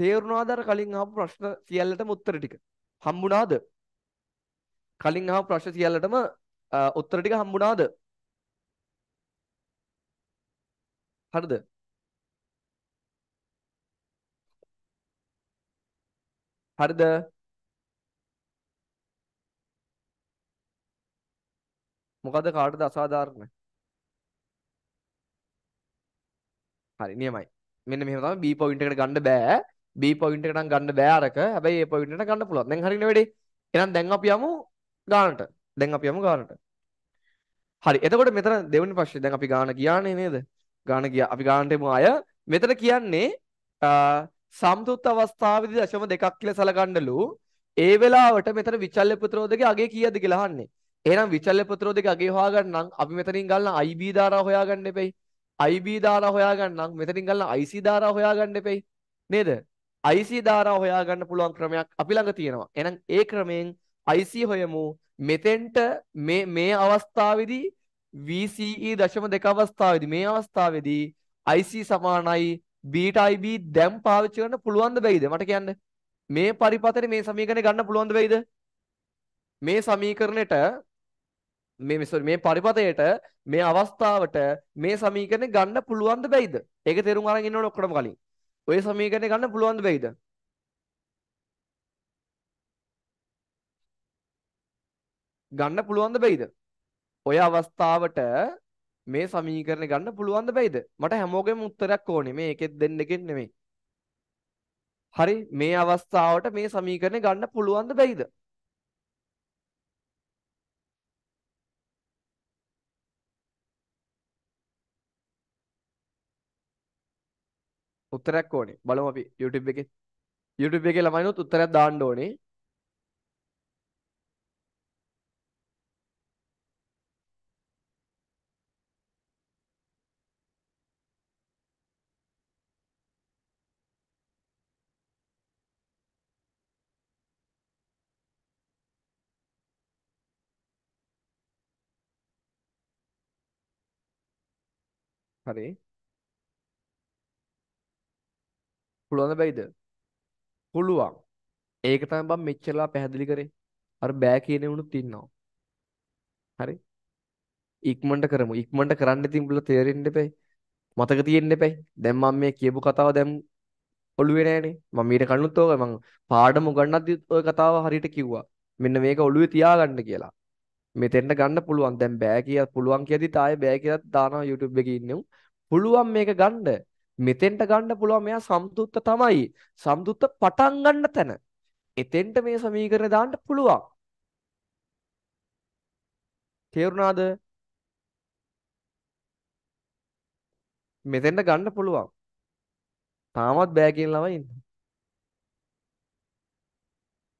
තේරුණාද අර කලින් අහපු ප්‍රශ්න සියල්ලටම උත්තර ටික? හම්බුණාද? කලින් අහපු ප්‍රශ්න සියල්ලටම උත්තර ටික හම්බුණාද? හරිද? හරිද? මොකද කාටද අසාධාරණ? හරි නියමයි. මෙන්න මෙහෙම තමයි B point එකට ගන්න බෑ. B point එකට නම් ගන්න බෑ අරක. හැබැයි A point එකට ගන්න පුළුවන්. දැන් හරිනේ වැඩේ. එහෙනම් දැන් අපි යමු ගානට. දැන් අපි යමු ගානට. හරි. එතකොට මෙතන දෙවෙනි ප්‍රශ්නේ දැන් අපි ගාන ගියානේ නේද? ගාන ගියා. අපි ගානට එමු අය. මෙතන කියන්නේ සම්තුත් අවස්ථාවේදී දශම දෙකක් කියලා සලකන්නලු. ඒ වෙලාවට මෙතන විචල්්‍ය පුත්‍රෝදගේ අගේ කීයද කියලා අහන්නේ. එහෙනම් විචල්්‍ය පුත්‍රෝදගේ අගේ හොයාගන්න නම් අපි මෙතනින් ගන්න IB ධාරාව හොයාගන්න එපෙයි. IB ධාරාව හොයාගන්න නම් මෙතනින් ගන්න IC ධාරාව හොයාගන්න එපෙයි. නේද? IC ධාරාව හොයාගන්න පුළුවන් ක්‍රමයක් අපි ළඟ තියෙනවා. එහෙනම් ඒ ක්‍රමයෙන් IC හොයමු. මෙතෙන්ට මේ මේ අවස්ථාවේදී VCE දශම දෙක අවස්ථාවේදී මේ අවස්ථාවේදී IC සමානයි beta IB දැන් පාවිච්චි කරන්න පුළුවන්ද බැයිද මට කියන්න මේ පරිපථනේ මේ සමීකරණය ගන්න පුළුවන්ද බැයිද මේ සමීකරණයට මේ sorry මේ පරිපථයට මේ අවස්ථාවට මේ සමීකරණය ගන්න පුළුවන්ද බැයිද ඒක තේරුම් අරන් ඉන්න ඕන ඔක්කොම කලින් ඔය සමීකරණය ගන්න පුළුවන්ද බැයිද ගන්න පුළුවන්ද බැයිද ඔය අවස්ථාවට මේ සමීකරණ ගන්න පුළුවන්ද බැයිද? මට හැමෝගෙම උත්තරයක් ඕනේ. මේ එකෙත් දෙන්න එකෙන් නෙමෙයි. හරි මේ අවස්ථාවට මේ සමීකරණය ගන්න පුළුවන්ද බැයිද? උත්තරයක් ඕනේ. බලමු අපි YouTube එකේ YouTube එකේ ළමයිනුත් උත්තරයක් දාන්න ඕනේ. හරි. පුළුවන් බැයිද? පුළුවන්. ඒක තමයි මම මෙච්චරලා පැහැදිලි කරේ. අර බෑ කියන උනුත් ඉන්නවා. හරි. ඉක්මනට කරමු. ඉක්මනට කරන්න ඉතින් උඹලා තේරෙන්න එපයි. මතක තියෙන්න එපයි. දැන් මම මේ කියපු කතාව දැන් ඔළුවේ නෑනේ. මම ඊට කලිනුත් ඕක මම පාඩම උගන්වද්දි ওই කතාව හරියට කිව්වා. මෙන්න මේක ඔළුවේ තියාගන්න කියලා. මෙතෙන්ට ගන්න පුළුවන් දැන් බෑ කියත් පුළුවන් කියදි තාය බෑ කියලත් දානවා YouTube එකේ ඉන්නෙමු පුළුවන් මේක ගන්න මෙතෙන්ට ගන්න පුළුවන් මෙයා සම්තුත්ත තමයි සම්තුත්ත පටන් ගන්න තැන එතෙන්ට මේ සමීකරණ දාන්න පුළුවන් තේරුණාද මෙතෙන්ට ගන්න පුළුවන් තාමත් බෑ කියන ළමයි ඉන්න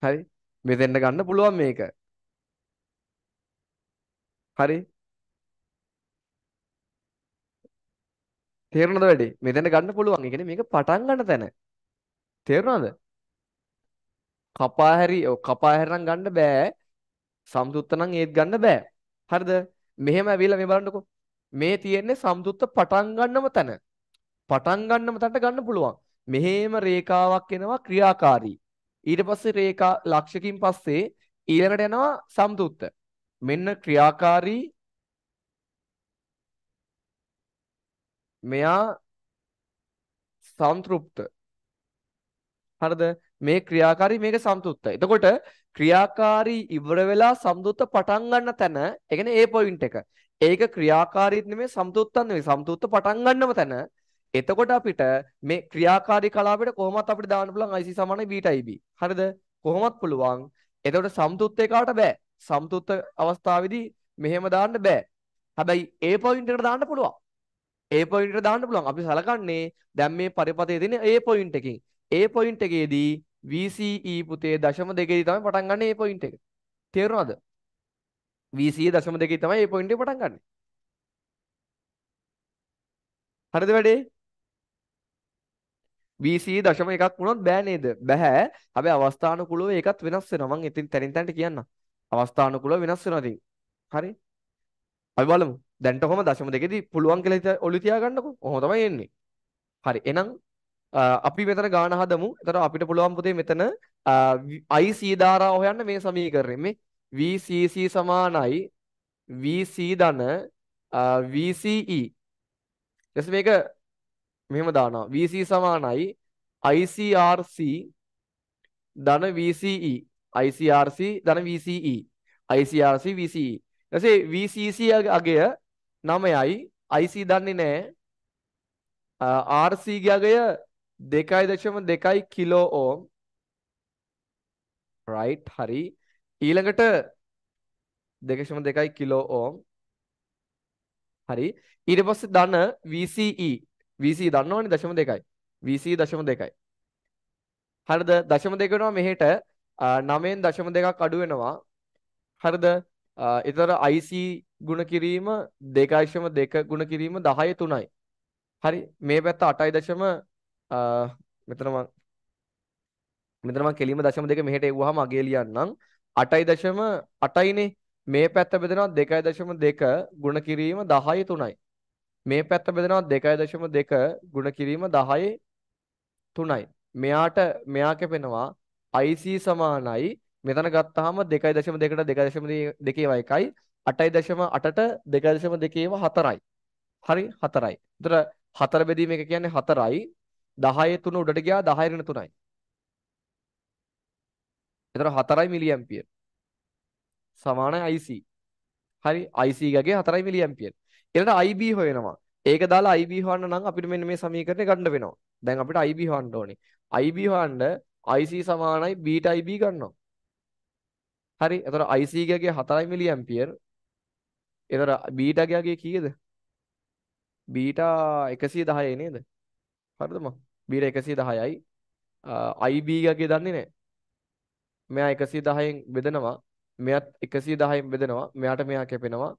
හරි මෙතෙන්ට ගන්න පුළුවන් මේක හරි. තේරුණාද වැඩේ? මෙතන ගන්න පුළුවන්. ඒ කියන්නේ මේක පටන් ගන්න තැන. තේරුණාද? කපා හැරි ඔව් කපා හැරනම් ගන්න බෑ. සම්තුත්ත නම් ඒත් ගන්න බෑ. හරිද? මෙහෙම ඇවිල්ලා මේ බලන්නකෝ. මේ තියෙන්නේ සම්තුත්ත පටන් ගන්නම තැන. පටන් ගන්නම තැනට ගන්න පුළුවන්. මෙහෙම රේඛාවක් එනවා ක්‍රියාකාරී. ඊට පස්සේ රේඛා ලක්ෂකින් පස්සේ ඊළඟට යනවා සම්තුත්ත. මෙන්න ක්‍රියාකාරී මෙයා සන්තුප්ත හරිද මේ ක්‍රියාකාරී මේක සන්තුප්ත. එතකොට ක්‍රියාකාරී ඉවර වෙලා සම්තුප්ත පටන් ගන්න තැන, ඒ කියන්නේ ඒ පොයින්ට් එක. ඒක ක්‍රියාකාරීත් නෙමෙයි සම්තුප්තත් නෙමෙයි සම්තුප්ත පටන් ගන්නම තැන. එතකොට අපිට මේ ක්‍රියාකාරී කලාපෙට කොහොමවත් අපිට දාන්න පුළුවන් IC සමානයි BTIB. හරිද? කොහොමත් පුළුවන්. එතකොට සම්තුප්ත එකාට බෑ. සම්තුත්ත අවස්ථාවේදී මෙහෙම දාන්න බෑ. හැබැයි ඒ පොයින්ට් එකට දාන්න පුළුවන්. ඒ පොයින්ට් එකට දාන්න පුළුවන්. අපි සලකන්නේ දැන් මේ පරිපතේ තියෙන ඒ පොයින්ට් එකකින්. ඒ පොයින්ට් එකේදී VCE පුතේ දශම දෙකේදී තමයි පටන් ගන්න ඒ පොයින්ට් එක. තේරුණාද? VCE දශම දෙකේ තමයි ඒ පොයින්ට් එක පටන් ගන්න. හරිද වැඩේ? VCE දශම එකක් වුණොත් බෑ නේද? බෑ. හැබැයි අවස්ථානුකූලව ඒකත් වෙනස් වෙනවා. මම ඉතින් තැනින් තැනට කියන්නම්. අවස්ථානුකූලව වෙනස් වෙනවා ඉතින්. හරි. අපි බලමු. දැන් කොහොම දශම දෙකේදී පුළුවන් කියලා හිත ඔලු තියාගන්නකො. ඔහොම තමයි එන්නේ. හරි. එහෙනම් අපි මෙතන ගාන හදමු. ඒතර අපිට පුළුවන් පුතේ මෙතන IC ධාරාව හොයන්න මේ සමීකරණය. මේ VCC සමානයි VC ධන VCE. ඊට මේක මෙහෙම දානවා. VC සමානයි ICRC ධන VCE. ICRC ධන VCE ICRC VCE ඊටසේ VCC අගය 9යි IC දන්නේ නැහැ RC ගේ අගය 2.2 කිලෝ ඕම් right හරි ඊළඟට 2.2 කිලෝ ඕම් හරි ඊට පස්සේ ධන VCE VC e දන්නවනේ 0.2යි VC 0.2යි හරිද 0.2 වෙනවා මෙහෙට 9න් දශම දෙකක් අඩු වෙනවා. හරිද? ඒතර IC ගුණ කිරීම 2.2 ගුණ කිරීම 10 3යි. හරි මේ පැත්ත 8.0 මෙතන මම මෙතන මම කෙලිම දශම දෙක මෙහෙට එවුවාම අගේ ලියන්නම් 8.8 නේ මේ පැත්ත බෙදෙනවා 2.2 ගුණ කිරීම 10 3යි. මේ පැත්ත බෙදෙනවා 2.2 ගුණ කිරීම 10 3යි. මෙයාට මෙයා කැපෙනවා 0.5 IC සමානයි මෙතන ගත්තාම 2.2ට 2.2 ඒවා එකයි 8.8ට 2.2 ඒවා හතරයි. හරි හතරයි. ඒතර හතර බෙදීම එක කියන්නේ හතරයි. 10 3 උඩට ගියා 10 ඍණ 3යි. ඒතර හතරයි මිලි ඇම්පියර්. සමානයි IC. හරි IC ගගේ හතරයි මිලි ඇම්පියර්. ඊළඟට IB හොයනවා. ඒක දාලා IB හොයන්න නම් අපිට මෙන්න මේ සමීකරණය ගන්න වෙනවා. දැන් අපිට IB හොයන්න ඕනේ. IB හොයන්න IC සමානයි බීට IB ගන්නවා. හරි. එතකොට IC ගගේ 4 මිලි ඇම්පියර්. එතකොට බීටා ගගේ කීයද? බීටා 110යි නේද? හරිද මම? බීටා 110යි. IB ගගේ දන්නේ නැහැ. මෙයා 110න් බෙදනවා. මෙයත් 110න් බෙදනවා. මෙයාට මෙයා කැපෙනවා.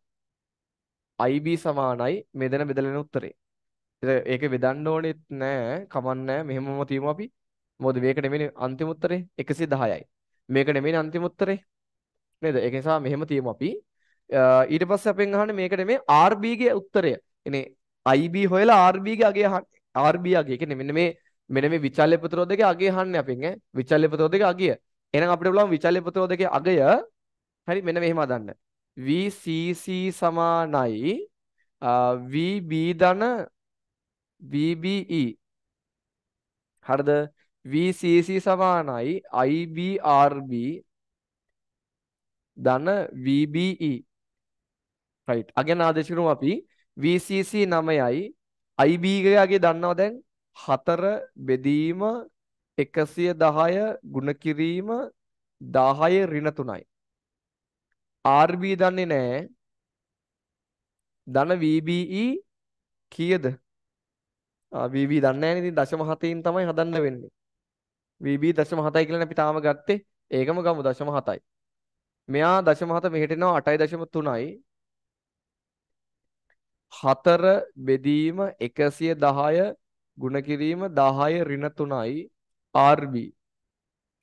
IB සමානයි මෙදෙන බෙදලන උත්තරේ. ඒක බෙදන්න ඕනෙත් නෑ කමන්නෑ මෙහෙමම තියමු අපි මොකද මේක නෙමෙයි අන්තිම උත්තරේ 110යි. මේක නෙමෙයි අන්තිම උත්තරේ. නේද? ඒක නිසා මෙහෙම තියමු අපි. ඊට පස්සේ අපෙන් අහන්නේ මේක නෙමෙයි RB ගේ උත්තරය. එනේ IB හොයලා RB ගේ අගේ RB අගේ කියන්නේ මෙන්න මේ මෙන්න මේ විචල්‍ය ප්‍රතිරෝධ දෙකේ අගේ අහන්නේ අපෙන් ඈ. විචල්‍ය ප්‍රතිරෝධ දෙකේ අගය. එහෙනම් අපිට බලමු විචල්‍ය ප්‍රතිරෝධ දෙකේ අගය හරි මෙන්න මෙහෙම හදන්න. VCC සමානයි VB ධන VBE හරිද VCC සමානයි IBRB ධන VBE right අගෙන ආදේශ කරමු අපි VCC 9යි IB එකගේ දන්නවා දැන් 4 බෙදීම 110 ගුණ කිරීම 10 ඍණ 3යි RB දන්නේ නැහැ ධන VBE කීයද ආ VB දන්නේ නැහැ නේද 0.7න් තමයි හදන්න වෙන්නේ VB 0.7යි කියලා අපි තාම ගත්තේ. ඒකම ගමු 0.7යි. මෙයා 0.7 මෙහෙට එනවා 8.3යි. 4 බෙදීම 110 ගුණ කිරීම 10 ඍණ 3යි RB.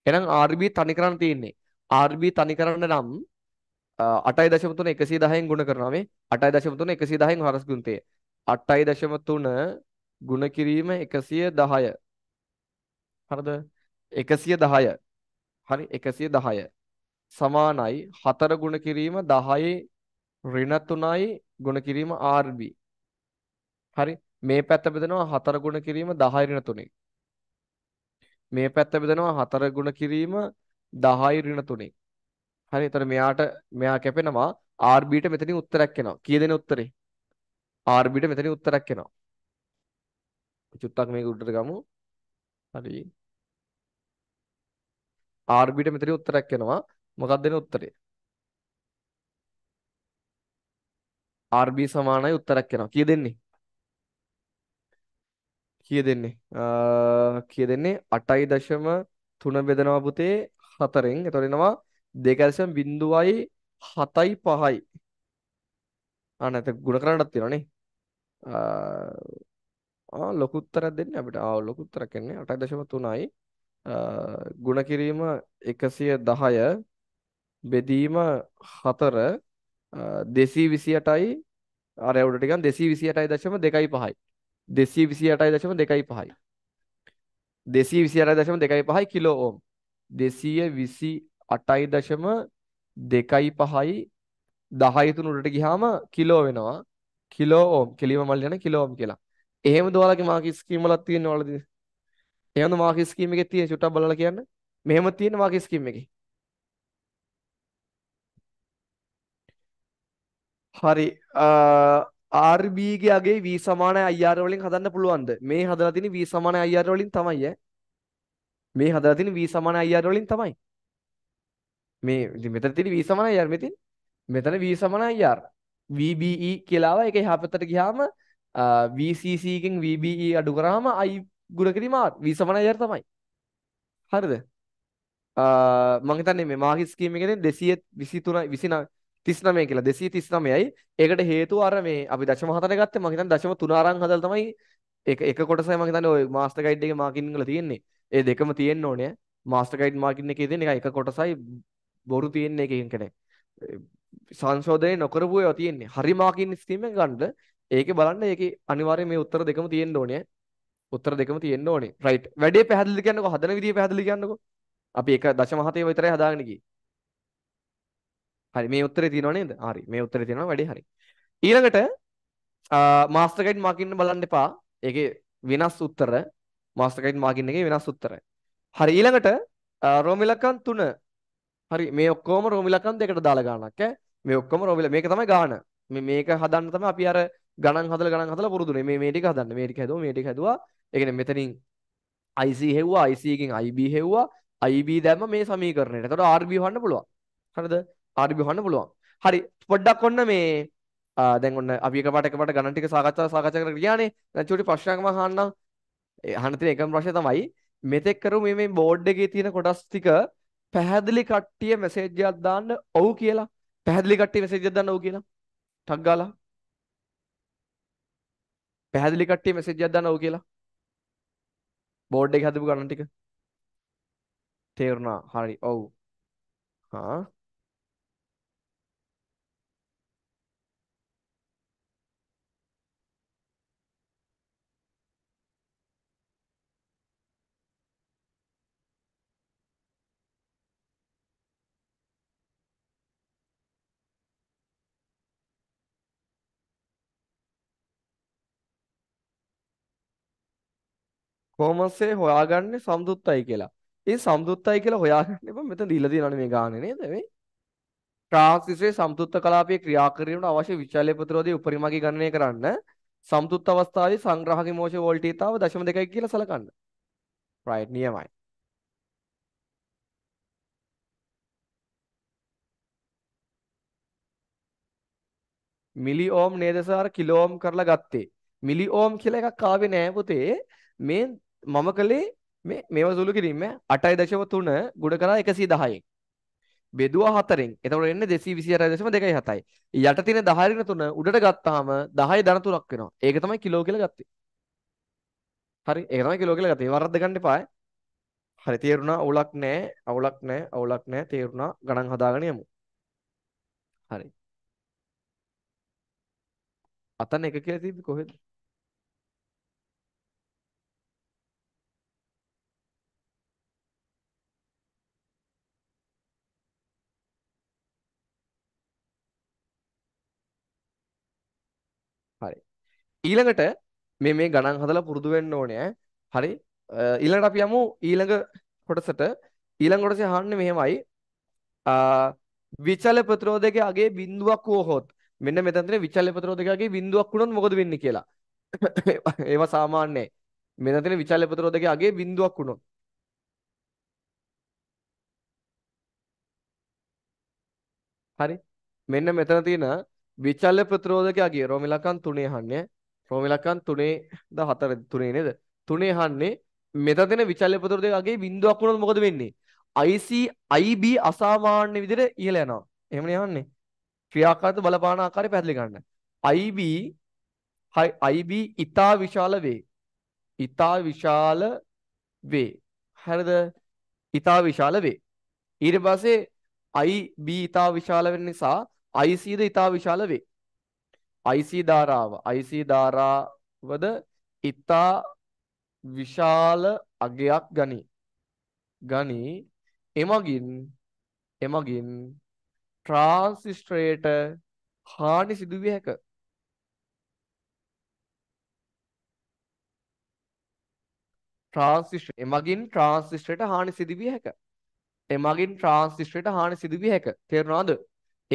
එහෙනම් RB තනි කරන්න තියෙන්නේ. RB තනි කරන්න නම් 8.3 110න් ගුණ කරනවා මේ 8.3 110න් හරස් ගුණතේ 8.3 ගුණ කිරීම 110 හරිද 110 හරි 110 සමානයි 4 ගුණ කිරීම 10 ඍණ 3යි ගුණ කිරීම RB හරි මේ පැත්ත බෙදනවා 4 ගුණ කිරීම 10 ඍණ 3 මේ පැත්ත බෙදනවා 4 ගුණ කිරීම 10 ඍණ 3 හරි එතකොට මෙයාට මෙයා කැපෙනවා RB ට මෙතනින් උත්තරයක් එනවා කීයදෙන උත්තරේ RB ට මෙතනින් උත්තරයක් එනවා චුට්ටක් මේක උඩට ගමු හරි ආර්බිට මෙතන උත්තරයක් එනවා මොකක්ද එන උත්තරේ RB සමානයි උත්තරයක් එනවා කිය දෙන්නේ කිය දෙන්නේ කිය දෙන්නේ 8.3 බෙදනවා පුතේ 4ෙන් එතකොට එනවා 2.0යි 7යි 5යි අනේ ඒක ගුණ කරන්නත් තියෙනවනේ ආ ලොකු උත්තරයක් දෙන්නේ අපිට ආ ලොකු උත්තරයක් එන්නේ 8.3යි ගුණ කිරීම 110 බෙදීම 4 228යි අර උඩ ටිකක් 228.25යි 228.25යි 228.25 කිලෝ ඕම් 228.25යි 10 තුන උඩට ගියාම කිලෝ වෙනවා කිලෝ ඕම් කෙලිම මල් යන කිලෝ ඕම් කියලා. එහෙම දුවලගේ මාකි ස්කීම් වලක් තියෙනවලුද? එහෙනම් මාකේ ස්කීම් එකේ තියෙන චුට්ටක් බලලා කියන්න. මෙහෙම තියෙන මාකේ ස්කීම් එකේ. හරි RB ගේ අගේ V සමාන IR වලින් හදන්න පුළුවන්ද? මේ හදලා තියෙන V සමාන IR වලින් තමයි ඈ. මේ හදලා තියෙන V සමාන IR වලින් තමයි. මේ ඉතින් මෙතන තියෙන V සමාන IR මෙතින් මෙතන V සමාන IR. VBE කියලාව ඒක එහා පැත්තට ගියාම VCC එකෙන් VBE අඩු කරාම I ගුණ කිරීම විසමනයයට තමයි. හරිද? මම හිතන්නේ මේ මාගේ ස්කීම් එකෙන් 223 29 39 කියලා 239යි. ඒකට හේතුව අර මේ අපි දශම හතරේ ගත්තේ මම හිතන්නේ දශම 3 අරන් හදලා තමයි ඒක එක කොටසයි මම හිතන්නේ ওই මාස්ටර් ගයිඩ් එකේ මාකින් වල තියෙන්නේ. ඒ දෙකම තියෙන්න ඕනේ. මාස්ටර් ගයිඩ් මාකින් එකේ තියෙන එක එක කොටසයි බොරු තියෙන්නේ එකකින් කෙනෙක්. සංශෝධනය නොකරපු ඒවා තියෙන්නේ. හරි මාකින් ස්කීම් එක ගන්නද ඒකේ බලන්න ඒකේ අනිවාර්යයෙන් මේ උත්තර දෙකම තියෙන්න ඕනේ. උත්තර දෙකම තියෙන්න ඕනේ. රයිට්. වැඩේ පැහැදිලි කියන්නකෝ හදන විදිය පැහැදිලි කියන්නකෝ. අපි එක දශම හතේ විතරයි හදාගෙන ගියේ. හරි මේ උත්තරේ තියෙනව නේද? හරි. මේ උත්තරේ තියෙනවා වැඩේ හරි. ඊළඟට මාස්ටර් ගයිඩ් මාකින්න බලන්න එපා. ඒකේ වෙනස් උත්තර මාස්ටර් ගයිඩ් මාකින් එකේ වෙනස් උත්තර. හරි ඊළඟට රෝමිලකන් 3. හරි මේ ඔක්කොම රෝමිලකන් දෙකට දාලා ගානක් ඈ. මේ ඔක්කොම රෝමිල මේක තමයි ගාන. මේ මේක හදන්න තමයි අපි අර ගණන් හදලා ගණන් හදලා පුරුදුනේ මේ මේ ටික හදන්න මේ ටික හැදුවා මේ ටික හැදුවා ඒ කියන්නේ මෙතනින් IC හෙව්වා IC එකෙන් IB හෙව්වා IB දැම්ම මේ සමීකරණයට එතකොට RB හොයන්න පුළුවන් හරිද RB හොයන්න පුළුවන් හරි පොඩ්ඩක් ඔන්න මේ දැන් ඔන්න අපි එකපාරට එකපාරට ගණන් ටික සාකච්ඡා සාකච්ඡා කරගෙන ගියානේ දැන් චූටි ප්‍රශ්නයක් මම අහන්නම් අහන්න තියෙන එකම ප්‍රශ්නේ තමයි මෙතෙක් කරු මේ මේ බෝඩ් එකේ තියෙන කොටස් ටික පැහැදිලි කට්ටිය මැසේජ් එකක් දාන්න ඔව් කියලා පැහැදිලි කට්ටිය මැසේජ් එකක් දාන්න ඔව් කියලා ටක් ගාලා පැහැදිලි කට්ටිය මැසේජ් එකක් දාන්න ඕක කියලා බෝඩ් එක හදපු ගණන් ටික තේරුණා හරි ඔව් හා කොහොමසේ හොයාගන්නේ සම්දුත්තයි කියලා. ඒ සම්දුත්තයි කියලා හොයාගන්න එපා මෙතන දීලා තියෙනවානේ මේ ගානේ නේද මේ? ට්‍රාන්සිස්ටරේ සම්දුත්ත කලාපයේ ක්‍රියා කිරීමට අවශ්‍ය විචල්‍ය ප්‍රතිරෝධයේ උපරිමගේ ගණනය කරන්න සම්දුත්ත අවස්ථාවේ සංග්‍රහ විමෝචන වෝල්ටීතාව 0.2 කියලා සලකන්න. right නියමයි. මිලි ඕම් නේද සාර කිලෝ ඕම් කරලා ගත්තේ. මිලි ඕම් කියලා එකක් ආවේ නෑ පුතේ. මේ මම කළේ මේ මේව සුළු කිරීම 8.3 ගුණ කරලා 110යි. බෙදුවා 4න්. එතකොට එන්නේ 228.27යි. යට තියෙන 10.3 උඩට ගත්තාම 10.3ක් වෙනවා. ඒක තමයි කිලෝ කියලා ගත්තේ. හරි ඒක තමයි කිලෝ කියලා ගත්තේ. වරද්ද ගන්න එපා. හරි තේරුණා අවුලක් නැහැ. අවුලක් නැහැ. අවුලක් නැහැ. තේරුණා ගණන් හදාගෙන යමු. හරි. අතන එක කියලා තිබ්බේ කොහෙද? ඊළඟට මේ මේ ගණන් හදලා පුරුදු වෙන්න ඕනේ හරි ඊළඟට අපි යමු ඊළඟ කොටසට ඊළඟ කොටසේ අහන්නේ මෙහෙමයි විචල ප්‍රතිරෝධකයේ අගේ බිඳුවක් වුවහොත් මෙන්න මෙතන තියෙන විචල ප්‍රතිරෝධකයේ අගේ බිඳුවක් වුණොත් මොකද වෙන්නේ කියලා <coughs> ඒවා සාමාන්‍ය මෙතන තියෙන විචල ප්‍රතිරෝධකයේ අගේ බිඳුවක් වුණොත් හරි මෙන්න මෙතන තියෙන විචල ප්‍රතිරෝධකයේ අගේ රෝමිලකන් තුනේ අහන්නේ ප්‍රෝමිලක්කන් 3.4 3 නේද 3 අහන්නේ මෙතන දෙන විචල්්‍ය පොතර දෙකගේ බිඳුවක් වුණොත් මොකද වෙන්නේ IC IB අසාමාන්‍ය විදිහට ඉහළ යනවා එහෙමනේ අහන්නේ ක්‍රියාකාරක බලපාන ආකාරය පැහැදිලි කරන්න IB IB ඊතා විශාල වේ ඊතා විශාල වේ හරිද ඊතා විශාල වේ ඊට පස්සේ IB ඊතා විශාල වෙන නිසා IC ද ඊතා විශාල වේ IC ධාරාව IC ධාරාවද ඊතා විශාල අගයක් ගනි. ගනි එමගින් එමගින් ට්‍රාන්සිස්ටරයට හානි සිදුවිය හැක. ට්‍රාන්සිස්ටර් එමගින් ට්‍රාන්සිස්ටරයට හානි සිදුවිය හැක. එමගින් ට්‍රාන්සිස්ටරයට හානි සිදුවිය හැක. තේරුණාද?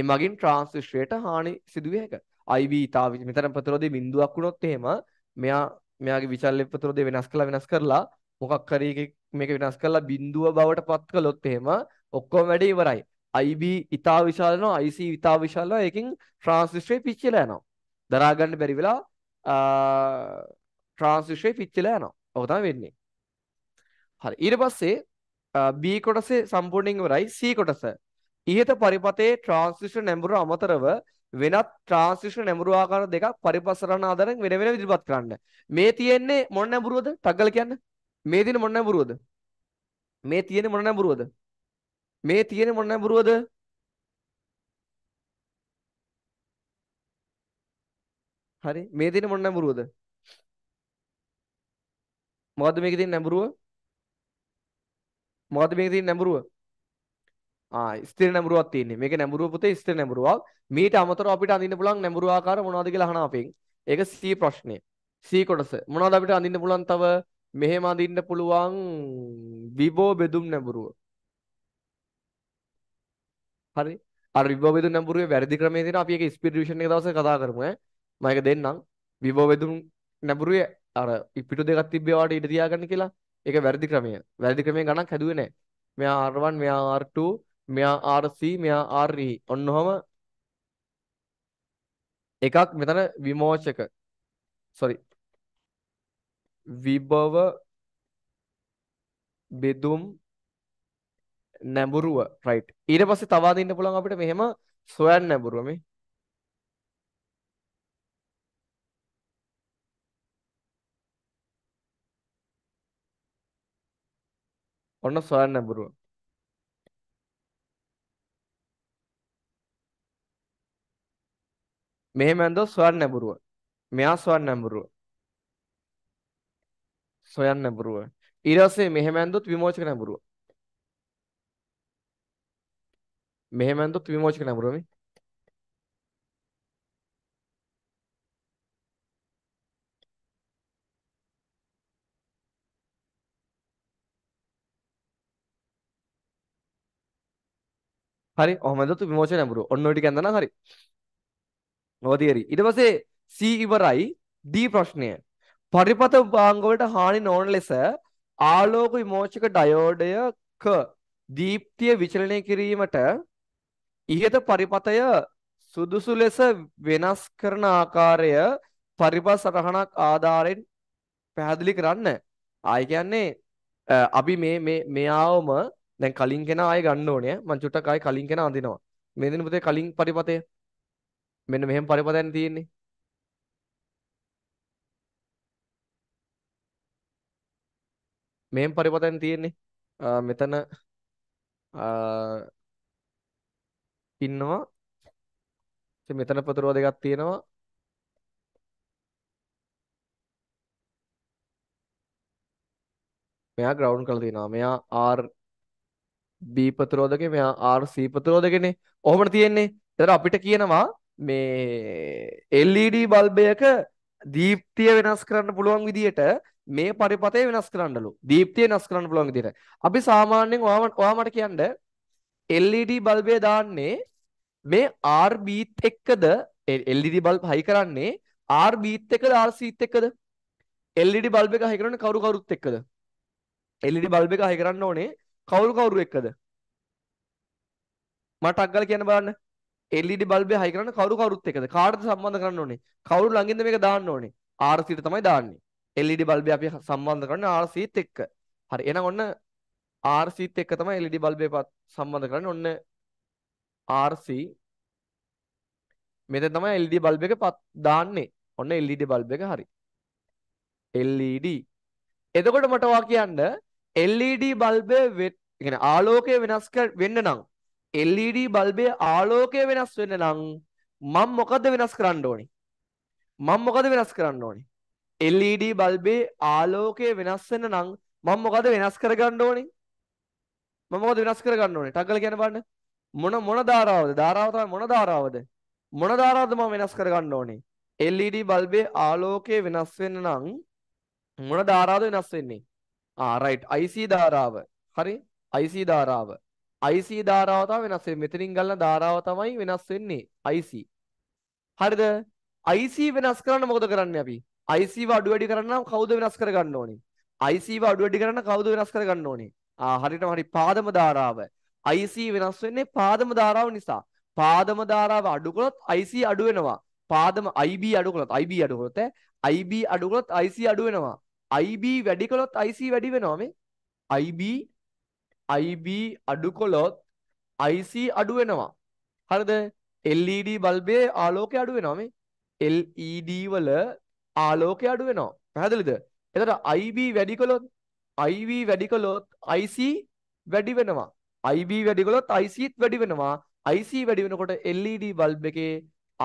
එමගින් ට්‍රාන්සිස්ටරයට හානි සිදුවිය හැක. IV තාව මෙතන ප්‍රතිරෝධයේ බිඳුවක් වුණොත් එහෙම මෙයා මෙයාගේ විචල්්‍ය ප්‍රතිරෝධය වෙනස් කළා වෙනස් කරලා මොකක් හරි එකෙක් මේක වෙනස් කරලා බිඳුව බවට පත් කළොත් එහෙම ඔක්කොම වැඩේ ඉවරයි. IB ඉතා විශාල වෙනවා IC ඉතා විශාල වෙනවා ඒකෙන් ට්‍රාන්සිස්ටරේ පිච්චිලා යනවා. දරා ගන්න බැරි වෙලා ට්‍රාන්සිස්ටරේ පිච්චිලා යනවා. ඔක තමයි වෙන්නේ. හරි ඊට පස්සේ B කොටසේ සම්පූර්ණයෙන් ඉවරයි C කොටස. ඉහත පරිපතේ ට්‍රාන්සිස්ටර් නැඹුරු අමතරව වෙනත් ට්‍රාන්ස්ලේෂන් නැඹුරු ආකාර දෙකක් පරිපසරණ ආදරෙන් වෙන වෙනම ඉදිරිපත් කරන්න. මේ තියෙන්නේ මොන නැඹුරුවද? ටග්ගල කියන්න. මේ තියෙන්නේ මොන නැඹුරුවද? මේ තියෙන්නේ මොන නැඹුරුවද? මේ තියෙන්නේ මොන නැඹුරුවද? හරි. මේ තියෙන්නේ මොන නැඹුරුවද? මොකද්ද මේකේ තියෙන නැඹුරුව? මොකද්ද මේකේ තියෙන නැඹුරුව? ආ ස්ථිර නැඹුරුවක් තියෙන්නේ. මේක නැඹුරුව පුතේ ස්ථිර නැඹුරුවක්. මීට අමතරව අපිට අඳින්න පුළුවන් නැඹුරු ආකාර මොනවද කියලා අහන අපෙන්. ඒක C ප්‍රශ්නේ. C කොටස. මොනවද අපිට අඳින්න පුළුවන් තව? මෙහෙම අඳින්න පුළුවන් විබෝ බෙදුම් නැඹුරුව. හරි. අර විබෝ බෙදුම් නැඹුරුවේ වැරදි ක්‍රමය තියෙනවා. අපි ඒක ඉස්පිරිටියුෂන් එක දවසේ කතා කරමු ඈ. මම ඒක දෙන්නම්. විබෝ බෙදුම් නැඹුරුවේ අර පිටු දෙකක් තිබ්බේ වාට ඉඩ තියාගන්න කියලා. ඒක වැරදි ක්‍රමය. වැරදි ක්‍රමයෙන් ගණන් හැදුවේ නැහැ. මෙයා R1 මෙයා R2 මෙයා RC මෙයා RE ඔන්නෝම එකක් මෙතන විමෝචක sorry විභව බෙදුම් නැඹුරුව right ඊට පස්සේ තව අදින්න පුළුවන් අපිට මෙහෙම සොයන් නැඹුරුව මේ ඔන්න සොයන් නැඹුරුව මෙහෙම ඇඳෝ සොයන්න නැඹුරුව. මෙයා සොයන්න නැඹුරුව. සොයන්න නැඹුරුව. ඊට පස්සේ මෙහෙම ඇඳොත් විමෝචක නැඹුරුව. මෙහෙම ඇඳොත් විමෝචක නැඹුරුව මේ. හරි ඔහමද තු විමෝචන නැඹුරු ඔන්න ඔය ටික හරි නොතේරි. ඊට පස්සේ C ඉවරයි D ප්‍රශ්නය. පරිපත භාංග වලට හානි නොවන ලෙස ආලෝක විමෝචක ඩයෝඩයක දීප්තිය විචලනය කිරීමට ඉහත පරිපතය සුදුසු ලෙස වෙනස් කරන ආකාරය පරිපත සටහනක් ආධාරයෙන් පැහැදිලි කරන්න. ආය කියන්නේ අපි මේ මේ මෙයාවම දැන් කලින් කෙනා ආය ගන්න ඕනේ. මං චුට්ටක් ආය කලින් කෙනා අඳිනවා. මේ දින පුතේ කලින් පරිපතේ මෙන්න මෙහෙම පරිපදයන් තියෙන්නේ. මෙහෙම පරිපදයන් තියෙන්නේ. මෙතන ඉන්නවා. ඉතින් මෙතන පතරුව දෙකක් තියෙනවා. මෙයා ග්‍රවුන්ඩ් කරලා තිනවා. මෙයා R B පතරෝදකේ මෙයා R C පතරෝදකනේ. ඔහොමද තියෙන්නේ. ඒතර අපිට කියනවා මේ LED බල්බයක දීප්තිය වෙනස් කරන්න පුළුවන් විදියට මේ පරිපතේ වෙනස් කරන්නලු. දීප්තිය වෙනස් කරන්න පුළුවන් විදියට. අපි සාමාන්‍යයෙන් ඔයා මට කියන්න LED බල්බය දාන්නේ මේ RBත් එක්කද LED බල්බ් හයි කරන්නේ RBත් එක්කද RCත් එක්කද? LED බල්බ් එක හයි කරන්නේ කවුරු කවුරුත් එක්කද? LED බල්බ් එක හයි කරන්න ඕනේ කවුරු කවුරු එක්කද? මට අක්ගල කියන්න බලන්න. LED බල්බේ හයි කරන්න කවුරු කවුරුත් එකද කාටද සම්බන්ධ කරන්න ඕනේ කවුරු ළඟින්ද මේක දාන්න ඕනේ RC ට තමයි දාන්නේ LED බල්බේ අපි සම්බන්ධ කරන්නේ RC ත් එක්ක හරි එහෙනම් ඔන්න RC ත් එක්ක තමයි LED බල්බේ සම්බන්ධ කරන්නේ ඔන්න RC මෙතන තමයි LED බල්බ් එක දාන්නේ. ඔන්න LED බල්බ් එක හරි. LED. එතකොට මට ඔයා කියන්න LED බල්බේ يعني ආලෝකය වෙනස් වෙන්න නම් LED බල්බේ ආලෝකය වෙනස් වෙන්න නම් මම මොකද වෙනස් කරන්න ඕනේ? මම මොකද වෙනස් කරන්න ඕනේ? LED බල්බේ ආලෝකය වෙනස් වෙන්න නම් මම මොකද වෙනස් කරගන්න ඕනේ? මම මොකද වෙනස් කරගන්න ඕනේ? ටග්ගල කියන බලන්න. මොන මොන ධාරාවද? ධාරාව තමයි මොන ධාරාවද? මොන ධාරාවද මම වෙනස් කරගන්න ඕනේ? LED බල්බේ ආලෝකය වෙනස් වෙන්න නම් මොන ධාරාවද වෙනස් වෙන්නේ? ආ රයිට් IC ධාරාව. හරි? IC ධාරාව. IC ධාරාව තමයි වෙනස් වෙන්නේ. මෙතනින් ගන්න ධාරාව තමයි වෙනස් වෙන්නේ IC. හරිද? IC වෙනස් කරන්න මොකද කරන්නේ අපි? IC ව අඩු වැඩි කරන්න නම් කවුද වෙනස් කරගන්න ඕනේ? IC ව අඩු වැඩි කරන්න කවුද වෙනස් කරගන්න ඕනේ? ආ හරියටම හරි පාදම ධාරාව. IC වෙනස් වෙන්නේ පාදම ධාරාව නිසා. පාදම ධාරාව අඩු කළොත් IC අඩු වෙනවා. පාදම IB අඩු කළොත් IB අඩු කළොත් IB අඩු කළොත් IC අඩු වෙනවා. IB වැඩි කළොත් IC වැඩි වෙනවා මේ. IB IB අඩු කළොත් IC අඩු වෙනවා. හරිද? LED බල්බේ ආලෝකය අඩු වෙනවා මේ. LED වල ආලෝකය අඩු වෙනවා. පැහැදිලිද? එතකොට IB වැඩි කළොත් IB වැඩි කළොත් IC වැඩි වෙනවා. IB වැඩි කළොත් ICත් වැඩි වෙනවා. IC වැඩි වෙනකොට LED බල්බ් එකේ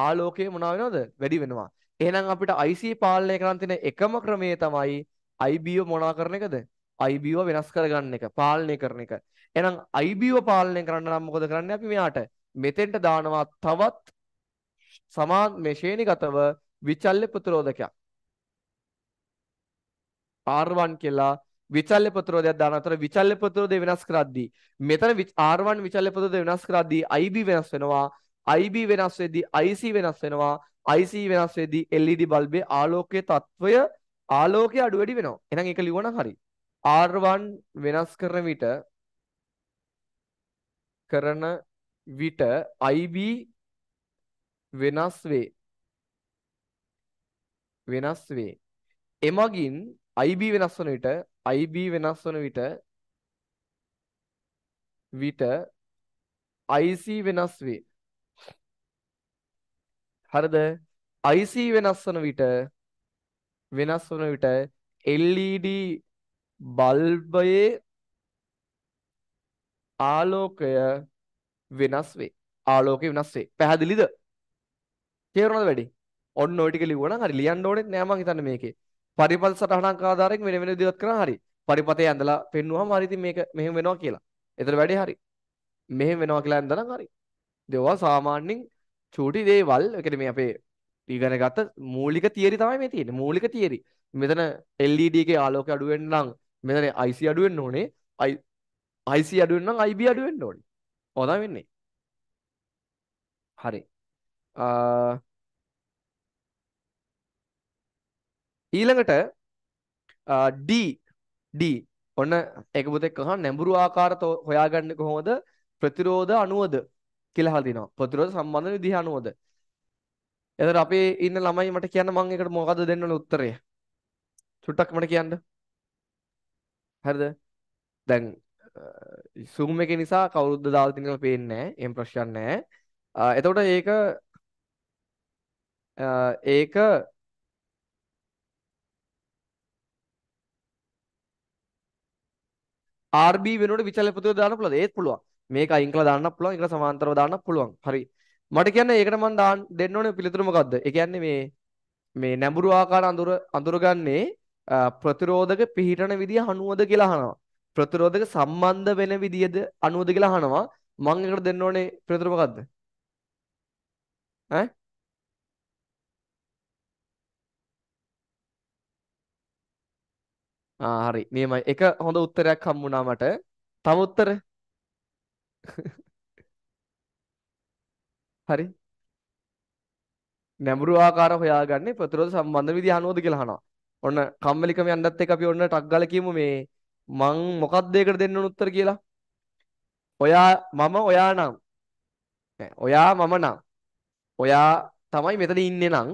ආලෝකය මොනවා වෙනවද? වැඩි වෙනවා. එහෙනම් අපිට IC පාලනය කරන්න තියෙන එකම ක්‍රමය තමයි IB මොනවා කරන එකද? IBව වෙනස් කරගන්න එක පාලනය කරන එක. එහෙනම් IBව පාලනය කරන්න නම් මොකද කරන්නේ අපි මෙයාට? මෙතෙන්ට දානවා තවත් සමා මේ ශ්‍රේණිගතව විචල්්‍ය ප්‍රතිරෝධකයක්. R1 කියලා විචල්්‍ය ප්‍රතිරෝධයක් දාන අතර විචල්්‍ය ප්‍රතිරෝධය වෙනස් කරද්දී මෙතන R1 විචල්්‍ය ප්‍රතිරෝධය වෙනස් කරද්දී IB වෙනස් වෙනවා. IB වෙනස් වෙද්දී IC වෙනස් වෙනවා. IC වෙනස් වෙද්දී LED බල්බේ ආලෝකයේ తত্ত্বය ආලෝකය අඩු වැඩි වෙනවා. එහෙනම් ඒක ලියවනම් හරියි. R1 වෙනස් කරන විට කරන විට IB වෙනස් වේ. වෙනස් වේ. එමගින් IB වෙනස් වන විට IB වෙනස් වන විට විට IC වෙනස් වේ. හරිද? IC වෙනස් වන විට වෙනස් වන විට LED බල්බයේ ආලෝකය වෙනස් වේ. ආලෝකය වෙනස් වේ. පැහැදිලිද? තේරුණාද වැඩි? ඔන්න ඔය ටික ලිව්වනම් හරි ලියන්න ඕනෙත් නෑ මං හිතන්නේ මේකේ. පරිපත සටහනක් ආධාරයෙන් වෙන වෙන විදිහට කරා හරි. පරිපතේ ඇඳලා පෙන්නුවාම හරි ඉතින් මේක මෙහෙම වෙනවා කියලා. එතන වැඩේ හරි. මෙහෙම වෙනවා කියලා ඇඳනනම් හරි. දේවා සාමාන්‍යයෙන් චූටි දේවල්. ඒ කියන්නේ මේ අපේ ඉගෙන ගත්ත මූලික තියරි තමයි මේ තියෙන්නේ. මූලික තියරි. මෙතන LED එකේ ආලෝකය අඩු වෙන්න නම් මෙතන IC අඩු වෙන්න ඕනේ. IC අඩු වෙන්න නම් IB අඩු වෙන්න ඕනේ. ඔය තමයි වෙන්නේ. හරි. ඊළඟට D D ඔන්න ඒක පුතෙක් අහන නැඹුරු ආකාර හොයාගන්නේ කොහොමද? ප්‍රතිරෝධ අණුවද කියලා හදිනවා. ප්‍රතිරෝධ සම්බන්ධ විදිහ අණුවද? එතකොට අපේ ඉන්න ළමයි මට කියන්න මම ඒකට මොකද්ද දෙන්න ඕන උත්තරය? චුට්ටක් මට කියන්න. හරිද දැන් සූම් එක නිසා කවුරුද්ද දාලා තියෙනකම පේන්නේ නැහැ. එහෙම ප්‍රශ්නයක් නැහැ. එතකොට ඒක ඒක RB වෙනුවට විචල එකතුව දාන්න පුළුවන්ද? ඒත් පුළුවන්. මේක අයින් කරලා දාන්න පුළුවන්. ඒකට සමාන්තරව දාන්න පුළුවන්. හරි. මට කියන්නේ ඒකට මම දෙන්න ඕනේ පිළිතුර මොකද්ද? ඒ කියන්නේ මේ මේ නැඹුරු ආකාර අඳුර අඳුරගන්නේ ප්‍රතිරෝධක පිහිටන විදිය 90ද කියලා අහනවා. ප්‍රතිරෝධක සම්බන්ධ වෙන විදියද 90ද කියලා අහනවා. මම එකට දෙන්න ඕනේ ප්‍රතිර මොකද්ද? ඈ? ආ හරි. නියමයි. එක හොඳ උත්තරයක් හම් වුණා මට. තව උත්තර. <laughs> හරි. නැඹුරු ආකාර හොයාගන්නේ ප්‍රතිරෝධ සම්බන්ධ විදිහ අනුවද කියලා අහනවා. ඔන්න කම්මැලිකම යන්නත් එක්ක අපි ඔන්න ටක් ගාලා කියමු මේ මං මොකක්ද ඒකට දෙන්න ඕන උත්තර කියලා. ඔයා මම ඔයා නම් ඔයා මම නම් ඔයා තමයි මෙතන ඉන්නේ නම්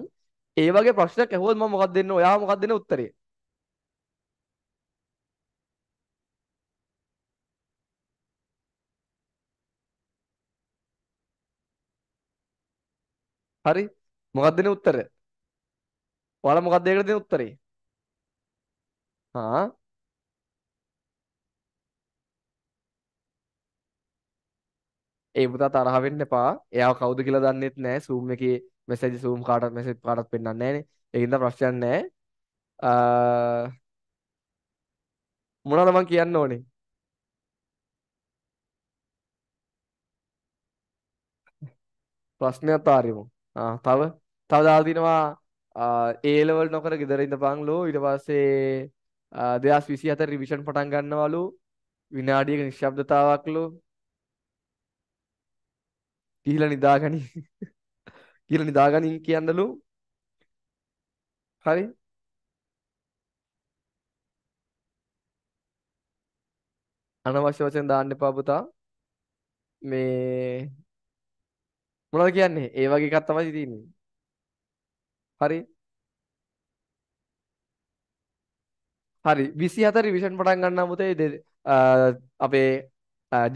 ඒ වගේ ප්‍රශ්නයක් ඇහුවොත් මම මොකක්ද දෙන්න ඔයා මොකක්ද දෙන්න උත්තරේ? හරි මොකක්ද දෙන උත්තරේ? ඔයාලා මොකක්ද ඒකට දෙන උත්තරේ? हाँ ඒ eh, පුතා තරහ වෙන්න එපා. එයා කවුද කියලා දන්නෙත් නෑ. Zoom එකේ message Zoom කාටවත් message කාටවත් පෙන්නන්නේ නෑනේ. ඒකින්ද ප්‍රශ්නයක් නෑ. ආ මොනවද මං කියන්න ඕනේ? ප්‍රශ්නයක් තාරිමු. ආ තව තව දාලා තිනවා ආ, A level නොකර ගෙදර ඉඳපන් ලෝ ඊට පස්සේ දෙදස් විසි හත රිවිෂන් පටන් ගන්නවලු විනාඩියක නිශ්ශබ්දතාවක්ලු ගිහිල නිදාගනි <laughs> කියල නිදාගනින් කියන්නලු හරි අනවශ්‍ය වචන දාන්න එපා පුතා මේ මොනවද කියන්නේ ඒ වගේ එකක් තමයි තියෙන්නේ හරි හරි 24 රිවිෂන් පටන් ගන්නා මුතේ අපේ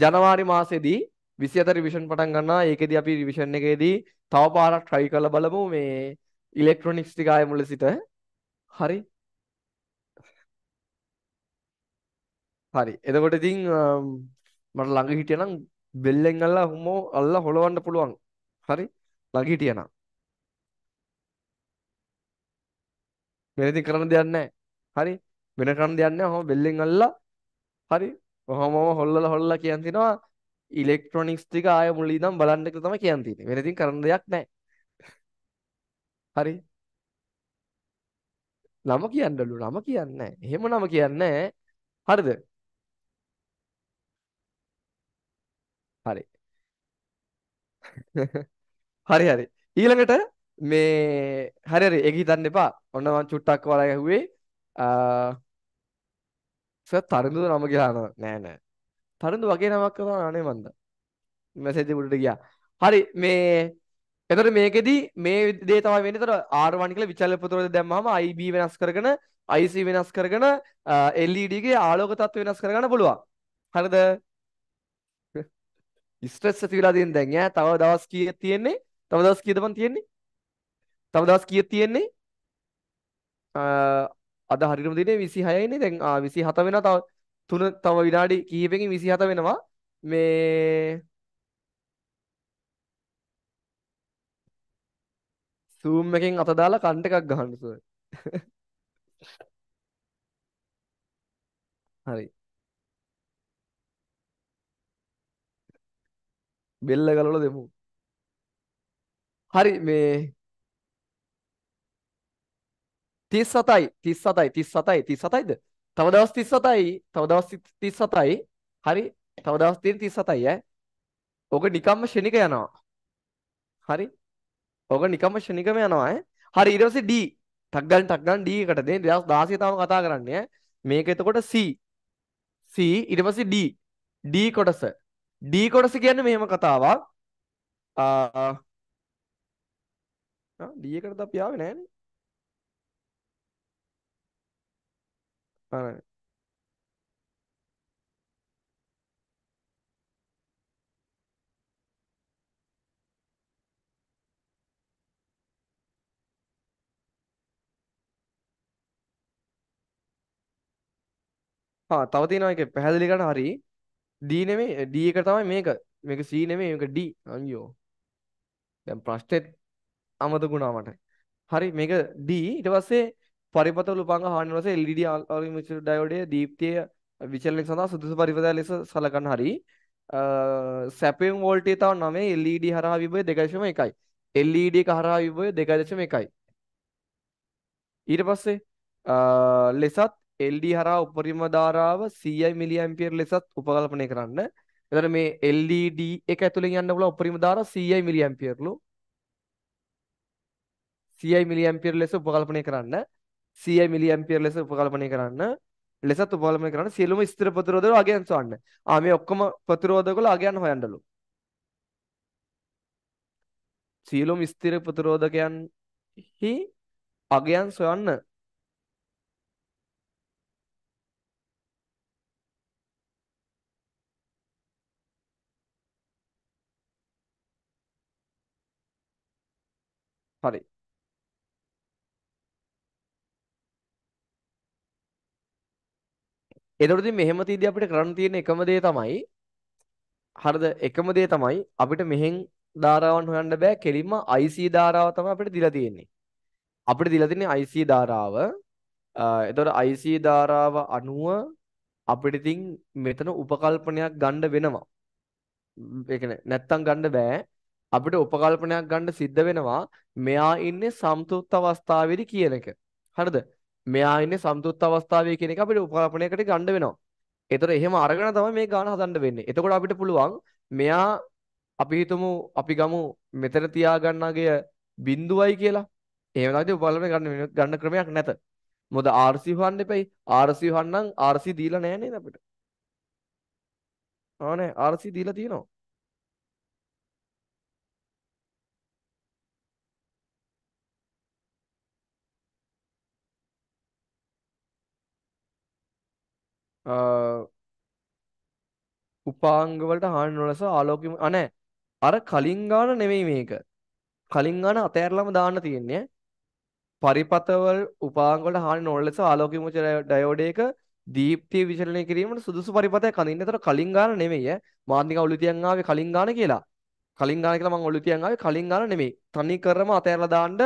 ජනවාරි මාසෙදී 24 රිවිෂන් පටන් ගන්නවා. ඒකෙදී අපි රිවිෂන් එකේදී තව පාරක් try කරලා බලමු මේ ඉලෙක්ට්‍රොනික්ස් ටික ආයේ මුල සිට. හරි. හරි. එතකොට ඉතින් මට ළඟ හිටියනම් බෙල්ලෙන් අල්ලා හුමෝ අල්ලා හොලවන්න පුළුවන්. හරි. ළඟ හිටියනම්. මෙහෙදි කරන්න දෙයක් නැහැ. හරි. වෙන කරන්න දෙයක් නැහැ. ඔහොම බෙල්ලෙන් අල්ලලා හරි. ඔහොමම හොල්ලලා හොල්ලලා කියන් තිනවා ඉලෙක්ට්‍රොනික්ස් ටික ආය මුලින් ඉඳන් බලන්න කියලා තමයි කියන් තියෙන්නේ. වෙන ඉතින් කරන්න දෙයක් නැහැ. හරි. නම කියන්නලු නම කියන්නේ නැහැ. එහෙම නම කියන්නේ හරිද? හරි. <laughs> හරි හරි. ඊළඟට මේ හරි හරි ඒක හිතන්න එපා. ඔන්න මම චුට්ටක් ඔයාලා ඇහුවේ සර් තරිඳුද නම කියලා නෑ නෑ තරිඳු වගේ නමක් කරනවා අනේ මන්ද මැසේජ් උඩට ගියා හරි මේ එතකොට මේකෙදි මේ දේ තමයි වෙන්නේ. එතකොට R1 කියලා විචල්‍ය පොතවල දැම්මම IB වෙනස් කරගෙන IC වෙනස් කරගෙන LED ගේ ආලෝක තත්ත්ව වෙනස් කරගන්න පුළුවන්. හරිද? ස්ට්‍රෙස් <laughs> ඇති වෙලා තියෙන දැන් ඈ තව දවස් කීයක් තියෙන්නේ? තව දවස් කීයද මන් තියෙන්නේ? තව දවස් කීයක් තියෙන්නේ? අද හරියටම දිනේ 26 ඉන්නේ. දැන් ආ 27 වෙනවා. තව තුන තව විනාඩි කිහිපයකින් 27 වෙනවා. මේ සූම් එකෙන් අත දාලා කන්ට එකක් ගහන්න සුවයි. <laughs> හරි. බෙල්ල ගලවලා දෙමු. හරි මේ 37යි 37යි 37යි 37යිද? තව දවස් 37යි. තව දවස් 37යි. හරි. තව දවස් තියෙන 37යි ඈ. ඔක නිකම්ම ෂණික යනවා. හරි. ඔක නිකම්ම ෂණිකම යනවා ඈ. හරි ඊට පස්සේ D. ටක් ගන්න ටක් ගන්න D එකට දෙන්න. දවස් 16 තවම කතා කරන්නේ ඈ. මේක එතකොට C. C ඊට පස්සේ D. D කොටස. D කොටස කියන්නේ මෙහෙම කතාවක්. ආ D එකටද අපි ආවේ නෑනේ. Para. හා ah, තව තියෙනවා එක පැහැදිලි කරන්න හරි D නෙමෙයි eh, D එක තමයි මේක මේක C නෙමෙයි මේක D අයියෝ දැන් ප්‍රශ්නේ අමතකුණා මට හරි මේක D ඊට පස්සේ පරිපත උලුපංග හානි වලස LED ආලෝක ඩයෝඩයේ දීප්තිය විචලනය සඳහා සුදුසු පරිපත ලෙස සලකන්න හරි සැපියම් වෝල්ටේ තව 9 LED හරහා විභවය 2.1යි. LED එක හරහා විභවය 2.1යි. ඊට පස්සේ ලෙසත් LD හරහා උපරිම ධාරාව 100යි මිලිඇම්පියර් ලෙසත් උපකල්පනය කරන්න. එතන මේ LED එක ඇතුලෙන් යන්න පුළුවන් උපරිම ධාරාව 100යි මිලිඇම්පියර්ලු 100යි මිලිඇම්පියර් ලෙස උපකල්පනය කරන්න. 100 මිලියම්පියර් ලෙස උපකල්පනය කරන්න ලෙසත් උපකල්පනය කරන්න සියලුම ස්ථිර ප්‍රතිරෝධවල අගයන් සොයන්න. ආ මේ ඔක්කොම ප්‍රතිරෝධකවල අගයන් හොයන්නලු. සියලුම ස්ථිර ප්‍රතිරෝධකයන්හි අගයන් සොයන්න. හරි. එතකොට ඉතින් මෙහෙම තියදී අපිට කරන්න තියෙන එකම දේ තමයි හරිද එකම දේ තමයි අපිට මෙහෙන් ධාරාවන් හොයන්න බෑ කෙලින්ම IC ධාරාව තමයි අපිට දීලා තියෙන්නේ. අපිට දීලා තියෙන්නේ IC ධාරාව. එතකොට IC ධාරාව අනුව අපිට ඉතින් මෙතන උපකල්පනයක් ගන්න වෙනවා. ඒ කියන්නේ නැත්තම් ගන්න බෑ. අපිට උපකල්පනයක් ගන්න සිද්ධ වෙනවා. මෙයා ඉන්නේ සම්තුත් අවස්ථාවේදී කියන එක. හරිද? මෙයා ඉන්නේ සම්තුත් අවස්ථාවේ කියන එක අපිට උපකල්පනයකට ගන්න වෙනවා. ඒතර එහෙම අරගෙන තමයි මේ ගාන හදන්න වෙන්නේ. එතකොට අපිට පුළුවන් මෙයා අපි හිතමු අපි ගමු මෙතන තියාගන්නගේ බිඳුවයි කියලා. එහෙම නැති උපකල්පනය ගන්න ගන්න ක්‍රමයක් නැත. මොකද RC හොයන්න එපයි. RC හොයන්නම් RC දීලා නැහැ නේද අපිට? ආනේ RC දීලා තියෙනවා. උපාංග වලට හානි නොලස ආලෝකෙම අනේ අර කලින් ගාන නෙමෙයි මේක. කලින් ගාන අතෑරලම දාන්න තියෙන්නේ. පරිපතවල උපාංග වලට හානි නොලස ආලෝකෙමුච ඩයෝඩයක දීප්තිය විචලනය කිරීමට සුදුසු පරිපතයක් අඳින්න. ඒතර කලින් ගාන නෙමෙයි. මාන්නික ඔලු තියන් ආවේ කලින් ගාන කියලා. කලින් ගාන කියලා මම ඔලු තියන් ආවේ කලින් ගාන නෙමෙයි. තනි කරම අතෑරලා දාන්න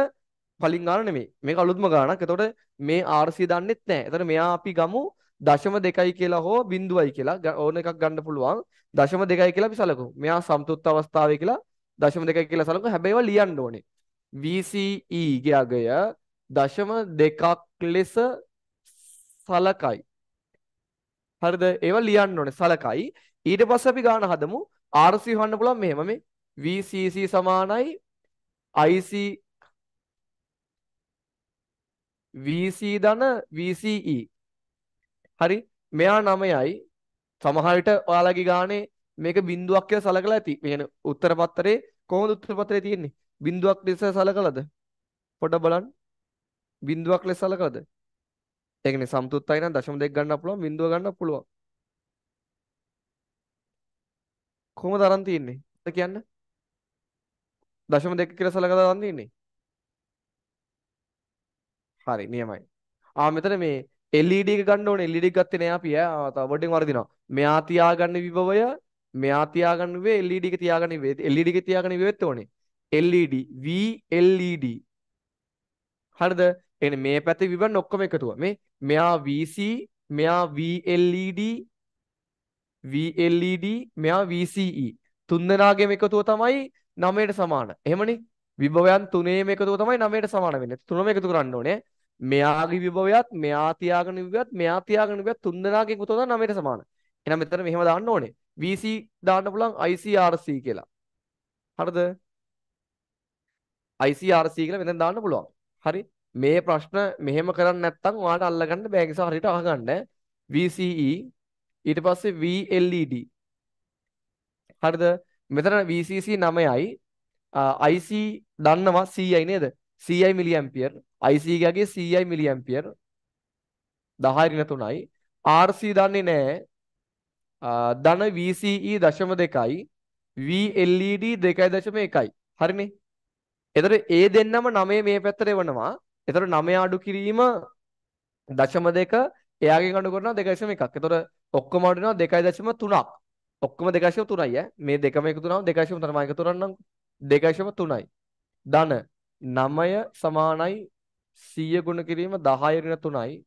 කලින් ගාන නෙමෙයි. මේක අලුත්ම ගානක්. එතකොට මේ RC දන්නෙත් නැහැ. එතකොට මෙයා අපි ගමු දශම දෙකයි කියලා හෝ බිඳුවයි කියලා ඕන එකක් ගන්න පුළුවන් දශම දෙකයි කියලා අපි සලකමු. මෙයා සම්තුත් අවස්ථාවේ කියලා දශම දෙකයි කියලා සලකමු. හැබැයි ඒවා ලියන්න ඕනේ. VCE ගේ අගය දශම දෙකක් ලෙස සලකයි. හරිද? ඒවා ලියන්න ඕනේ සලකයි. ඊට පස්සේ අපි ගාන හදමු. RC හොයන්න පුළුවන් මෙහෙම මේ VCC e සමානයි IC VC ධන e VCE හරි මෙයා 9යි සමහර විට ඔයාලගේ ගානේ මේක බිඳුවක් කියලා සලකලා ඇති. මෙන්න උත්තර පත්‍රයේ කොහොමද උත්තර පත්‍රයේ තියෙන්නේ? බිඳුවක් ලෙස සලකලාද? පොඩ බලන්න. බිඳුවක් ලෙස සලකලාද? ඒ කියන්නේ සම්තුත්තයි නම් දශම දෙක ගන්න පුළුවන් බිඳුව ගන්න පුළුවන්. කොහොමද අරන් තියෙන්නේ? ඔය කියන්න. දශම දෙක කියලා සලකලා අරන් තියෙන්නේ. හරි නියමයි. ආ මෙතන මේ LED එක ගන්න ඕනේ LED එක ගත්තේ නෑ අපි ඈ තව වර්ඩින් වර්ධිනවා මෙයා තියාගන්න විභවය මෙයා තියාගන්න වේ LED එක තියාගන්න වේ LED එක තියාගන්න විවෙත් ඕනේ LED V LED හරිද එනේ මේ පැත්තේ විභවන් ඔක්කොම එකතුව මේ මෙයා VC මෙයා VLED VLED මෙයා VCE තුන්දෙනාගේම එකතුව තමයි 9ට සමාන එහෙමනේ විභවයන් තුනේම එකතුව තමයි 9ට සමාන වෙන්නේ තුනම එකතු කරන්න ඕනේ මෙයාගේ විභවයත් මෙයා තියාගෙන විභවයත් මෙයා තියාගෙන විභවයත් තුන් දෙනාගේ එකතු වෙනවා 9ට සමාන. එහෙනම් මෙතන මෙහෙම දාන්න ඕනේ. VC දාන්න පුළුවන් ICRC කියලා. හරිද? ICRC කියලා මෙතන දාන්න පුළුවන්. හරි. මේ ප්‍රශ්න මෙහෙම කරන්නේ නැත්නම් ඔයාලට අල්ලගන්න බෑ නිසා හරියට අහගන්න. VCE ඊට පස්සේ VLED. හරිද? මෙතන VCC 9යි IC දන්නවා CI නේද? 100යි මිලියම්පියර් ICගේ 100යි මිලියම්පියර් 10 ඍණ 3යි RC දන්නේ නැහැ ධන VCE දශම 2යි VLED 2.1යි හරිනේ එතකොට ඒ දෙන්නම 9 මේ පැත්තට එවනවා එතකොට 9 අඩු කිරීම දශම 2 එයාගෙන් අඩු කරනවා 2.1ක් එතකොට ඔක්කොම අඩු වෙනවා 2.3ක් ඔක්කොම 2.3යි ඈ මේ දෙකම එකතු වුණාම 2.3 තමයි එකතු කරන්නේ 2.3යි ධන 9 සමානයි 100 ගුණ කිරීම 10 ඍණ 3යි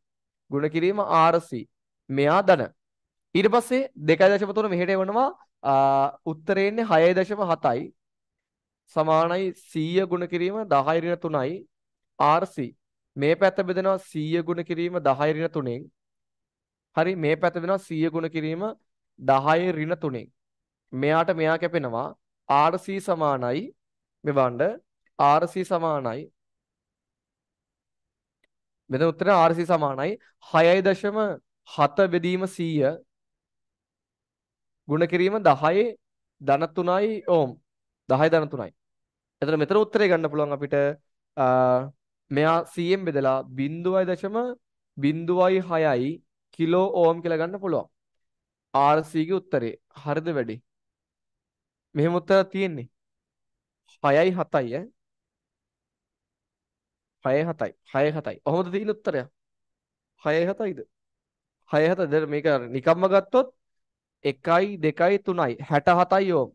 ගුණ කිරීම 400 මෙයා ධන ඊට පස්සේ 2.3 මෙහෙට එවනවා උත්තරේ ඉන්නේ 6.7යි සමානයි 100 ගුණ කිරීම 10 ඍණ 3යි 400 මේ පැත්ත බෙදෙනවා 100 ගුණ කිරීම 10 ඍණ 3ෙන් හරි මේ පැත්ත වෙනවා 100 ගුණ කිරීම 10 ඍණ 3ෙන් මෙයාට මෙයා කැපෙනවා 400 සමානයි මෙවඬ RC සමානයි මෙතන උත්තරේ RC සමානයි 6.7 බෙදීම 100 ගුණ කිරීම 10 ධන 3යි ඕම් 10 ධන 3යි. එතන මෙතන උත්තරේ ගන්න පුළුවන් අපිට මෙයා 100ෙන් බෙදලා 0.006යි කිලෝ ඕම් කියලා ගන්න පුළුවන්. RC ගේ උත්තරේ හරිද වැඩි? මෙහෙම උත්තර තියෙන්නේ 6යි 7යි ඈ හය හතයි හය හතයි ඔහොමද තියෙන උත්තරය හය හතයිද හය හත දැන් මේක නිකම්ම ගත්තොත් එකයි දෙකයි තුනයි හැට හතයි ඕම්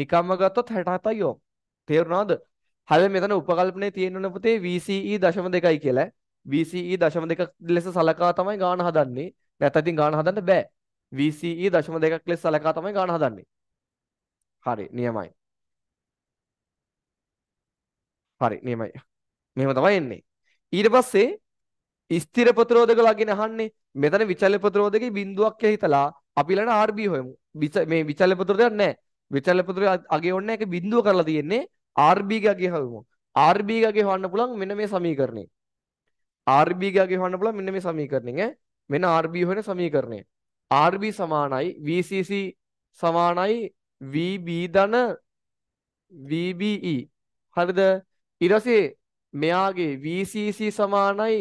නිකම්ම ගත්තොත් හැට හතයි ඕම් තේරුණාද හැබැයි මෙතන උපකල්පනයේ තියෙනවනේ පුතේ VCE දශම දෙකයි කියලා VCE දශම දෙකක් ලෙස සලකා තමයි ගාන හදන්නේ නැත්නම් ඉතින් ගාන හදන්න බෑ VCE දශම දෙකක් ලෙස සලකා තමයි ගාන හදන්නේ හරි නියමයි හරි නියමයි. මෙහෙම තමයි එන්නේ. ඊට පස්සේ ස්ථිර ප්‍රතිරෝධක ලගින අහන්නේ මෙතන විචල්‍ය ප්‍රතිරෝධකේ බිඳුවක් හිතලා අපි ළඟ RB හොයමු. මේ විචල්‍ය ප්‍රතිරෝධයක් නැහැ. විචල්‍ය ප්‍රතිරෝධය අගේ ඕනේ නැහැ. ඒක බිඳුව කරලා තියෙන්නේ RB ගේ අගේ හොයමු. RB ගේ හොයන්න පුළුවන් මෙන්න මේ සමීකරණය. RB ගේ හොයන්න පුළුවන් මෙන්න මේ සමීකරණය. මෙන්න RB හොයන සමීකරණය. RB සමානයි VCC සමානයි VB ධන VBE. හරිද? ඊට පස්සේ මෙයාගේ VCC සමානයි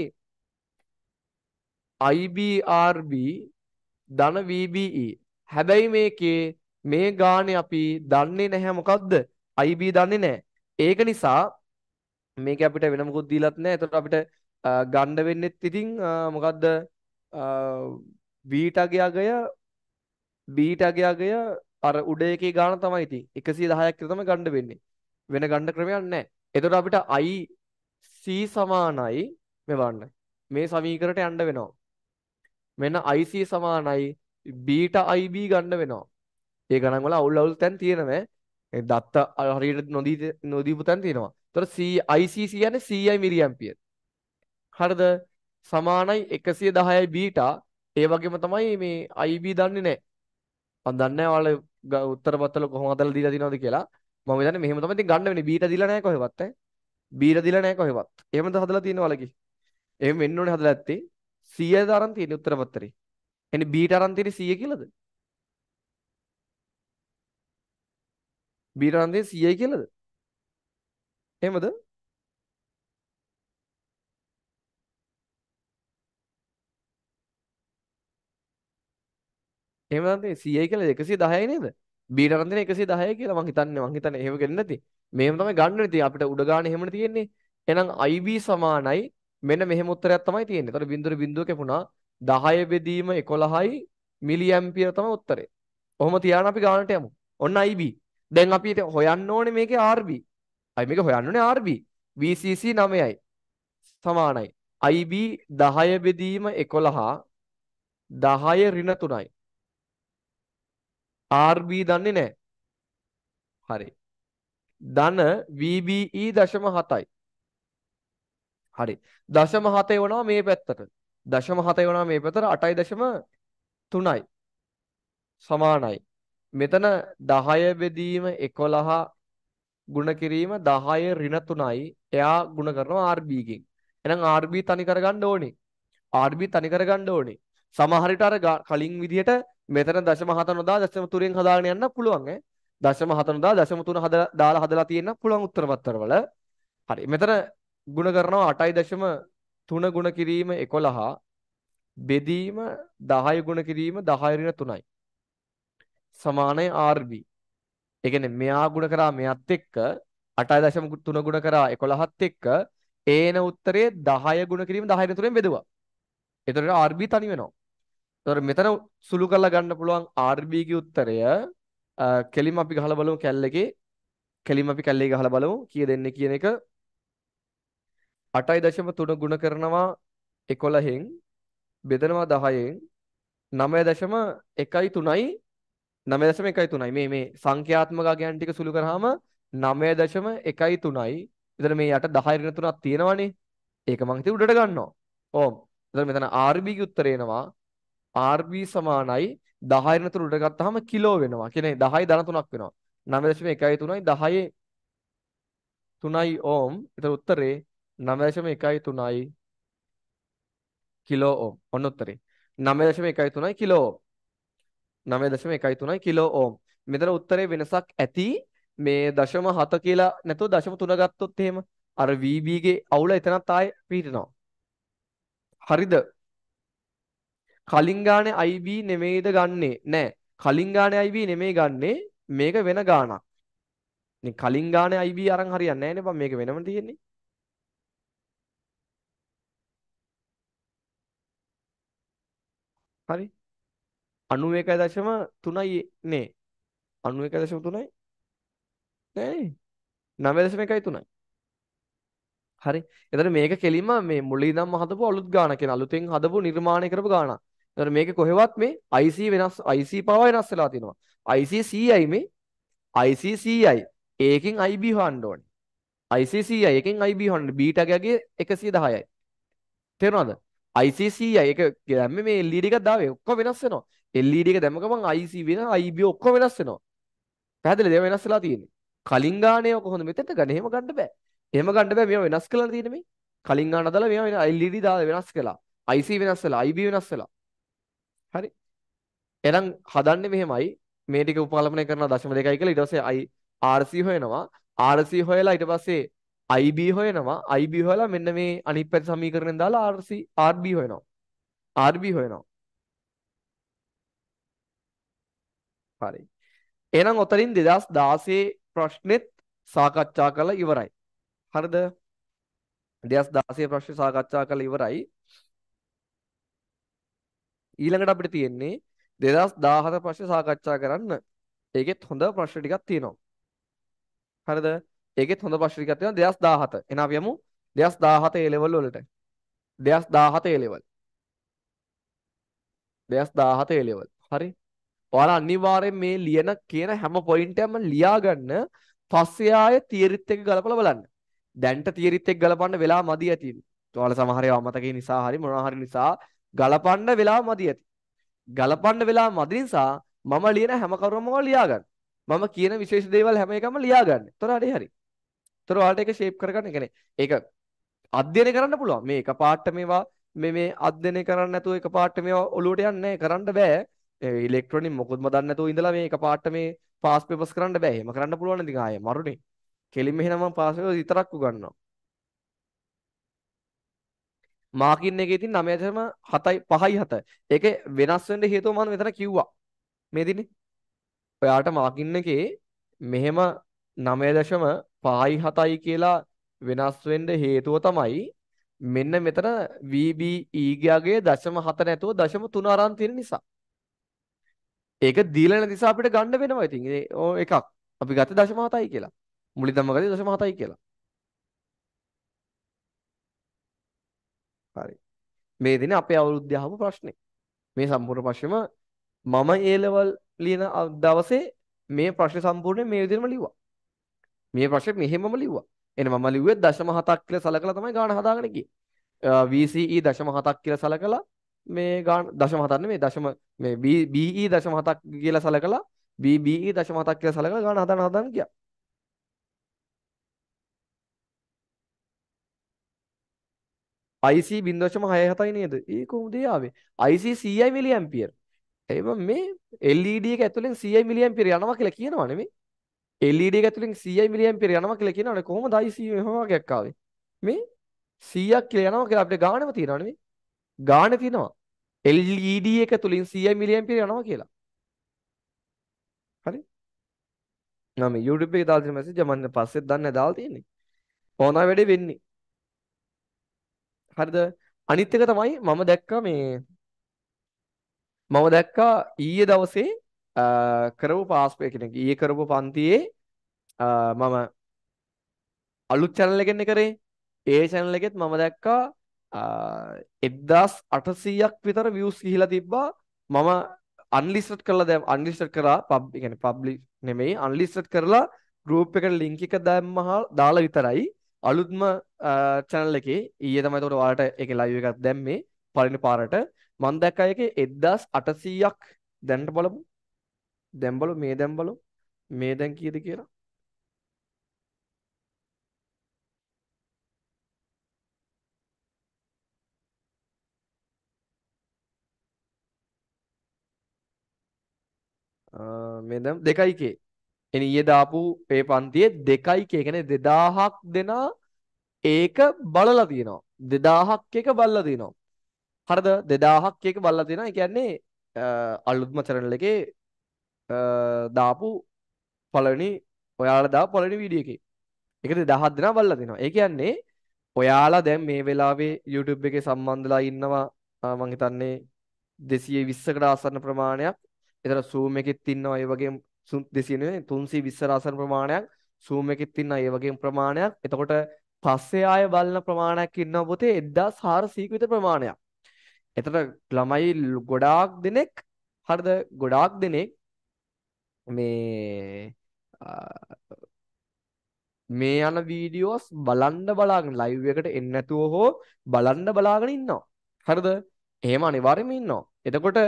IBRB ධන VBE. හැබැයි මේකේ මේ ගානේ අපි දන්නේ නැහැ මොකද්ද? IB දන්නේ නැහැ. ඒක නිසා මේක අපිට වෙන මොකුත් දීලත් නැහැ. ඒතකොට අපිට ගන්න වෙන්නෙත් ඉතින් මොකද්ද? B ටගේ අගය B ටගේ අගය අර උඩ එකේ ගාන තමයි ඉතින් 110ක් කියලා තමයි ගන්න වෙන්නේ. වෙන ගන්න ක්‍රමයක් නැහැ. එතකොට අපිට i c සමානයි මෙවන්න. මේ සමීකරණයට යන්න වෙනවා. මෙන්න i c සමානයි beta ib ගන්න වෙනවා. ඒ ගණන් වල අවුල් අවුල් තැන් තියෙනවා. ඒ දත්ත හරියට නොදී නොදීපු තැන් තියෙනවා. එතකොට c i c කියන්නේ ci මිලියම්පියර්. හරිද? සමානයි 110යි beta. ඒ වගේම තමයි මේ ib දන්නේ නැහැ. මම දන්නේ නැහැ ඔයාලා උත්තර පත්‍රවල කොහොම හදලා දීලා තියෙනවද කියලා. මම හිතන්නේ මෙහෙම තමයි ඉතින් ගන්න වෙන්නේ බීට දීලා නැහැ කොහෙවත් ඈ බීට දීලා නැහැ කොහෙවත් එහෙමද හදලා තියෙන වලකි එහෙම වෙන්න ඕනේ හදලා ඇත්තේ 100ද අරන් තියෙන උත්තර පත්‍රේ එන්නේ බීට අරන් තියෙන 100 කියලාද බීට අරන් තියෙන 100යි කියලාද එහෙමද එහෙම නැත්නම් 100යි කියලා 110යි නේද? බීරන්දන 110 කියලා මං හිතන්නේ මං හිතන්නේ එහෙම ගන්නේ නැති. මෙහෙම තමයි ගන්න ඉතින් අපිට උඩ ගාන එහෙමනේ තියෙන්නේ. එහෙනම් IB සමානයි මෙන්න මෙහෙම උත්තරයක් තමයි තියෙන්නේ. ඒතර බින්දුර බින්දුව කැපුණා 10 බෙදීම 11යි මිලි ඇම්පියර තමයි උත්තරේ. ඔහොම තියාන අපි ගානට යමු. ඔන්න IB. දැන් අපි හොයන්න ඕනේ මේකේ RB. අයි මේක හොයන්න ඕනේ RB. VCC 9යි. සමානයි. IB 10 බෙදීම 11 10 ඍණ 3යි. RB දන්නේ නැහැ. හරි. ධන VBE 0.7යි. හරි. 0.7 වෙනවා මේ පැත්තට. 0.7 වෙනවා මේ පැත්තට 8.3යි. සමානයි. මෙතන 10 බෙදීම 11 ගුණ කිරීම 10 ඍණ 3යි. එයා ගුණ කරනවා RB එකෙන්. එහෙනම් RB තනි කරගන්න ඕනේ. RB තනි කරගන්න ඕනේ. සමහර විට අර කලින් විදිහට මෙතන දශම 7 නොදා දශම 3ෙන් හදාගෙන යන්න පුළුවන් ඈ. දශම 7 නොදා දශම 3 හදලා දාලා හදලා තියෙන්න පුළුවන් උත්තර පත්‍රවල. හරි. මෙතන ಗುಣ කරනවා 8.3 ಗುಣ කිරීම 11 බෙදීම 10 ගුණ කිරීම 10 ඍණ 3යි සමානයි RB. ඒ කියන්නේ මෙයා ගුණ කරා මෙයත් එක්ක 8.3 ගුණ කරා 11ත් එක්ක ඒන උත්තරේ 10 ගුණ කිරීම 10 ඍණ 3ෙන් බෙදුවා. එතකොට RB තනි වෙනවා. ඒතර මෙතන සුළු කරලා ගන්න පුළුවන් RB ගේ උත්තරය කෙලිම අපි ගහලා බලමු කැල්ලකේ කෙලිම අපි කැල්ලේ ගහලා බලමු කී දෙන්නේ කියන එක 8.3 ගුණ කරනවා 11න් බෙදනවා 10න් 9.13යි 9.13යි මේ මේ සංඛ්‍යාත්මක අගයන් ටික සුළු කරාම 9.13යි එතන මේ යට 10 ඍණ 3ක් තියෙනවනේ ඒක මං ඉතින් උඩට ගන්නවා ඕම් එතන මෙතන RB ගේ උත්තරය එනවා RB සමානයි 10 වෙන තුනට ගත්තාම කිලෝ වෙනවා. කියන්නේ 10 ධන 3ක් වෙනවා. 9.13යි 10 3යි ඕම්. ඒතර උත්තරේ 9.13යි කිලෝ ඕම්. ඔන්න උත්තරේ. 9.13යි කිලෝ ඕම්. 9.13යි කිලෝ ඕම්. මෙතන උත්තරේ වෙනසක් ඇති මේ දශම 7 කියලා නැතුව දශම 3 ගත්තොත් එහෙම අර VB ගේ අවුල එතනත් ආයේ පිටිනවා. හරිද? කලින් ගානේ IB නෙමෙයිද ගන්නෙ නෑ කලින් ගානේ IB නෙමෙයි ගන්නෙ මේක වෙන ගානක් ඉතින් කලින් ගානේ IB අරන් හරියන්නේ නෑනේ බං මේක වෙනම තියෙන්නේ හරි 91.3යි නේ 91.3යි නෑනේ 9.1යි හරි එතන මේක කෙලින්ම මේ මුලින්ම හදපු අලුත් ගාන කියන අලුතෙන් හදපු නිර්මාණය කරපු ගානක් ඒතර මේක කොහෙවත් මේ IC වෙනස් IC පව වෙනස් වෙලා තිනවා IC 100යි මේ IC 100යි ඒකෙන් IB හොයන්න ඕනේ IC 100යි ඒකෙන් IB හොයන්න බීටා ගගේ 110යි තේරුණාද IC 100යි ඒක දැම්මේ මේ LED එකක් දාවේ ඔක්කොම වෙනස් වෙනවා LED එක දැම්ම ගමන් IC වෙන IB ඔක්කොම වෙනස් වෙනවා පැහැදිලිද ඒවා වෙනස් වෙලා තියෙන්නේ කලින් ගානේ ඔක හොඳ මෙතෙන්ට ගන්න එහෙම ගන්න බෑ එහෙම ගන්න බෑ මේවා වෙනස් කරලා තියෙන්නේ මේ කලින් ගාන අදලා මේවා LED දාලා වෙනස් කළා IC වෙනස් වෙලා IB වෙනස් වෙලා හරි. එහෙනම් හදන්නේ මෙහෙමයි. මේ ටික උපකල්පනය කරනවා 0.2 කියලා ඊට පස්සේ i RC හොයනවා. RC හොයලා ඊට පස්සේ IB හොයනවා IB හොයලා මෙන්න මේ අනිත් පැත්ත සමීකරණයෙන් දාලා RC RB හොයනවා RB හොයනවා හරි එහෙනම් ඔතනින් 2016 ප්‍රශ්නෙත් සාකච්ඡා කරලා ඉවරයි හරිද 2016 ප්‍රශ්නේ සාකච්ඡා කරලා ඉවරයි ඊළඟට අපිට තියෙන්නේ 2017 පස්සේ සාකච්ඡා කරන්න. ඒකෙත් හොඳ ප්‍රශ්න ටිකක් තියෙනවා. හරිද? ඒකෙත් හොඳ ප්‍රශ්න ටිකක් තියෙනවා 2017. එහෙනම් අපි යමු 2017 A level වලට. 2017 A level. 2017 A level. හරි. ඔයාලා අනිවාර්යෙන් මේ ලියන කියන හැම පොයින්ට් එකක්ම ලියා ගන්න පස්සේ ආයේ තියරිත් එක ගලපලා බලන්න. දැන්ට තියරිත් එක ගලපන්න වෙලා මදි ඇති. ඔයාලා සමහර ඒවා අමතකේ නිසා හරි මොනවා හරි නිසා ගලපන්න වෙලාව මදි ඇති. ගලපන්න වෙලාව මදි නිසා මම ලියන හැම කරුමම ලියාගන්න. මම කියන විශේෂ දේවල් හැම එකම ලියාගන්න. ඒතර හරි හරි. ඒතර ඔයාලට ඒක ෂේප් කරගන්න. ඒ කියන්නේ ඒක අධ්‍යයනය කරන්න පුළුවන්. මේ එක පාට මේවා මේ මේ අධ්‍යයනය කරන්න නැතුව එක පාට මේවා ඔලුවට යන්නේ කරන්න බෑ. ඉලෙක්ට්‍රොනික මොකොත්ම දන්නේ නැතුව ඉඳලා මේ එක පාට මේ පාස් පේපර්ස් කරන්න බෑ. එහෙම කරන්න පුළුවන් නේද? ආයේ මරුනේ. කෙලින්ම එහෙනම් මම පාස් පේපර්ස් විතරක් උගන්වනවා. මාකින් එකේ ඉතින් 9.7යි 5යි 7යි. ඒක වෙනස් වෙන්න හේතුව මම මෙතන කිව්වා. මේ දිනේ. ඔයාට මාකින් එකේ මෙහෙම 9.5යි 7යි කියලා වෙනස් වෙන්න හේතුව තමයි මෙන්න මෙතන VBE ගගේ 0.7 නැතුව 0.3 අරන් තියෙන නිසා. ඒක දීලා නැති නිසා අපිට ගන්න වෙනවා ඉතින්. ඒ එකක්. අපි ගත්තේ 0.7යි කියලා. මුලින්ම ගත්තේ 0.7යි කියලා. හරි. මේ දිනේ අපේ අවුරුද්දේ අහපු ප්‍රශ්නේ. මේ සම්පූර්ණ ප්‍රශ්නෙම මම A level ලියන දවසේ මේ ප්‍රශ්නේ සම්පූර්ණයෙන් මේ විදිහටම ලිව්වා. මේ ප්‍රශ්නේ මෙහෙමම ලිව්වා. එන මම ලිව්වේ දශම 7ක් කියලා සලකලා තමයි ගාන හදාගෙන ගියේ. VCE දශම 7ක් කියලා සලකලා මේ ගාන දශම 7ක් නෙමෙයි දශම මේ BE දශම 7ක් කියලා සලකලා BBE දශම 7ක් කියලා සලකලා ගාන හදාන හදාන ගියා. IC 0.67යි නේද? ඒ කොහොමද ඒ ආවේ? IC 100යි milliampere. ඒ මේ LED එක ඇතුලෙන් 100යි මිලියම්පියර් යනවා කියලා කියනවා නෙමේ. LED එක ඇතුලෙන් 100යි මිලියම්පියර් යනවා කියලා කියනවනේ කොහොමද IC එහෙම වගේක් ආවේ? මේ 100ක් කියලා යනවා කියලා අපිට ගාණම තියෙනවා නෙමේ. ගාණ තියෙනවා. LED එක තුලින් 100යි මිලියම්පියර් යනවා කියලා. හරි? නම් YouTube එකේ දාලා තියෙන මැසේජ් මම පස්සෙත් දාන්න දාලා තියෙන්නේ. කොහොමද වැඩේ වෙන්නේ? හරිද? අනිත් එක තමයි මම දැක්කා මේ මම දැක්කා ඊයේ දවසේ කරපු පාස්පේ කෙනෙක් ඊයේ කරපු පන්තියේ මම අලුත් channel එකකින් කරේ ඒ channel එකෙත් මම දැක්කා 1800ක් විතර views ගිහිලා තිබ්බා මම අන්ලිස්ටඩ් කරලා දැම් අන්ලිස්ටඩ් කරා පබ් කියන්නේ පබ්ලිෂ් නෙමෙයි අන්ලිස්ටඩ් කරලා group එකට link එක දැම්මහා දාලා විතරයි අලුත්ම චැනල් එකේ ඊයේ තමයි එතකොට ඔයාලට ඒකේ ලයිව් එකක් දැම්මේ පළවෙනි පාරට මම දැක්කා ඒකේ 1800ක් දැනට බලමු දැන් බලමු මේ දැන් බලමු මේ දැන් කීයද කියලා මේ දැන් 2kේ එන ඊයේ දාපු ඒ පන්තියේ දෙකයි කිය. කියන්නේ 2000ක් දෙනා ඒක බලලා තියෙනවා. 2000ක් එක බලලා තියෙනවා. හරිද? 2000ක් එක බලලා තියෙනවා. ඒ කියන්නේ අලුත්ම channel එකේ දාපු පළවෙනි ඔයාලා දාපු පළවෙනි වීඩියෝ එකේ. ඒක 2000ක් දෙනා බලලා තියෙනවා. ඒ කියන්නේ ඔයාලා දැන් මේ වෙලාවේ YouTube එකේ සම්බන්ධලා ඉන්නවා මම හිතන්නේ 220කට ආසන්න ප්‍රමාණයක්. ඒතර Zoom එකෙත් ඉන්නවා. ඒ වගේම 290 320 ආසන ප්‍රමාණයක් Zoom එකෙත් තියෙනවා ඒ වගේම ප්‍රමාණයක්. එතකොට පස්සේ ආය බලන ප්‍රමාණයක් ඉන්නවා පොතේ 1400ක විතර ප්‍රමාණයක්. එතකොට ළමයි ගොඩාක් දෙනෙක් හරිද ගොඩාක් දෙනෙක් මේ මේ යන වීඩියෝස් බලන්න බලාගෙන ලයිව් එකට එන්නේ නැතුව හෝ බලන්න බලාගෙන ඉන්නවා. හරිද? එහෙම අනිවාර්යයෙන්ම ඉන්නවා. එතකොට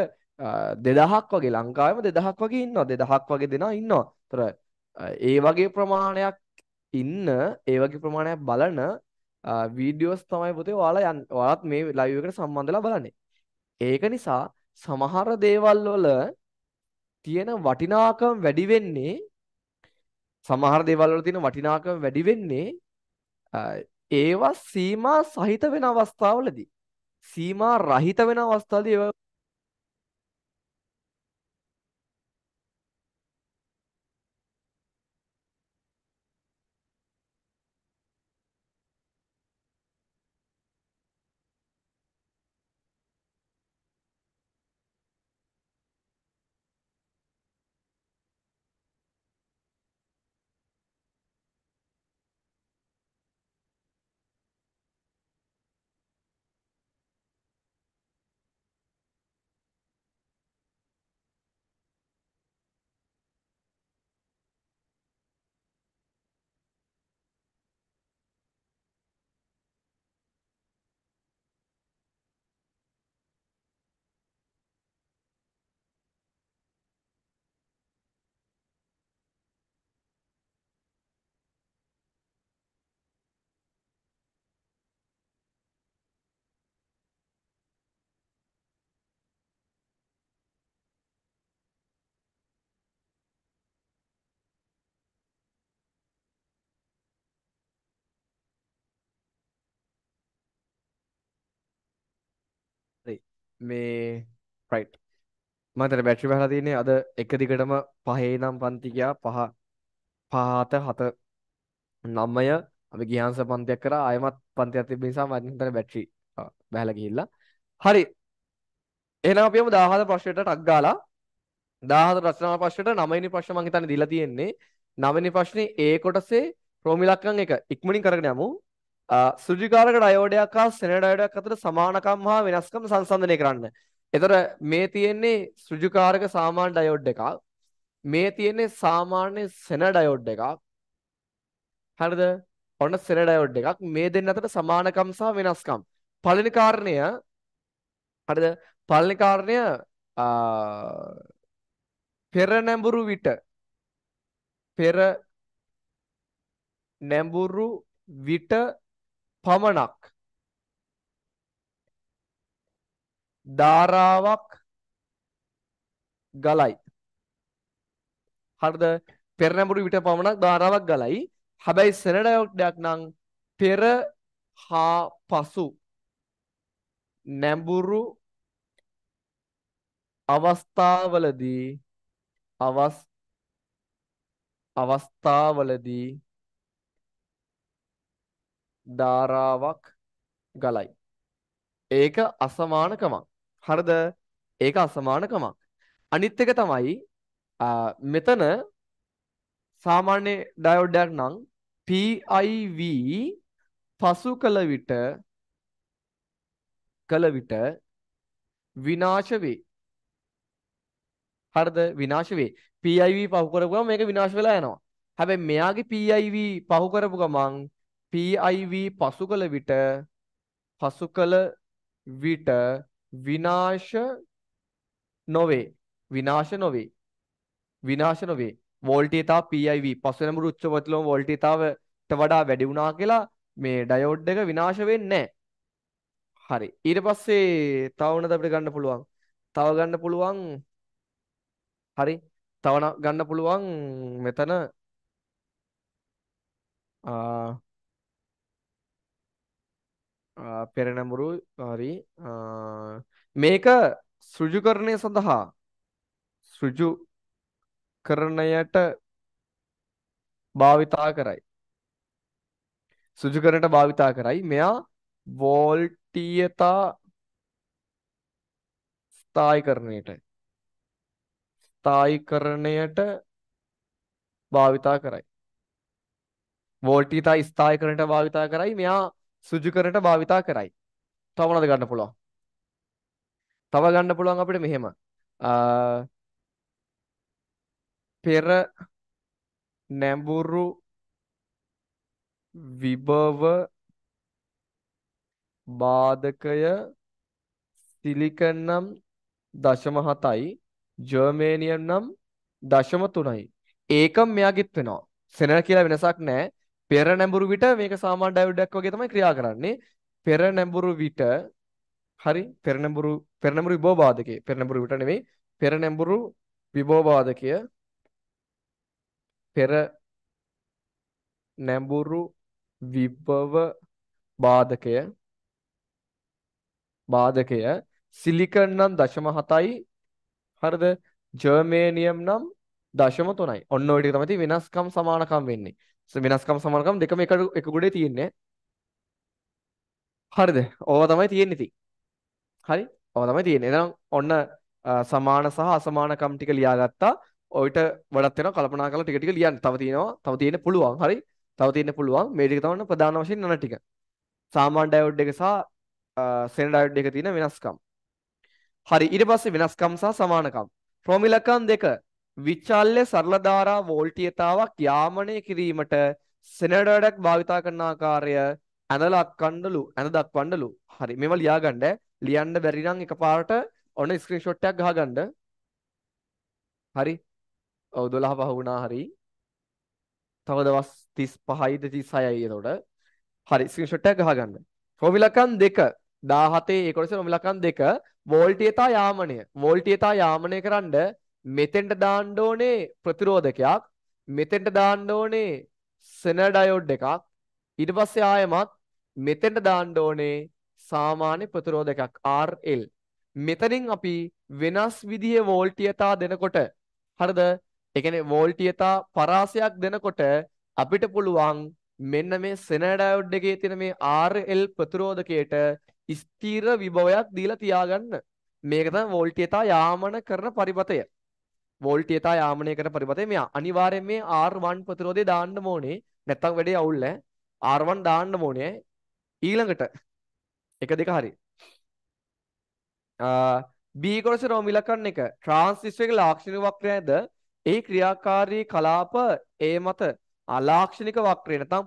දෙදහක් වගේ ලංකාවම දෙදහක් වගේ ඉන්නවා දෙදහක් වගේ දෙනා ඉන්නවා තොර ඒ වගේ ප්‍රමාණයක් ඉන්න ඒ වගේ ප්‍රමාණයක් බලන වීඩියෝස් තමයි පුතේ ඔයාලා යන් ඔයාලත් මේ ලයිව් එකට සම්බන්ධලා බලන්නේ ඒක නිසා සමහර දේවල් වල තියෙන වටිනාකම වැඩි වෙන්නේ සමහර දේවල් වල තියෙන වටිනාකම වැඩි වෙන්නේ ඒවා සීමා සහිත වෙන අවස්ථාවලදී සීමා රහිත වෙන අවස්ථාවලදී මේ රයිට් මතර බැට්‍රි හලා තියන්නේ අද එක දිගටම පහේ නම් පන්තිකයා පහ පහත හත නම්මය අපි ගිහන්ස පන්තියක් කර අයමත් පන්තියක් තිබ නිසා මතර බැට්‍රි බැහල ගිහිල්ලා හරි එහෙනම් අපි යමු 17 ප්‍රශ්නෙට ටක් ගාලා 17 ප්‍රශ්න ප්‍රශ්නෙට 9 වෙනි ප්‍රශ්න මම හිතන්නේ දීලා තියෙන්නේ 9 වෙනි ප්‍රශ්නේ A කොටසේ ප්‍රෝමිලක්කම් එක ඉක්මනින් කරගෙන යමු සුජිකාරක ඩයෝඩයක් හා සෙන ඩයෝඩයක් අතර සමානකම් හා වෙනස්කම් සංසන්දනය කරන්න. එතකොට මේ තියෙන්නේ සුජිකාරක සාමාන්‍ය ඩයෝඩ් එකක්. මේ තියෙන්නේ සාමාන්‍ය සෙන ඩයෝඩ් එකක්. හරිද? ඔන්න සෙන ඩයෝඩ් එකක්. මේ දෙන්න අතර සමානකම් සහ වෙනස්කම්. පළවෙනි කාරණය හරිද? පළවෙනි කාරණය පෙර නැඹුරු විට පෙර නැඹුරු විට පමණක් ධාරාවක් ගලයි. හරිද? පෙරනැඹුරු විට පමණක් ධාරාවක් ගලයි. හැබැයි සෙනඩයොක්ඩයක් නම් පෙර හා පසු නැඹුරු අවස්ථාවලදී අවස් අවස්ථාවලදී ධාරාවක් ගලයි. ඒක අසමානකමක්. හරිද? ඒක අසමානකමක්. අනිත් එක තමයි මෙතන සාමාන්‍ය ඩයෝඩ් එකක් නම් PIV පසු කල විට කල විට විනාශ වේ. හරිද? විනාශ වේ. PIV පහු කරපුවම මේක විනාශ වෙලා යනවා. හැබැයි මෙයාගේ PIV පහු කරපු ගමන් PIV පසු කළ විට පසු කළ විට විනාශ නොවේ විනාශ නොවේ විනාශ නොවේ වෝල්ටීතාව PIV පසු වෙනමුරු උච්ච ප්‍රතිලෝම වෝල්ටීතාවට වඩා වැඩි වුණා කියලා මේ ඩයෝඩ් එක විනාශ වෙන්නේ හරි ඊට පස්සේ තව වෙනද අපිට ගන්න පුළුවන් තව ගන්න පුළුවන් හරි තව ගන්න පුළුවන් මෙතන ආ පෙරනැඹුරු හරි මේක සෘජු කරණය සඳහා සෘජු කරණයට භාවිතා කරයි සුජු කරට භාවිතා කරයි මෙයා වෝල්ටීයතා ස්ථායිකරණයට ස්ථායිකරණයට භාවිතා කරයි වෝල්ටීතා ස්ථායිකරණයට භාවිතා කරයි මෙයා සුජු කරට භාවිතා කරයි. තව මොනවද ගන්න පුළුවන්? තව ගන්න පුළුවන් අපිට මෙහෙම. පෙර නැඹුරු විභව බාධකය සිලිකන් නම් දශම හතයි ජර්මේනියම් නම් දශම තුනයි ඒකම මෙයාගෙත් වෙනවා සෙනර කියලා වෙනසක් නැහැ පෙර නැඹුරු විට මේක සාමාන්‍ය ඩයෝඩයක් වගේ තමයි ක්‍රියා කරන්නේ. පෙර නැඹුරු විට හරි පෙර නැඹුරු පෙර නැඹුරු විභව බාධකයේ පෙර නැඹුරු විට නෙවෙයි පෙර නැඹුරු විභව බාධකය පෙර නැඹුරු විභව බාධකය බාධකය සිලිකන් නම් 0.7යි හරිද ජර්මේනියම් නම් 0.3යි ඔන්න ඔය ටික තමයි වෙනස්කම් සමානකම් වෙන්නේ වෙනස්කම් සමානකම් දෙකම එක එක ගොඩේ තියෙන්නේ. හරිද? ඕවා තමයි තියෙන්නේ ඉතින්. හරි? ඕවා තමයි තියෙන්නේ. එහෙනම් ඔන්න සමාන සහ අසමානකම් ටික ලියාගත්තා. ඔයිට වඩාත් වෙනවා කල්පනා කරලා ටික ටික ලියන්න. තව තියෙනවා. තව තියෙන්න පුළුවන්. හරි? තව තියෙන්න පුළුවන්. මේ ටික තමයි ප්‍රධාන වශයෙන් නන ටික. සාමාන්‍ය ඩයෝඩ් එක සහ සෙන ඩයෝඩ් එක තියෙන වෙනස්කම්. හරි. ඊට පස්සේ වෙනස්කම් සහ සමානකම්. ප්‍රොමිලකම් දෙක විචල්්‍ය සරල ධාරා වෝල්ටීයතාවක් යාමනය කිරීමට සෙනඩඩක් භාවිතා කරන ආකාරය ඇනලක් කණ්ඩලු ඇන දක්වන්නලු හරි මේවා ලියාගන්න ලියන්න බැරි නම් එකපාරට ඔන්න ස්ක්‍රීන්ෂොට් එකක් ගහගන්න හරි ඔව් 12 පහ වුණා හරි තව දවස් 35යිද 36යි එතකොට හරි ස්ක්‍රීන්ෂොට් එකක් ගහගන්න රොමිලකන් දෙක 17 ඒ කොටසේ රොමිලකන් දෙක වෝල්ටීයතා යාමනය වෝල්ටීයතා යාමනය කරන්නේ මෙතෙන්ට දාන්න ඕනේ ප්‍රතිරෝධකයක් මෙතෙන්ට දාන්න ඕනේ සෙනඩයොඩ් එකක් ඊට පස්සේ ආයෙමත් මෙතෙන්ට දාන්න ඕනේ සාමාන්‍ය ප්‍රතිරෝධකයක් RL මෙතනින් අපි වෙනස් විදිහේ වෝල්ටියතා දෙනකොට හරිද ඒ කියන්නේ වෝල්ටියතා පරාසයක් දෙනකොට අපිට පුළුවන් මෙන්න මේ සෙනඩයොඩ් එකේ තියෙන මේ RL ප්‍රතිරෝධකයට ස්ථිර විභවයක් දීලා තියාගන්න මේක තමයි වෝල්ටියතා යාමන කරන පරිපතය වෝල්ටීයතා යාමනය කරන පරිපතේ මේ අනිවාර්යෙන් මේ R1 ප්‍රතිරෝධය දාන්න ඕනේ. නැත්තම් වැඩේ අවුල් R1 දාන්න ඕනේ. ඊළඟට එක දෙක හරි. B කොටස රෝමිලකන් එක ට්‍රාන්ස්ස්ටිස් එක ලාක්ෂණික වක්‍රයද ඒ ක්‍රියාකාරී කලාප ඒ මත අලාක්ෂණික වක්‍රය නැත්නම්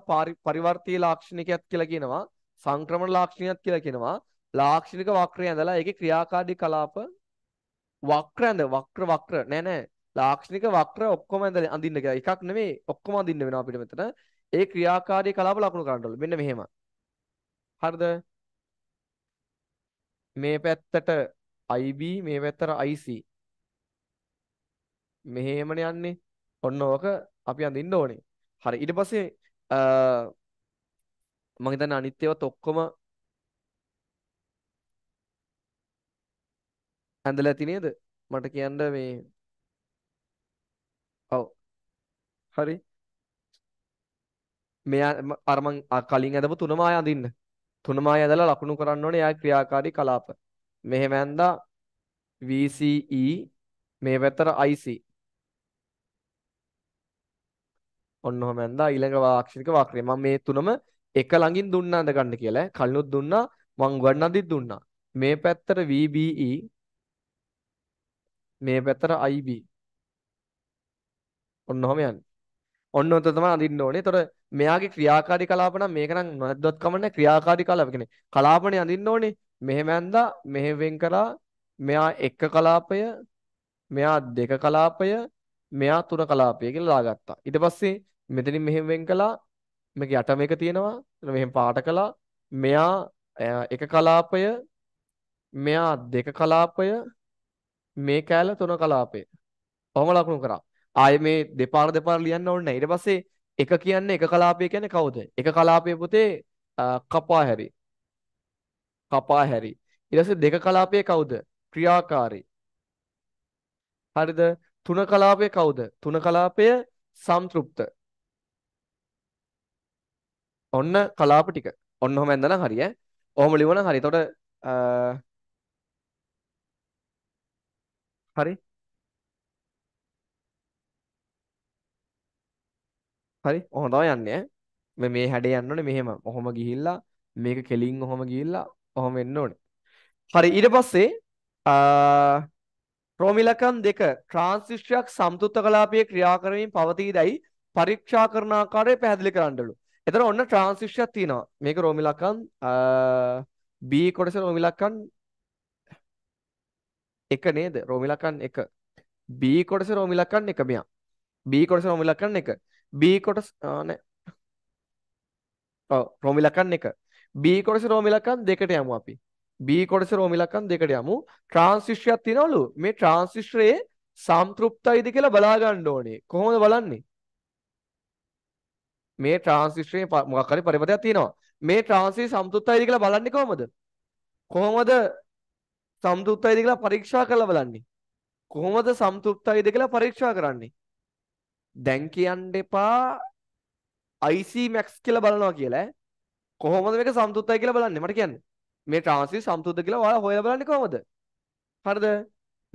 පරිවර්තී ලාක්ෂණිකයක් කියලා කියනවා සංක්‍රමණ ලාක්ෂණිකයක් කියලා කියනවා ලාක්ෂණික වක්‍රය ඇඳලා ඒකේ ක්‍රියාකාරී කලාප වක්‍ර ඇඳ වක්‍ර වක්‍ර නෑ නෑ ලාක්ෂණික වක්‍ර ඔක්කොම ඇඳ අඳින්න කියලා එකක් නෙමෙයි ඔක්කොම අඳින්න වෙනවා අපිට මෙතන ඒ ක්‍රියාකාරී කලාප ලකුණු කරන්නවලු මෙන්න මෙහෙම හරිද මේ පැත්තට IB මේ පැත්තට IC මෙහෙමන යන්නේ ඔන්න ඕක අපි අඳින්න ඕනේ හරි ඊට පස්සේ මම හිතන්නේ අනිත් ඒවාත් ඔක්කොම හැඳලා ඇති නේද? මට කියන්න මේ ඔව් හරි. මෙයා අර මං කලින් ඇඳපු තුනම ආය අඳින්න. තුනම ආය ඇඳලා ලකුණු කරන්න ඕනේ එයා ක්‍රියාකාරී කලාප. මෙහෙම ඇඳලා VCE මේ පැත්තට IC. ඔන්න ඔහම ඇඳලා ඊළඟ වාක්ෂණික වාක්‍යය. මම මේ තුනම එක ළඟින් දුන්නා අඳ ගන්න කියලා. කලිනුත් දුන්නා මං ගන්නදිත් දුන්නා. මේ පැත්තට VBE මේ පැත්තට IB. ඔන්න ඔහම යන්නේ. ඔන්න ඔතන තමයි අඳින්න ඕනේ. ඒතකොට මෙයාගේ ක්‍රියාකාරී කලාප නම් මේක නම් නොදොත් කමන්නේ ක්‍රියාකාරී කලාප කියන්නේ කලාපනේ අඳින්න ඕනේ. මෙහෙම ඇඳලා මෙහෙ වෙන් කරලා මෙයා එක කලාපය මෙයා දෙක කලාපය මෙයා තුන කලාපය කියලා දාගත්තා. ඊට පස්සේ මෙතනින් මෙහෙම වෙන් කළා මේක යට මේක තියෙනවා. මෙහෙම පාට කළා. මෙයා එක කලාපය මෙයා දෙක කලාපය මේ කෑල්ල තුන කලාපේ. ඔහම ලකුණු කරා. ආයේ මේ දෙපාර දෙපාර ලියන්න ඕනේ නැහැ. ඊට පස්සේ එක කියන්නේ එක කලාපය කියන්නේ කවුද? එක කලාපයේ පුතේ කපා හැරි. කපා හැරි. ඊට පස්සේ දෙක කලාපයේ කවුද? ක්‍රියාකාරී. හරිද? තුන කලාපයේ කවුද? තුන කලාපය සම්තෘප්ත. ඔන්න කලාප ටික. ඔන්න ඔහම ඇඳලා හරිය. ඔහම ලිවනම් හරි. එතකොට හරි. හරි. ඔහොම තමයි යන්නේ ඈ. මේ මේ හැඩේ යන්න ඕනේ මෙහෙම. ඔහොම ගිහිල්ලා මේක කෙලින් ඔහොම ගිහිල්ලා ඔහොම එන්න ඕනේ. හරි ඊට පස්සේ ප්‍රෝමිලකන් දෙක ට්‍රාන්සිස්ටරයක් සම්තුත්ත කලාපයේ ක්‍රියා කරමින් පවතීදයි පරීක්ෂා කරන ආකාරය පැහැදිලි කරන්නලු. එතන ඔන්න ට්‍රාන්සිස්ටරයක් තියෙනවා. මේක රෝමිලකන් B කොටස රෝමිලකන් එක නේද රෝමිලකන් එක B කොටස රෝමිලකන් එක මෙයා B කොටස රෝමිලකන් එක B කොටස නෑ ඔව් රෝමිලකන් එක B කොටස රෝමිලකන් දෙකට යමු අපි B කොටස රෝමිලකන් දෙකට යමු ට්‍රාන්සිස්ටරයක් තියනවලු මේ ට්‍රාන්සිස්ටරේ සම්තෘප්තයිද කියලා බලා ගන්න ඕනේ. කොහොමද බලන්නේ? මේ ට්‍රාන්සිස්ටරේ මොකක් හරි පරිපතයක් තියෙනවා. මේ ට්‍රාන්සිස් සම්තෘප්තයිද කියලා බලන්නේ කොහොමද? කොහොමද සම්තුප්තයිද කියලා පරීක්ෂා කරලා බලන්නේ. කොහොමද සම්තුප්තයිද කියලා පරීක්ෂා කරන්නේ. දැන් කියන්න එපා IC max කියලා බලනවා කියලා. කොහොමද මේක සම්තුප්තයි කියලා බලන්නේ මට කියන්න. මේ ට්‍රාන්සිෂන් සම්තුප්ත කියලා ඔයාලා හොයලා බලන්නේ කොහොමද? හරිද?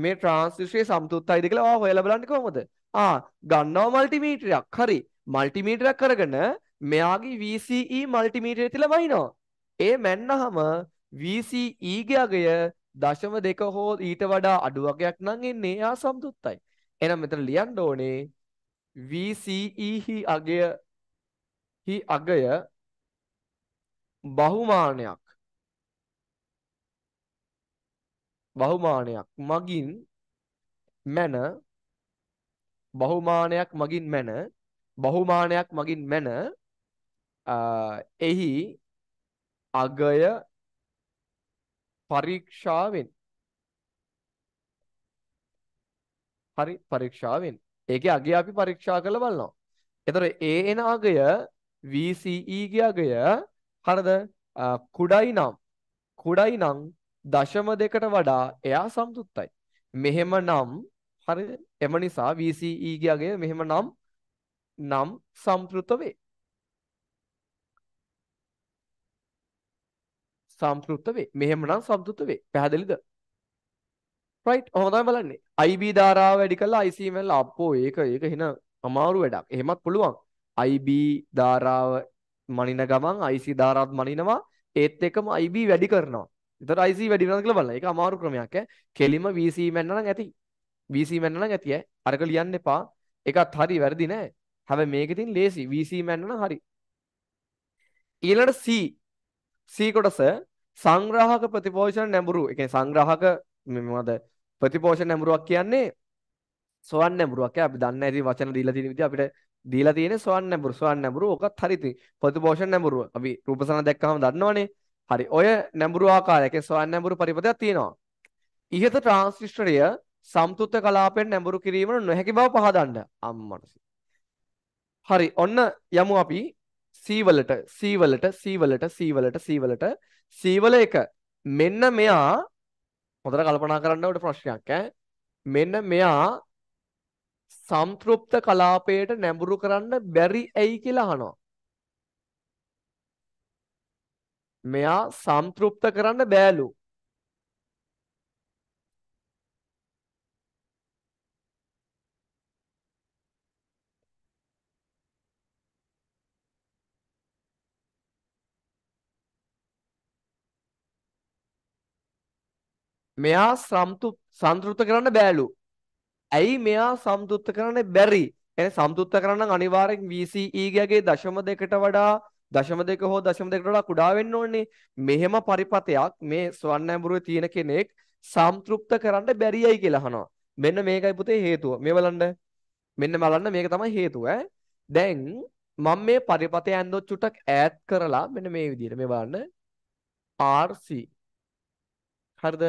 මේ ට්‍රාන්සිෂේ සම්තුප්තයිද කියලා ඔයා හොයලා බලන්නේ කොහොමද? ආ ගන්නවා මල්ටිමීටරයක්. හරි. මල්ටිමීටරයක් අරගෙන මෙයාගේ VCE මල්ටිමීටරය තියලා වහිනවා. ඒ මැන්නහම VCE ගේ අගය දශම දෙක හෝ ඊට වඩා අඩු වර්ගයක් නම් එන්නේ එයා සම්තුත්තයි. එහෙනම් මෙතන ලියන්න ඕනේ VCE හි අගය හි අගය බහුමානයක් බහුමානයක් මගින් මැන බහුමානයක් මගින් මැන බහුමානයක් මගින් මැන එහි අගය පරීක්ෂාවෙන් හරි පරීක්ෂාවෙන් ඒකේ අගය අපි පරීක්ෂා කරලා බලනවා. ඒතර ඒ එන අගය VCE ගේ අගය හරිද කුඩයි නම් කුඩයි නම් දශම දෙකට වඩා එයා සම්තුත්තයි. මෙහෙමනම් හරිද? එම නිසා VCE ගේ අගය මෙහෙමනම් නම් සම්පෘත වේ. සම්පෘක්ත වේ. මෙහෙමනම් සම්පෘක්ත වේ. පැහැදිලිද? right ඔහොම තමයි බලන්නේ. IB ධාරාව වැඩි කළා ICM වල අප්පෝ ඒක ඒක හින අමාරු වැඩක්. එහෙමත් පුළුවන්. IB ධාරාව මනින ගමන් IC ධාරාවත් මනිනවා. ඒත් එක්කම IB වැඩි කරනවා. ඒතර IC වැඩි වෙනවද කියලා බලන්න. ඒක අමාරු ක්‍රමයක් ඈ. කෙලිම VC මැන්න නම් ඇති. VC මැන්න නම් ඇති ඈ. අරක ලියන්න එපා. ඒකත් හරි වැරදි නෑ. හැබැයි මේක ඉතින් ලේසි. VC මැන්න නම් හරි. ඊළඟට C C කොටස සංග්‍රාහක ප්‍රතිපෝෂණ නැඹුරු. ඒ කියන්නේ සංග්‍රාහක මොනවද ප්‍රතිපෝෂණ නැඹුරුවක් කියන්නේ සොයන් නැඹුරුවක්. අපි දන්නේ ඇති වචන දීලා තියෙන විදිහ අපිට දීලා තියෙන්නේ සොයන් නැඹුරු. සොයන් නැඹුරු ඔකත් හරි ඉතින් ප්‍රතිපෝෂණ නැඹුරුව. අපි රූපසන දැක්කම දන්නවනේ. හරි. ඔය නැඹුරු ආකාරයකින් සොයන් නැඹුරු පරිපදයක් තියෙනවා. ඉහත ට්‍රාන්ස්ටිස්ටරය සම්තුත්ත කලාපෙන් නැඹුරු කිරීම නොහැකි බව පහදන්න. අම්මනසි. හරි. ඔන්න යමු අපි C වලට C වලට C වලට C වලට C වලට සීවල එක මෙන්න මෙයා හොඳට කල්පනා කරන්න උඩ ප්‍රශ්නයක් ඈ මෙන්න මෙයා සම්තෘප්ත කලාපයට නැඹුරු කරන්න බැරි ඇයි කියලා අහනවා. මෙයා සම්තෘප්ත කරන්න බෑලු. මෙයා සම්තු සන්තෘප්ත කරන්න බෑලු. ඇයි මෙයා සම්තුත්ත කරන්න බැරි? එනේ සම්තුත්ත කරන්න අනිවාර්යෙන් VCE ගගේ දශම දෙකට වඩා දශම දෙක හෝ දශම දෙකට වඩා කුඩා වෙන්න ඕනේ. මෙහෙම පරිපතයක් මේ ස්වර්ණ ඇඹරුවේ තියෙන කෙනෙක් සම්තෘප්ත කරන්න බැරියයි කියලා අහනවා. මෙන්න මේකයි පුතේ හේතුව. මේ බලන්න. මෙන්න බලන්න මේක තමයි හේතුව ඈ. දැන් මම මේ පරිපතය ඇන්දොත් චුට්ටක් ඈඩ් කරලා මෙන්න මේ විදිහට මේ බලන්න RC හරිද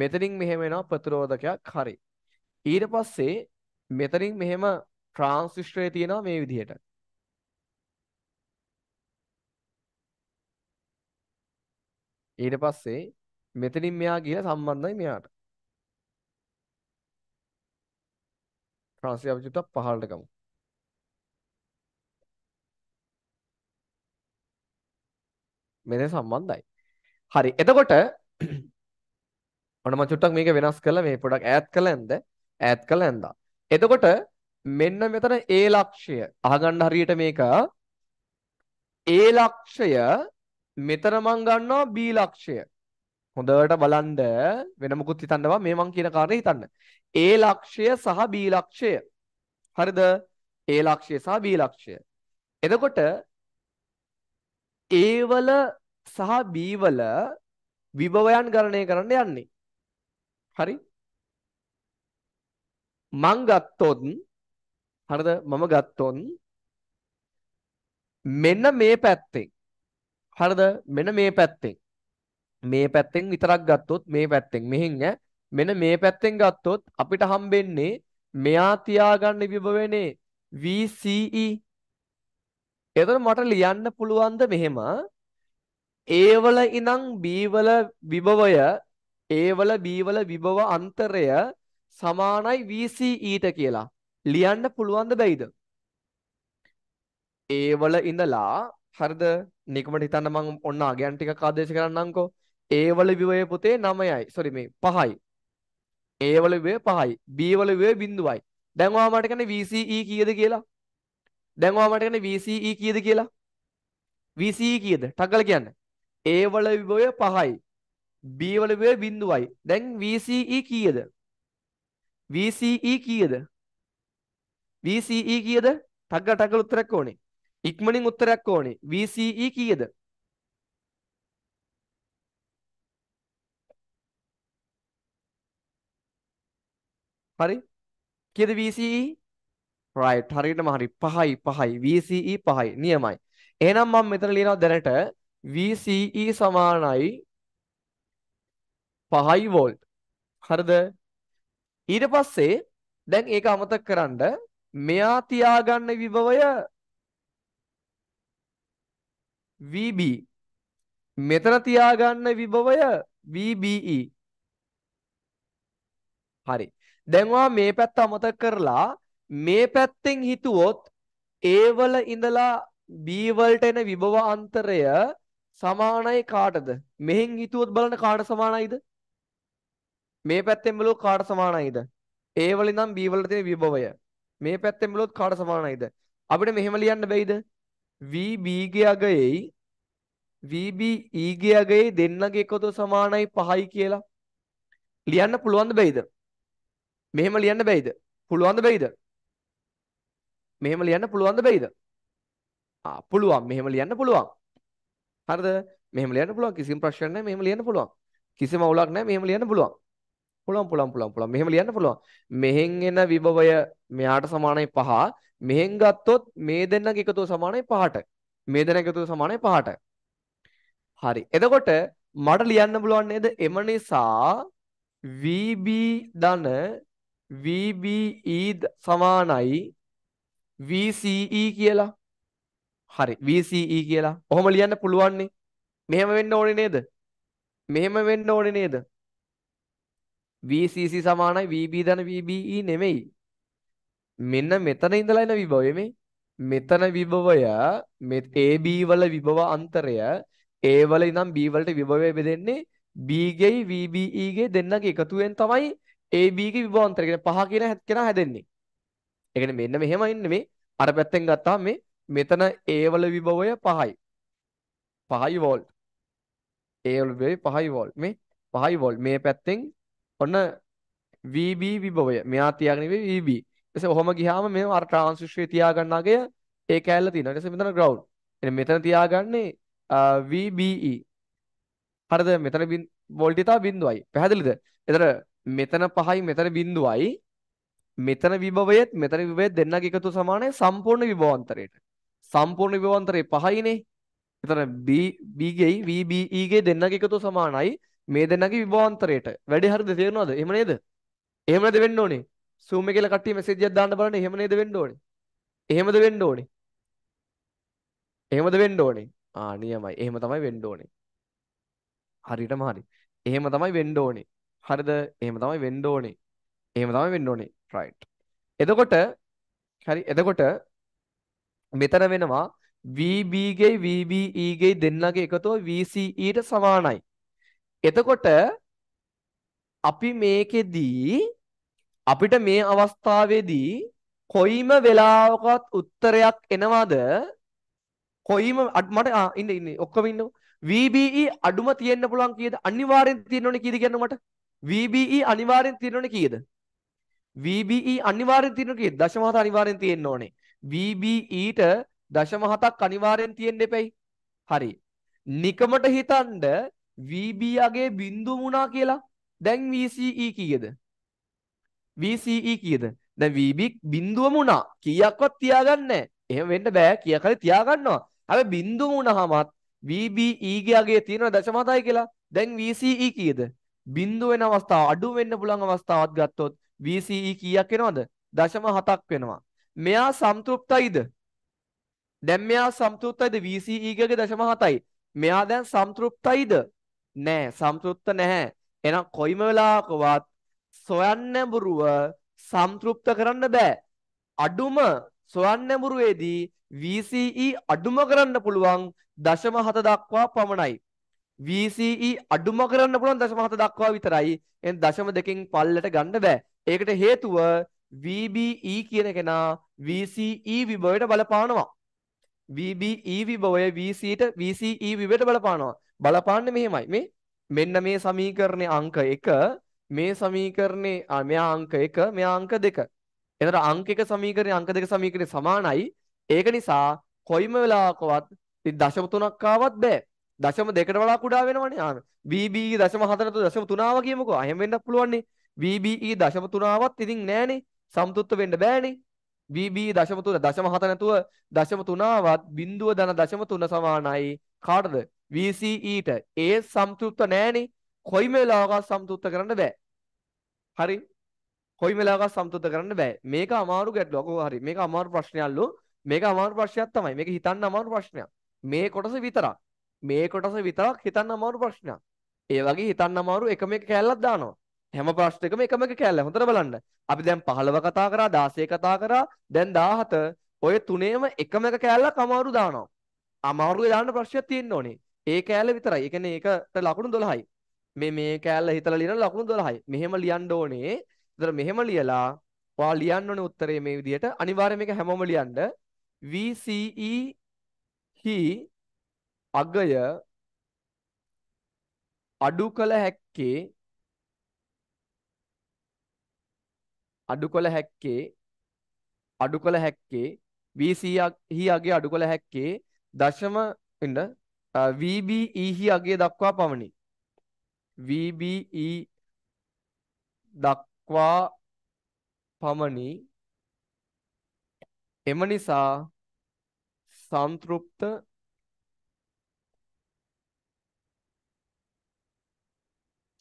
මෙතනින් මෙහෙම එනවා ප්‍රතිරෝධකයක් හරි. ඊට පස්සේ මෙතනින් මෙහෙම ට්‍රාන්සිස්ටරේ තියෙනවා මේ විදිහට. ඊට පස්සේ මෙතනින් මෙයා ගිහලා සම්බන්ධයි මෙයාට. ට්‍රාන්සිස්ටර් අපි චුට්ටක් පහළට ගමු. මෙතන සම්බන්ධයි. හරි. එතකොට ඔන්න මම චුට්ටක් මේක වෙනස් කළා මේ පොඩක් ඈඩ් කළා නැන්ද ඈඩ් කළා නැන්දා එතකොට මෙන්න මෙතන ඒ ලක්ෂය අහගන්න හරියට මේක ඒ ලක්ෂය මෙතන මං ගන්නවා B ලක්ෂය හොඳට බලන්න වෙන මොකුත් හිතන්නවා මේ මං කියන කාරණේ හිතන්න ඒ ලක්ෂය සහ B ලක්ෂය හරිද ඒ ලක්ෂය සහ B ලක්ෂය එතකොට ඒ වල සහ B වල විභවයන් ගණනය කරන්න යන්නේ හරි මං ගත්තොත් හරිද මම ගත්තොත් මෙන්න මේ පැත්තෙන් හරිද මෙන්න මේ පැත්තෙන් මේ පැත්තෙන් විතරක් ගත්තොත් මේ පැත්තෙන් මෙහෙන් ඈ මෙන්න මේ පැත්තෙන් ගත්තොත් අපිට හම්බෙන්නේ මෙයා තියාගන්න විභවනේ VCE එතන මට ලියන්න පුළුවන්ද මෙහෙම A වල ඉඳන් B වල විභවය ඒවල බීවල විභව අන්තරය සමානයි VC ඊට කියලා ලියන්න පුළුවන් ද බැයිද? ඒවල ඉඳලා හරිද? නිකමට හිතන්න මම ඔන්න අගයන් ටිකක් ආදේශ කරන්නම්කෝ. ඒවල විභවයේ පුතේ 9යි. sorry මේ 5යි. ඒවල විභවය 5යි. බීවල විභවය 0යි. දැන් ඔයා මට කියන්නේ VCE කීයද කියලා? දැන් ඔයා මට කියන්නේ VCE කීයද කියලා? VCE කීයද? ටක් ගාලා කියන්න. ඒවල විභවය 5යි. B වල වේය 0යි. දැන් VCE කීයද? VCE කීයද? VCE කීයද? ටග්ග ටග්ගල උත්තරයක් ඕනේ. ඉක්මනින් උත්තරයක් ඕනේ. VCE කීයද? හරි? කීයද VCE? right හරියටම හරි 5යි 5යි VCE 5යි නියමයි. එහෙනම් මම මෙතන ලියනවා දැනට VCE සමානයි 5 වෝල්ට්. හරිද? ඊට පස්සේ දැන් ඒක අමතක කරන්ඩ මෙයා තියාගන්න විභවය VB මෙතන තියාගන්න විභවය VBE හරි දැන් ඔයා මේ පැත්ත අමතක කරලා මේ පැත්තෙන් හිතුවොත් A වල ඉඳලා B වලට එන විභව අන්තරය සමානයි කාටද මෙහෙන් හිතුවොත් බලන්න කාට සමානයිද මේ පැත්තෙන් බැලුවොත් කාට සමානයිද? A වල ඉඳන් B වලට තියෙන විභවය. මේ පැත්තෙන් බැලුවොත් කාට සමානයිද? අපිට මෙහෙම ලියන්න බැයිද? VB ගේ අගයයි VB E ගේ අගයයි දෙන්නගේ එකතු සමානයි 5යි කියලා. ලියන්න පුළුවන්ද බැයිද? මෙහෙම ලියන්න බැයිද? පුළුවන්ද බැයිද? මෙහෙම ලියන්න පුළුවන්ද බැයිද? ආ පුළුවන්. මෙහෙම ලියන්න පුළුවන්. හරිද? මෙහෙම ලියන්න පුළුවන්. කිසිම ප්‍රශ්නයක් නැහැ. මෙහෙම ලියන්න පුළුවන්. කිසිම අවුලක් නැහැ. මෙහෙම ලියන්න පුළුවන්. පුළුවන් පුළුවන් පුළුවන් පුළුවන් මෙහෙම ලියන්න පුළුවන් මෙහෙන් එන විභවය මෙයාට සමානයි 5 මෙහෙන් ගත්තොත් මේ දෙන්නගේ එකතුව සමානයි 5ට මේ දෙන්නගේ එකතුව සමානයි 5ට හරි එතකොට මට ලියන්න පුළුවන් නේද එම නිසා VB ධන VBE සමානයි VCE කියලා හරි VCE කියලා ඔහොම ලියන්න පුළුවන් මෙහෙම වෙන්න ඕනේ නේද මෙහෙම වෙන්න ඕනේ නේද VCC සමානයි VB ධන VBE නෙමෙයි. මෙන්න මෙතන ඉඳලා එන විභවය මේ මෙතන විභවය AB වල විභව අන්තරය A වල ඉඳන් B වලට විභවය බෙදෙන්නේ B ගෙයි VBE ගේ දෙන්නගේ එකතුවෙන් තමයි AB ගේ විභව අන්තරය කියන්නේ පහ කියන කෙනා හැදෙන්නේ. ඒ කියන්නේ මෙන්න මෙහෙම ඉන්නේ මේ අර පැත්තෙන් ගත්තාම මේ මෙතන A වල විභවය 5යි. 5 වෝල්ට්. A වල විභවය 5 වෝල්ට් මේ 5 වෝල්ට් මේ පැත්තෙන් ඔන්න VB විභවය මෙයා තියාගෙන ඉවේ VB එතකොට ඔහොම ගියාම මේ අර ට්‍රාන්ස්මිටරේ තියාගන්න අගය ඒ කෑල්ල තියෙනවා ඊට පස්සේ මෙතන ground එනේ මෙතන තියාගන්නේ VBE හරිද මෙතන වෝල්ටේජ් බිඳුවයි පැහැදිලිද එතන මෙතන 5යි මෙතන බිඳුවයි මෙතන විභවයත් මෙතන විභවයත් දෙන්නගේ එකතු සමානයි සම්පූර්ණ විභවාන්තරයට. සම්පූර්ණ විභවාන්තරේ 5යිනේ. එතන B B ගේ VBE ගේ දෙන්නගේ එකතු සමානයි මේ දෙන්නගේ විභවාන්තරයට වැඩි හරිද තේරෙනවද? එහෙම නේද? එහෙම නේද වෙන්න ඕනේ? Zoom එකේ කියලා කට්ටිය මැසේජ් එකක් දාන්න බලන්න එහෙම නේද වෙන්න ඕනේ? එහෙමද වෙන්න ඕනේ? එහෙමද වෙන්න ඕනේ? ආ නියමයි. එහෙම තමයි වෙන්න ඕනේ. හරියටම හරි. එහෙම තමයි වෙන්න ඕනේ. හරිද? එහෙම තමයි වෙන්න ඕනේ. එහෙම තමයි වෙන්න ඕනේ. right. එතකොට හරි එතකොට මෙතන වෙනවා VB ගේ VBE ගේ දෙන්නගේ එකතුව VCE ට සමානයි. එතකොට අපි මේකෙදී අපිට මේ අවස්ථාවේදී කොයිම වෙලාවකවත් උත්තරයක් එනවද කොයිම මට ආ ඉන්න ඉන්න ඔක්කොම ඉන්නකො VBE අඩුම තියෙන්න පුළුවන් කීයද අනිවාර්යෙන් තියෙන්න ඕනේ කීයද කියන්න මට VBE අනිවාර්යෙන් තියෙන්න ඕනේ කීයද VBE අනිවාර්යෙන් තියෙන්න කීයද දශම හත අනිවාර්යෙන් තියෙන්න ඕනේ VBE ට දශම හතක් අනිවාර්යෙන් තියෙන්න එපැයි හරි නිකමට හිතනද VB යගේ බිංදුව වුණා කියලා දැන් VCE කීයද VCE කීයද දැන් VB බිංදුවම වුණා කීයක්වත් තියාගන්නේ එහෙම වෙන්න බෑ කීයක් හරි තියාගන්නවා හැබැයි බිංදුව වුණාමත් VBE ගේ තියෙන දශම 7යි කියලා දැන් VCE කීයද බිංදුව වෙන අවස්ථාව අඩු වෙන්න පුළුවන් අවස්ථාවක් ගත්තොත් VCE කීයක් වෙනවද දශම 7ක් වෙනවා මෙයා සම්තෘප්තයිද දැන් මෙයා සම්තෘප්තයිද VCE ගේ දශම 7යි මෙයා දැන් සම්තෘප්තයිද නෑ සම්පූර්ණ නැහැ. එහෙනම් කොයිම වෙලාවකවත් සොයන්න බුරුව සම්පූර්ණ කරන්න බෑ. අඩුම සොයන්න බුරුවේදී VCE අඩුම කරන්න පුළුවන් 0.7 දක්වා පමණයි. VCE අඩුම කරන්න පුළුවන් 0.7 දක්වා විතරයි. එහෙනම් 0.2කින් පල්ලට ගන්න බෑ. ඒකට හේතුව VBE කියන කෙනා VCE විභවයට බලපානවා. VBE විභවය VCට e VCE විභවයට බලපානවා. බලපාන්නේ මෙහෙමයි. මේ මෙන්න මේ සමීකරණේ අංක 1 මේ සමීකරණේ මෙයා අංක 1 මෙයා අංක 2. එතකොට අංක 1 සමීකරණේ අංක 2 සමීකරණේ සමානයි. ඒක නිසා කොයිම වෙලාවකවත් ඉතින් දශම තුනක් ආවත් බෑ. දශම දෙකට වඩා කුඩා වෙනවනේ. ආ VBE දශම 4 තු දශම 3 ආව කියමුකෝ. අහම වෙන්නත් පුළුවන්නේ. VBE දශම 3 ආවත් ඉතින් නෑනේ. සම්තුත්ත වෙන්න බෑනේ. VBE දශම 3 දශම 4 නැතුව දශම 3 ආවත් බිඳුව ධන දශම 3 සමානයි කාටද? VCEට ඒ සම්තුත්ත නැහනේ. කොයි වෙලාවකවත් සම්තුත්ත කරන්න බෑ. හරි. කොයි වෙලාවකවත් සම්තුත්ත කරන්න බෑ. මේක අමාරු ගැටලුවක්. හරි. මේක අමාරු ප්‍රශ්නයල්ලු. මේක අමාරු ප්‍රශ්නයක් තමයි. මේක හිතන්න අමාරු ප්‍රශ්නයක්. මේ කොටස විතරක්. මේ කොටස විතරක් හිතන්න අමාරු ප්‍රශ්නයක්. ඒ වගේ හිතන්න අමාරු එකම එක කැලලක් දානවා. හැම ප්‍රශ්නයකම එකම එක කැලල. හොඳට බලන්න. අපි දැන් 15 කතා කරා, 16 කතා කරා, දැන් 17 ඔය තුනේම එකම එක කැලලක් අමාරු දානවා. අමාරුවේ දාන්න ප්‍රශ්නයක් තියෙන්න ඕනේ. ඒ කෑල්ල විතරයි. ඒ කියන්නේ ඒකට ලකුණු 12යි. මේ මේ කෑල්ල හිතලා ලියන ලකුණු 12යි. මෙහෙම ලියන්න ඕනේ. ඒතර මෙහෙම ලියලා ඔයා ලියන්න ඕනේ උත්තරේ මේ විදිහට. අනිවාර්යයෙන් මේක හැමෝම ලියන්න. VCE හි අගය අඩු කළ හැක්කේ අඩු කළ හැක්කේ අඩු කළ හැක්කේ VCE හි අගය අඩු කළ හැක්කේ දශම ඉන්න VBE හි අගය දක්වා පමණි. VBE දක්වා පමණි. එම නිසා සංතෘප්ත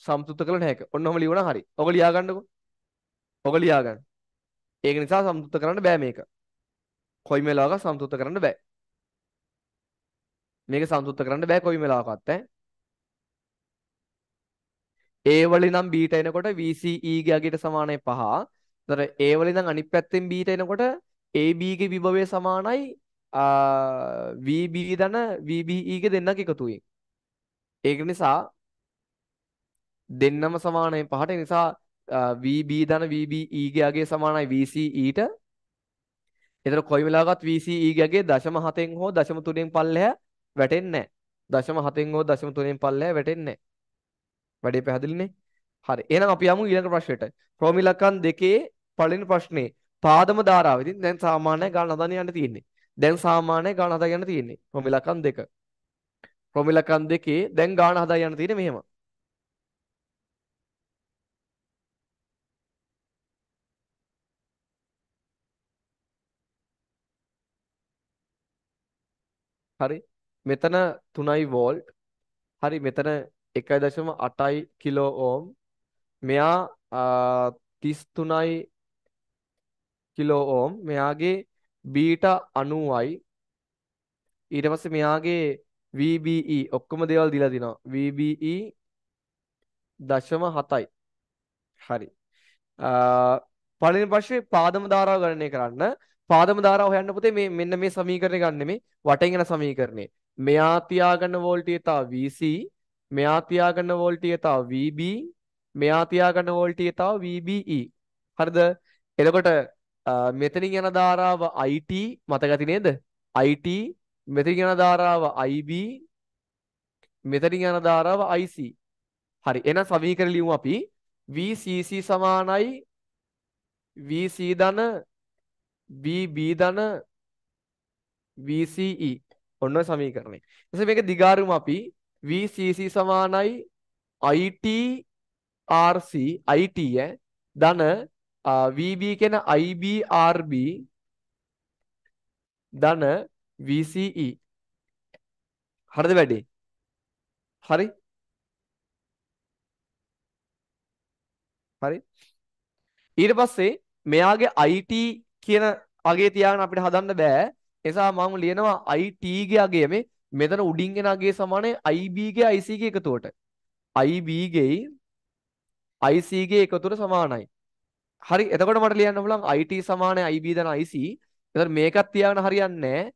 සම්පූර්ණ කළ නැහැ. ඔන්නෝම ලියුණා හරි. ඔක ලියා ගන්නකෝ. ඔක ලියා ගන්න. ඒක නිසා සම්පූර්ණ කරන්න බෑ මේක. කොයි වෙලාවක සම්පූර්ණ කරන්න බෑ. මේක සම්තුත්ත කරන්න බෑ කොයි වෙලාවකත් ඈ A වලින් නම් B ට එනකොට VCE ගේ අගයට සමානයි 5. ඒතර A වලින් නම් අනිත් පැත්තෙන් B ට එනකොට AB ගේ විභවය සමානයි VB ධන VBE ගේ දෙන්නක් එකතුවෙන්. ඒක නිසා දෙන්නම සමානයි 5ට නිසා VB ධන VBE ගේ අගය සමානයි VCE ට. ඒතර කොයි වෙලාවකත් VCE ගේ අගය 0.7න් හෝ 0.3න් පල්ලෙහා වැටෙන්නේ නැහැ. දශම 7න් හෝ දශම 3න් පල්ලෙහා වැටෙන්නේ නැහැ. වැඩේ පැහැදිලිනේ? හරි. එහෙනම් අපි යමු ඊළඟ ප්‍රශ්නෙට. ප්‍රෝමිලකන් දෙකේ පළවෙනි ප්‍රශ්නේ පාදම ධාරාව. ඉතින් දැන් සාමාන්‍ය ගාන හදාගෙන යන්න තියෙන්නේ. දැන් සාමාන්‍ය ගාන හදාගෙන තියෙන්නේ. ප්‍රෝමිලකන් දෙක. ප්‍රෝමිලකන් දෙකේ දැන් ගාන හදා යන්න තියෙන්නේ මෙහෙම. හරි මෙතන 3යි වෝල්ට්. හරි මෙතන 1.8යි කිලෝ ඕම්. මෙයා 33යි කිලෝ ඕම්. මෙයාගේ බීටා 90යි. ඊට පස්සේ මෙයාගේ VBE ඔක්කොම දේවල් දීලා තිනවා. VBE 0.7යි. හරි. පළවෙනි ප්‍රශ්නේ පාදම ධාරාව ගණනය කරන්න. පාදම ධාරාව හොයන්න පුතේ මේ මෙන්න මේ සමීකරණය ගන්න මේ වටෙන් යන සමීකරණේ. මෙයා තියාගන්න වෝල්ටිය තව VC මෙයා තියාගන්න වෝල්ටිය තව VB මෙයා තියාගන්න වෝල්ටිය තව VBE හරිද එතකොට මෙතනින් යන ධාරාව IT මතක ඇති නේද IT මෙතනින් යන ධාරාව IB මෙතනින් යන ධාරාව IC හරි එහෙනම් සමීකරණ ලියමු අපි VCC සමානයි VC ධන VB ධන VCE ඔන්න ඔය සමීකරණය. ඊටසේ මේක දිගාරුම අපි VCC සමානයි IT RC IT ය ධන VB කියන IB RB ධන VCE හරිද වැඩේ? හරි? හරි? ඊට පස්සේ මෙයාගේ IT කියන අගේ තියාගෙන අපිට හදන්න බෑ නිසා මම ලියනවා IT ගේ අගය මෙතන උඩින් එන අගය සමානයි IB ගේ IC ගේ එකතුවට. IB ගෙයි IC ගේ එකතුවට සමානයි. හරි එතකොට මට ලියන්න පුළුවන් IT සමානයි IB දන IC. එතකොට මේකත් තියාගෙන හරියන්නේ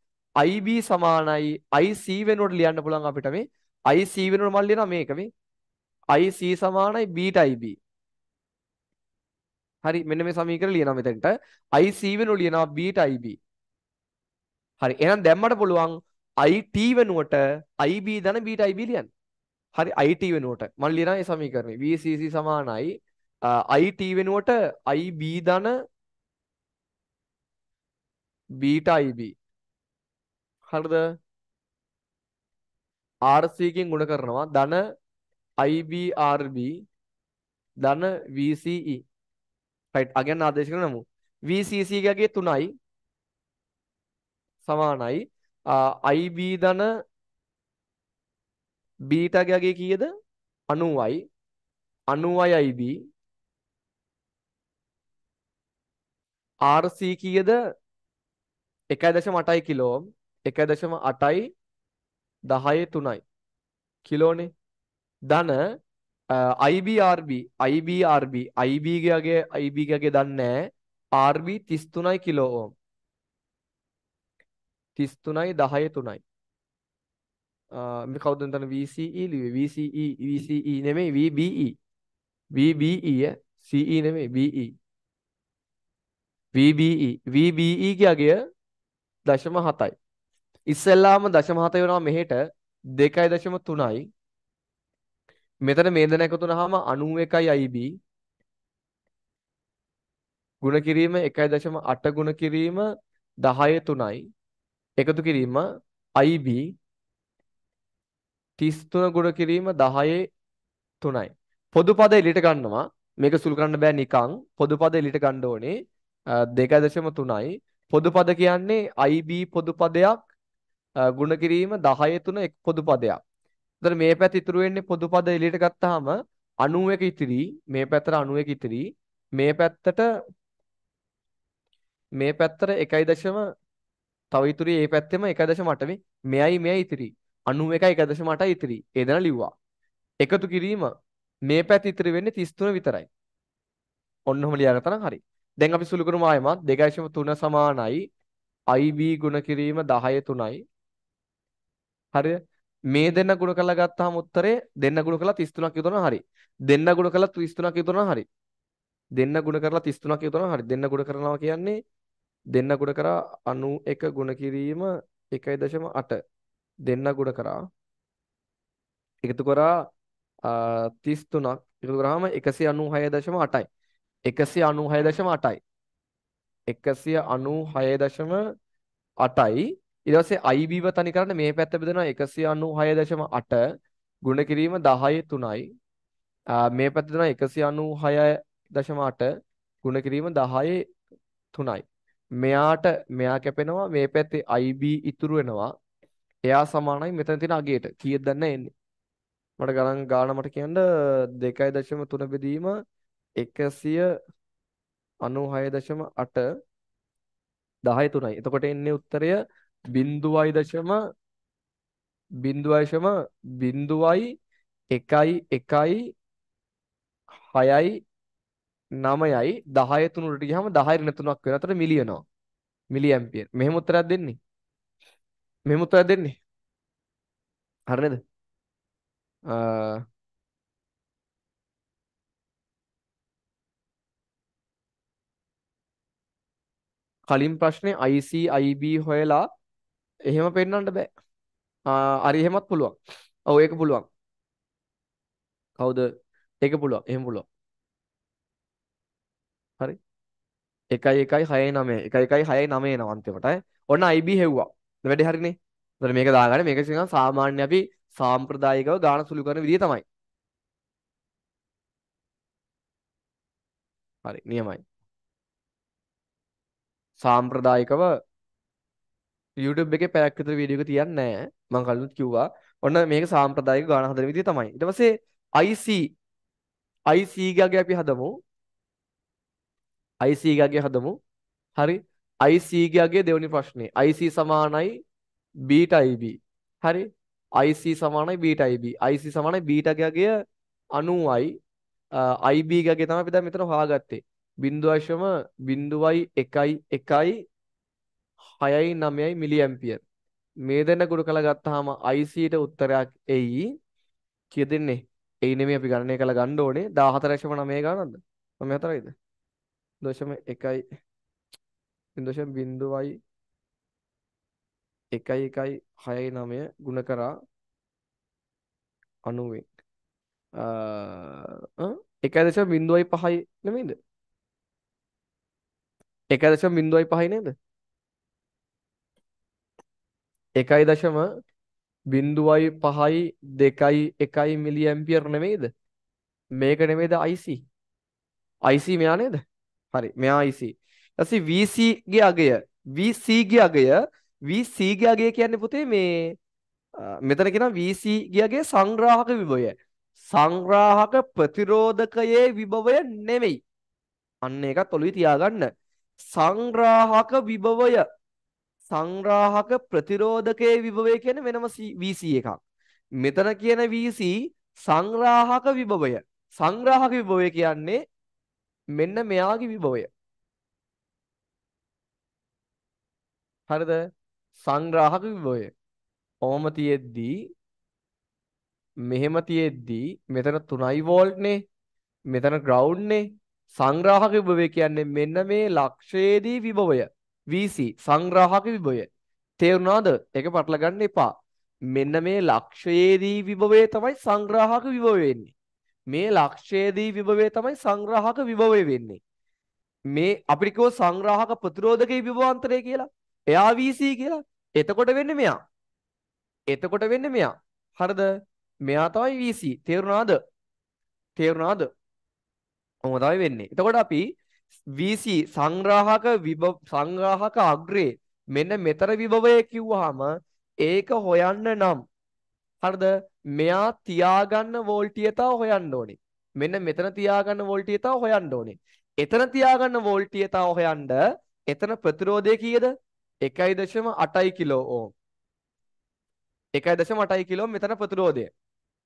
IB සමානයි IC වෙනුවට ලියන්න පුළුවන් අපිට මේ IC වෙනුවට මම ලියනවා මේක මේ IC සමානයි B IB. හරි මෙන්න මේ සමීකරණ ලියනවා මෙතෙන්ට IC වෙනුවට ලියනවා B IB. හරි එහෙනම් දැම්මට පුළුවන් IT වෙනුවට IB දන බීට IB ලියන්න. හරි IT වෙනුවට මම ලියනවා ඒ සමීකරණය. VCC සමානයි IT වෙනුවට IB දන බීට IB. හරිද? RC එකෙන් ගුණ කරනවා ධන IBRB ධන VCE. right again ආදේශ කරනමු. VCC එකගේ 3යි සමානයි IB ධන බීටාගේ කීයද 90යි 90යි IB RC කීයද 1.8යි කිලෝ 1.8යි 10යි 3යි කිලෝනේ ධන IBRB IBRB IB ගේ IB ගේ දන්නේ RB 33යි කිලෝ ඕම් 33යි 10 3යි. මේ කවුද e e, e මෙතන VCE ලිව්වේ VCE VCE නෙමෙයි VBE VBE CE නෙමෙයි BE VBE VBE කියගය 0.7යි ඉස්සෙල්ලාම 0.7 වෙනවා මෙහෙට 2.3යි මෙතන මේදන එකතු වුනහම 91යි IB ගුණ කිරීම 1.8 ගුණ කිරීම 10 3යි එකතු කිරීම IB 33 ගුණ කිරීම 10 3යි. පොදු පද එලියට ගන්නවා. මේක සුළු කරන්න බෑ නිකන්. පොදු පද එලියට ගන්න ඕනේ 2.3යි. පොදු පද කියන්නේ IB පොදු පදයක් ගුණ කිරීම 10 3 එක් පොදු පදයක්. එතන මේ පැත්ත ඉතුරු වෙන්නේ පොදු පද එලියට ගත්තාම 91 ඉතිරි මේ පැත්තට 91 ඉතිරි මේ පැත්තට මේ පැත්තට 1.3 තව ඉතුරු ඒ පැත්තෙම 1.8 මෙයයි මෙයයි ඉතිරි 91 1.8 ඉතිරි. ඒ දෙන ලිව්වා. එකතු කිරීම මේ පැත්ත ඉතිරි වෙන්නේ 33 විතරයි. ඔන්නෝම ලියා ගන්න හරි. දැන් අපි සුළු කරමු ආයෙමත් 2.3 සමානයි IB ගුණ කිරීම 10 3යි. හරිය? මේ දෙන්න ගුණ කරලා ගත්තාම උත්තරේ දෙන්න ගුණ කරලා 33ක් යොදනවා හරි. දෙන්න ගුණ කරලා 33ක් යොදනවා හරි. දෙන්න ගුණ කරලා 33ක් යොදනවා හරි. දෙන්න ගුණ කරනවා කියන්නේ දෙන්න ගුණ කරා 91 ගුණ කිරීම 1.8 දෙන්න ගුණ කරා එකතු කරා 33ක් එකතු කරාම 196.8යි 196.8යි 196.8යි ඊට පස්සේ IB තනි කරන්න මේ පැත්ත බෙදනවා 196.8 ගුණ කිරීම 10 3යි මේ පැත්ත දෙනවා 196.8 ගුණ කිරීම 10 3යි මෙයාට මෙයා කැපෙනවා මේ පැත්තේ IB ඉතුරු වෙනවා. එයා සමානයි මෙතන තියෙන අගයට. කීයද දන්නේ එන්නේ. මට ගණන් ගාන මට කියන්න 2.3 බෙදීම 196.8 10 3යි. එතකොට එන්නේ උත්තරය 0.0 බින්දුවයිශම බින්දුවයි එකයි එකයි හයයි 9යි 10 තුනට ගියහම 10 ඍණ 3ක් වෙනවා. එතකොට මිලියනවා. මිලි ඇම්පියර්. මෙහෙම උත්තරයක් දෙන්නේ. මෙහෙම උත්තරයක් දෙන්නේ. හරි නේද? කලින් ප්‍රශ්නේ IC IB හොයලා එහෙම පෙන්නන්න බෑ. හරි එහෙමත් පුළුවන්. ඔව් ඒක පුළුවන්. කවුද? ඒක පුළුවන්. එහෙම පුළුවන්. හරි 1 1 6 9 1 1 6 9 එනවා අන්තිමට ඔන්න IB හෙව්වා වැඩේ හරිනේ එතකොට මේක දාගන්න මේක නිකන් සාමාන්‍ය අපි සාම්ප්‍රදායිකව ගාන සුළු කරන විදිය තමයි හරි නියමයි සාම්ප්‍රදායිකව YouTube එකේ පැයක් විතර වීඩියෝ එක තියන්නේ නැහැ මම කලින් කිව්වා ඔන්න මේක සාම්ප්‍රදායික ගාන හදන විදිය තමයි ඊට පස්සේ IC IC ගගේ අපි හදමු IC එකගේ හදමු. හරි. IC එකගේ දෙවෙනි ප්‍රශ්නේ. IC සමානයි beta-ib. හරි. IC සමානයි beta-ib. IC සමානයි beta එකගේ 90යි ib එකගේ තමයි අපි දැන් මෙතන හොයාගත්තේ. 0.011යි 6.9යි මිලියම්පියර්. මේ දෙන්න ගුණ කළා ගත්තාම IC ට උත්තරයක් එයි. කියදෙන්නේ. ඒ නෙමෙයි අපි ගණනය කළ ගන්න ඕනේ 14.9 ගානක්ද? 94යිද? දශම එකයි දශම බින්දුවයි එකයි එකයි හයයි නමය ගුණ කරා අනුවෙන් එකයි දශම බින්දුවයි පහයි නෙමෙයිද එකයි දශම බින්දුවයි පහයි නේද එකයි දශම බින්දුවයි පහයි දෙකයි එකයි මිලි ඇම්පියර් නෙමෙයිද මේක නෙමෙයිද IC IC මෙයා නේද හරි මෙයා IC ඊටසේ VC ගේ අගය VC ගේ අගය VC ගේ අගය කියන්නේ පුතේ මේ මෙතන කියනවා VC ගේ අගය සංග්‍රාහක විභවය සංග්‍රාහක ප්‍රතිරෝධකයේ විභවය නෙවෙයි අන්න ඒකත් ඔළුවේ තියාගන්න සංග්‍රාහක විභවය සංග්‍රාහක ප්‍රතිරෝධකයේ විභවය කියන්නේ වෙනම VC එකක් මෙතන කියන VC සංග්‍රාහක විභවය සංග්‍රාහක විභවය කියන්නේ මෙන්න මෙයාගේ විභවය. හරිද? සංග්‍රාහක විභවය. ඔහම තියෙද්දී මෙහෙම තියෙද්දී මෙතන 3යි වෝල්ට් නේ. මෙතන ග්‍රවුන්ඩ් නේ. සංග්‍රාහක විභවය කියන්නේ මෙන්න මේ ලක්ෂයේදී විභවය. VC සංග්‍රාහක විභවය. තේරුණාද? ඒක පටලගන්න එපා. මෙන්න මේ ලක්ෂයේදී විභවය තමයි සංග්‍රාහක විභවය වෙන්නේ. මේ ලක්ෂයේදී විභවය තමයි සංග්‍රාහක විභවය වෙන්නේ. මේ අපිට කිව්ව සංග්‍රාහක ප්‍රතිරෝධකයේ විභවාන්තරය කියලා. එයා VC කියලා. එතකොට වෙන්නේ මෙයා. එතකොට වෙන්නේ මෙයා. හරිද? මෙයා තමයි VC. තේරුණාද? තේරුණාද? ඔහොම තමයි වෙන්නේ. එතකොට අපි VC සංග්‍රාහක විභව සංග්‍රාහක අග්‍රේ මෙන්න මෙතර විභවය කිව්වහම ඒක හොයන්න නම් හරිද? මෙයා තියාගන්න වෝල්ටියතාව හොයන්න ඕනේ. මෙන්න මෙතන තියාගන්න වෝල්ටියතාව හොයන්න ඕනේ. එතන තියාගන්න වෝල්ටියතාව හොයන්න එතන ප්‍රතිරෝධය කීයද? 1.8 කිලෝ ඕම්. 1.8 කිලෝ මෙතන ප්‍රතිරෝධය.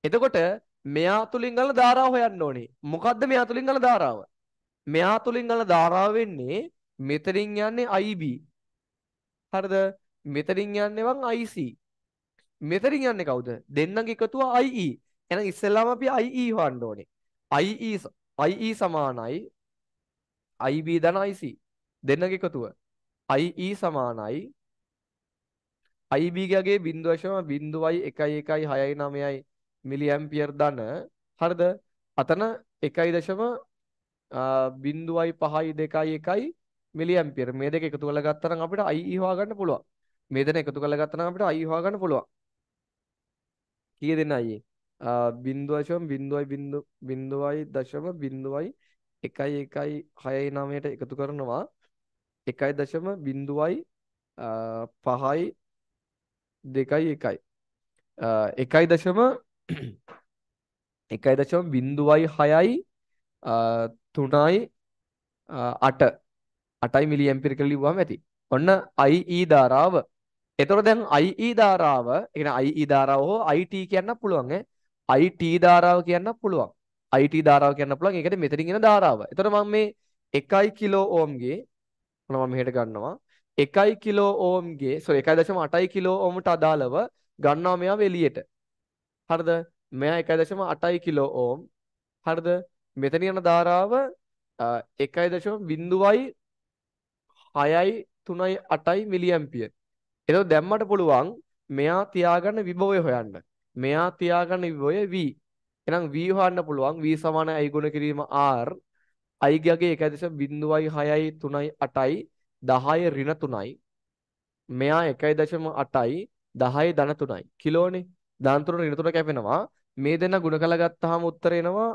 එතකොට මෙයා තුලින් ගල ධාරාව හොයන්න ඕනේ. මොකද්ද මෙයා තුලින් ගල ධාරාව? මෙයා තුලින් ගල ධාරාව වෙන්නේ මෙතනින් යන්නේ IB. හරිද? මෙතනින් යන්නේ වන් IC. මෙතරින් යන්නේ කවුද? දෙන්නගේ එකතුව IE. එහෙනම් ඉස්සෙල්ලාම අපි IE හොයන්න ඕනේ. IE IE සමානයි IB ධන IC. දෙන්නගේ එකතුව. IE සමානයි IB ගේ 0.01169යි මිලියම්පියර් ධන. හරිද? අතන 1.052 මිලියම්පියර් මේ දෙක එකතු කරලා ගත්තා නම් අපිට IE හොයා ගන්න පුළුවන්. මේ දෙන එකතු කරලා ගත්තා නම් අපිට IE හොයා ගන්න පුළුවන්. කියදෙනයි බින්දුවශම් බින්දුවයි බින්දු බින්දුවයි දශම බින්දුවයි එකයි එකයි හයයි නමයට එකතු කරනවා එකයි දශම බින්දුවයි පහයි දෙකයි එකයි එකයි දශම එකයි දශම බින්දුවයි හයයි තුනයි අට අටයි මිලි ඇම්පිරිකල් ලිව්වම ඇති ඔන්න අයි ඊ ධාරාව එතකොට දැන් IE ධාරාව, ඒ කියන්නේ IE ධාරාව හෝ IT කියන්න පුළුවන් ඈ. IT ධාරාව කියන්න පුළුවන්. IT ධාරාව කියන්න පුළුවන්. ඒකද මෙතනින් එන ධාරාව. එතකොට මම මේ 1 කිලෝ ඕම් ගේ මම මෙහෙට ගන්නවා. 1 කිලෝ ඕම් ගේ sorry 1.8 කිලෝ ඕම්ට අදාළව ගන්නවා මෙයා එළියට. හරිද? මෙයා 1.8 කිලෝ ඕම්. හරිද? මෙතන යන ධාරාව 1.0යි 6යි 3යි 8යි මිලියම්පියර්. එතකොට දැම්මට පුළුවන් මෙයා තියාගන්න විභවය හොයන්න. මෙයා තියාගන්න විභවය v. එහෙනම් v හොයන්න පුළුවන් v සමාන i ගුණ කිරීම r. i ගේ එකදිශ 0.6යි 3යි 8යි 10 ඍණ 3යි. මෙයා 1.8යි 10 ධන 3යි. කිලෝනේ. ධන 3 ඍණ 3 කැපෙනවා. මේ දෙන්න ගුණ කළා ගත්තාම උත්තර එනවා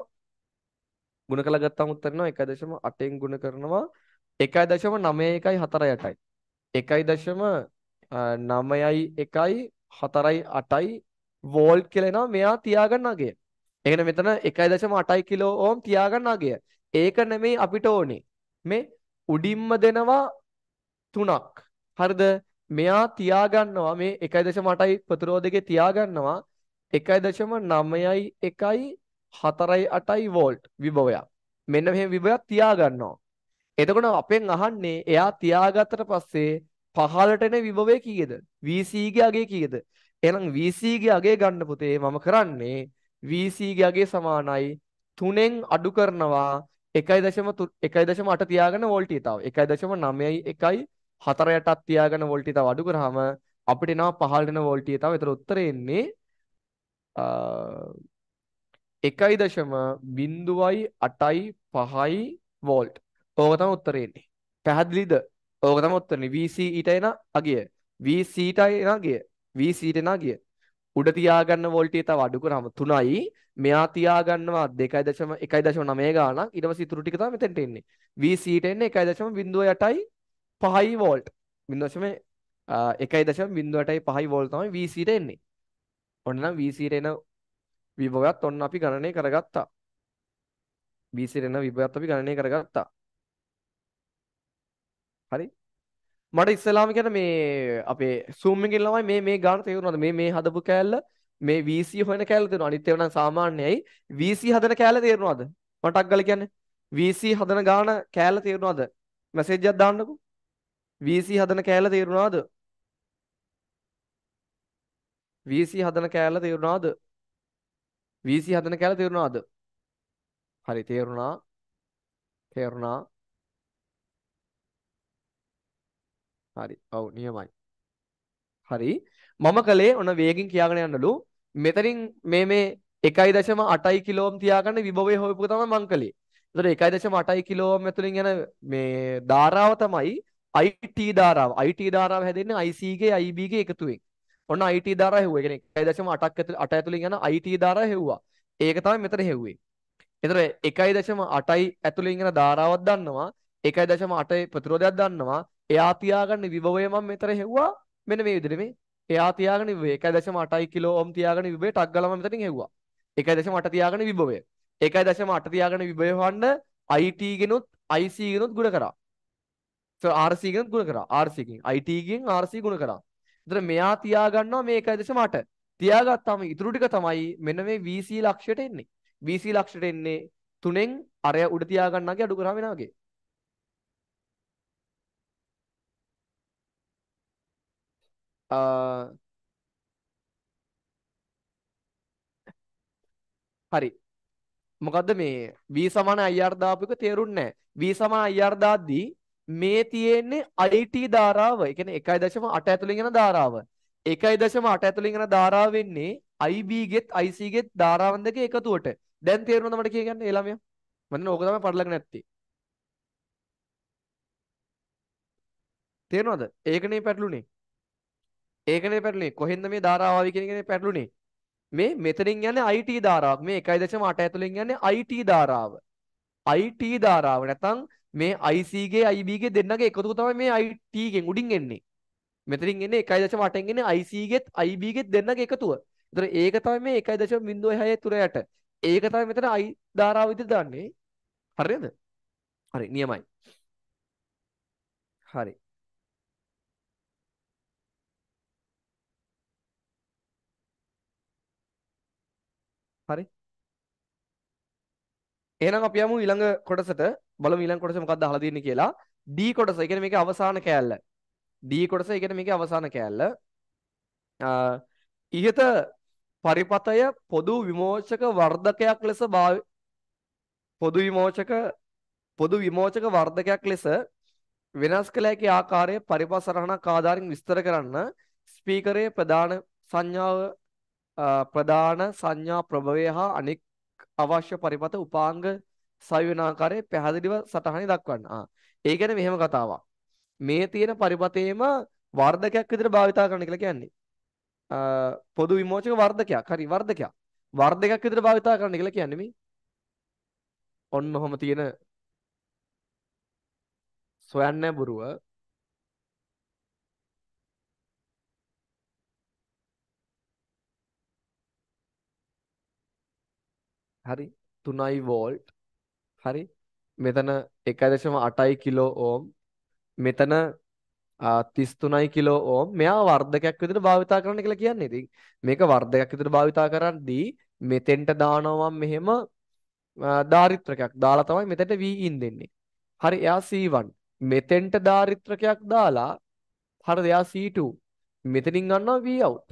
ගුණ කළා ගත්තාම උත්තර එනවා 1.8ෙන් ගුණ කරනවා 1.917යි 1.9 9යි 1යි 4යි 8යි වෝල්ට් කියලා එනවා මෙයා තියාගන්න අගය. ඒ කියන්නේ මෙතන 1.8යි කිලෝ ඕම් තියාගන්න අගය. ඒක නෙමෙයි අපිට ඕනේ. මේ උඩින්ම දෙනවා 3ක්. හරිද? මෙයා තියාගන්නවා මේ 1.8යි ප්‍රතිරෝධකේ තියාගන්නවා 1.9යි 1යි 4යි 8යි වෝල්ට් විභවයක්. මෙන්න මෙහෙම විභවයක් තියාගන්නවා. එතකොට අපෙන් අහන්නේ එයා තියාගත්තට පස්සේ පහලට එන විභවය කීයද? VC ගේ අගය කීයද? එහෙනම් VC ගේ අගය ගන්න පුතේ මම කරන්නේ VC ගේ අගය සමානයි 3ෙන් අඩු කරනවා 1.1.8 තියාගෙන වෝල්ටී තව 1.991 4 යටත් තියාගෙන වෝල්ටී තව අඩු කරාම අපිට එනවා පහළට එන වෝල්ටී තව. ඒතර උත්තරේ එන්නේ එකයි දශම බින්දුවයි අටයි පහයි වෝල්ට් ඕක තම උත්තරෙන්නේ පැහැදිලිද ඕක තමයි උත්තරනේ VC ඊට එන අගිය VC ට එන අගිය VC ට එන අගිය උඩ තියාගන්න වෝල්ටේ තව අඩු කරාම 3යි මෙයා තියාගන්නවා 2.1.9 ගාණක් ඊට පස්සේ ඉතුරු ටික තමයි මෙතෙන්ට එන්නේ VC ට එන්නේ 1.08යි 5 වෝල්ට් 0.1.08යි 5 වෝල්ට් තමයි VC ට එන්නේ ඔන්න නම් VC ට එන විභවයත් ඔන්න අපි ගණනය කරගත්තා VC ට එන විභවයත් අපි ගණනය කරගත්තා හරි මට ඉස්සලාම කියන මේ අපේ සූම් එකෙන් ළමයි මේ මේ ගාන තේරුණාද මේ මේ හදපු කෑල්ල මේ VC හොයන කෑල්ල තේරුණා අනිත් ඒවා නම් සාමාන්‍යයි VC හදන කෑල්ල තේරුණාද මටක් ගල කියන්නේ VC හදන ගාන කෑල්ල තේරුණාද මැසේජ් එකක් දාන්නකෝ VC හදන කෑල්ල තේරුණාද VC හදන කෑල්ල තේරුණාද VC හදන කෑල්ල තේරුණාද හරි තේරුණා තේරුණා හරි. ඔව් නියමයි. හරි. මම කලේ ඔන වේගෙන් කියාගෙන යන්නලු. මෙතනින් මේ මේ 1.8 කිලෝම් තියාගන්න විභවය හොයපුව තමයි මං කලේ. ඒතර 1.8 කිලෝම් ඇතුලින් යන මේ ධාරාව තමයි IT ධාරාව. IT ධාරාව හැදෙන්නේ IC ගේ IB ගේ එකතුවෙන්. ඔන්න IT ධාරාව හෙව්වා. ඒ කියන්නේ 1.8ක් ඇතුළ 8 ඇතුලින් යන IT ධාරාව හෙව්වා. ඒක තමයි මෙතන හෙව්වේ. එතර එකයි දශම අටයි ඇතුළින් ගෙන ධාරාවත් දන්නවා එකයි දශම අටයි ප්‍රතිරෝධයක් දන්නවා එයා තියාගන්න විභවය මම මෙතන හෙව්වා මෙන්න මේ විදිහට මේ එයා තියාගන්න විභවය 1.8 කිලෝ ඕම් තියාගන්න විභවය ටක් ගාලා මම මෙතනින් හෙව්වා 1.8 තියාගන්න විභවය 1.8 තියාගන්න විභවය හොන්න IT ගෙනුත් IC ගෙනුත් ගුණ කරා so RC ගෙනුත් ගුණ කරා RC ගෙන් IT ගෙන් RC ගුණ කරා එතන මෙයා තියාගන්නවා මේ 1.8 තියාගත්තාම ඉතුරු ටික තමයි මෙන්න මේ VC ලක්ෂයට එන්නේ VC ලක්ෂයට එන්නේ තුනෙන් අරය උඩ තියාගන්නගේ අඩු කරා වෙනවා වගේ Uh, හරි. මොකද්ද මේ v සමාන ir දාපු එක තේරුන්නේ නැහැ. v සමාන ir දාද්දී මේ තියෙන්නේ IT ධාරාව. ඒ කියන්නේ 1.8 ඇතුළේ යන ධාරාව. 1.8 ඇතුළේ යන ධාරාව වෙන්නේ IB ගෙත් IC ගෙත් ධාරාවන් දෙක එකතුවට. දැන් තේරෙනවද මට කියන්නේ ඒ ළමයා? මම ඕක තමයි පටලගෙන නැත්තේ. තේරෙනවද? ඒකනේ පැටළුනේ. ඒකනේ පැටලුනේ. කොහෙන්ද මේ ධාරාව ආවි කියන එකනේ පැටලුනේ. මේ මෙතනින් යන්නේ IT ධාරාවක්. මේ 1.8 ඇතුලෙන් යන්නේ IT ධාරාව. IT ධාරාව නැත්නම් මේ IC ගේ IB ගේ දෙන්නගේ එකතුව තමයි මේ IT ගෙන් උඩින් එන්නේ. මෙතනින් එන්නේ 1.8 න් එන්නේ IC ගෙත් IB ගෙත් දෙන්නගේ එකතුව. ඒතර ඒක තමයි මේ 1.06 තුර යට. ඒක තමයි මෙතන I ධාරාව විදිහට දාන්නේ. හරියද? හරි නියමයි. හරි. එහෙනම් අපි යමු ඊළඟ කොටසට බලමු ඊළඟ කොටස මොකක්ද අහලා තියෙන්නේ කියලා D කොටස. ඒ කියන්නේ මේකේ අවසාන කෑල්ල. D කොටස ඒ කියන්නේ මේකේ අවසාන කෑල්ල. ඉහත පරිපතය පොදු විමෝචක වර්ධකයක් ලෙස පොදු විමෝචක පොදු විමෝචක වර්ධකයක් ලෙස වෙනස් කළ හැකි ආකාරයේ පරිපසරහණක් ආධාරින් විස්තර කරන්න ස්පීකරයේ ප්‍රධාන සංඥාව ප්‍රධාන සංඥා ප්‍රභවය හා අනෙක් අවශ්‍ය පරිපත උපාංග සවි වෙන ආකාරය පැහැදිලිව සටහනේ දක්වන්න. ආ. ඒ කියන්නේ මෙහෙම කතාවක්. මේ තියෙන පරිපතේම වර්ධකයක් විදිහට භාවිතා කරන්න කියලා කියන්නේ. පොදු විමෝචක වර්ධකයක්. හරි වර්ධකයක්. වර්ධකයක් විදිහට භාවිතා කරන්න කියලා කියන්නේ මේ. ඔන්න ඔහම තියෙන සොයන්නේ බුරුව හරි 3යි වෝල්ට් හරි මෙතන 1.8යි කිලෝ ඕම් මෙතන 33යි කිලෝ ඕම් මෙයා වර්ධකයක් විදිහට භාවිතා කරන්න කියලා කියන්නේ. ඉතින් මේක වර්ධකයක් විදිහට භාවිතා කරද්දී මෙතෙන්ට දානවා මෙහෙම ධාරිත්‍රකයක් දාලා තමයි මෙතෙන්ට Vin දෙන්නේ. හරි එයා C1 මෙතෙන්ට ධාරිත්‍රකයක් දාලා හරිද එයා C2 මෙතනින් ගන්නවා V out.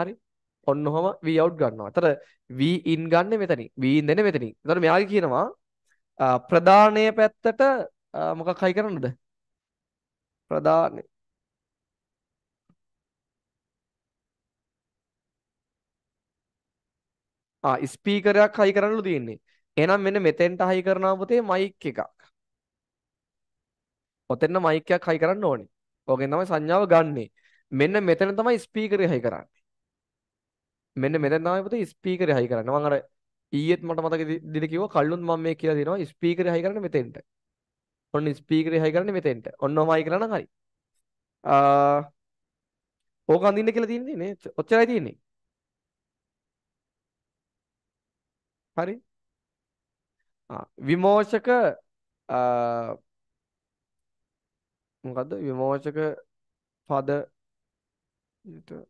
හරි ඔන්න ඔහම V out ගන්නවා. අතර V in ගන්න මෙතනින්. V in දෙන්නේ මෙතනින්. ඒතර මෙයාගේ කියනවා ප්‍රධානය පැත්තට මොකක් හයි කරන්නද? ප්‍රධානය ආ ස්පීකරයක් හයි කරන්නලු තියෙන්නේ. එහෙනම් මෙන්න මෙතෙන්ට හයි කරනවා පුතේ මයික් එකක්. ඔතෙන්න මයික් එකක් හයි කරන්න ඕනේ. ඕකෙන් තමයි සංඥාව ගන්නෙ. මෙන්න මෙතන තමයි ස්පීකරය හයි කරන්නේ. මෙන්න මෙතන තමයි පුතේ ස්පීකරේ හයි කරන්න. මම අර ඊයේත් මට මතක දින කිව්වා කල්ලුත් මම මේ කියලා දෙනවා ස්පීකරේ හයි කරන්න මෙතෙන්ට. ඔන්න ස්පීකරේ හයි කරන්න මෙතෙන්ට. ඔන්නම හයි කරා නම් හරි. ආ ඕක අඳින්න කියලා තියෙන්නේ නේ. ඔච්චරයි තියෙන්නේ. හරි. ආ විමෝචක මොකද්ද විමෝචක පද යුතුය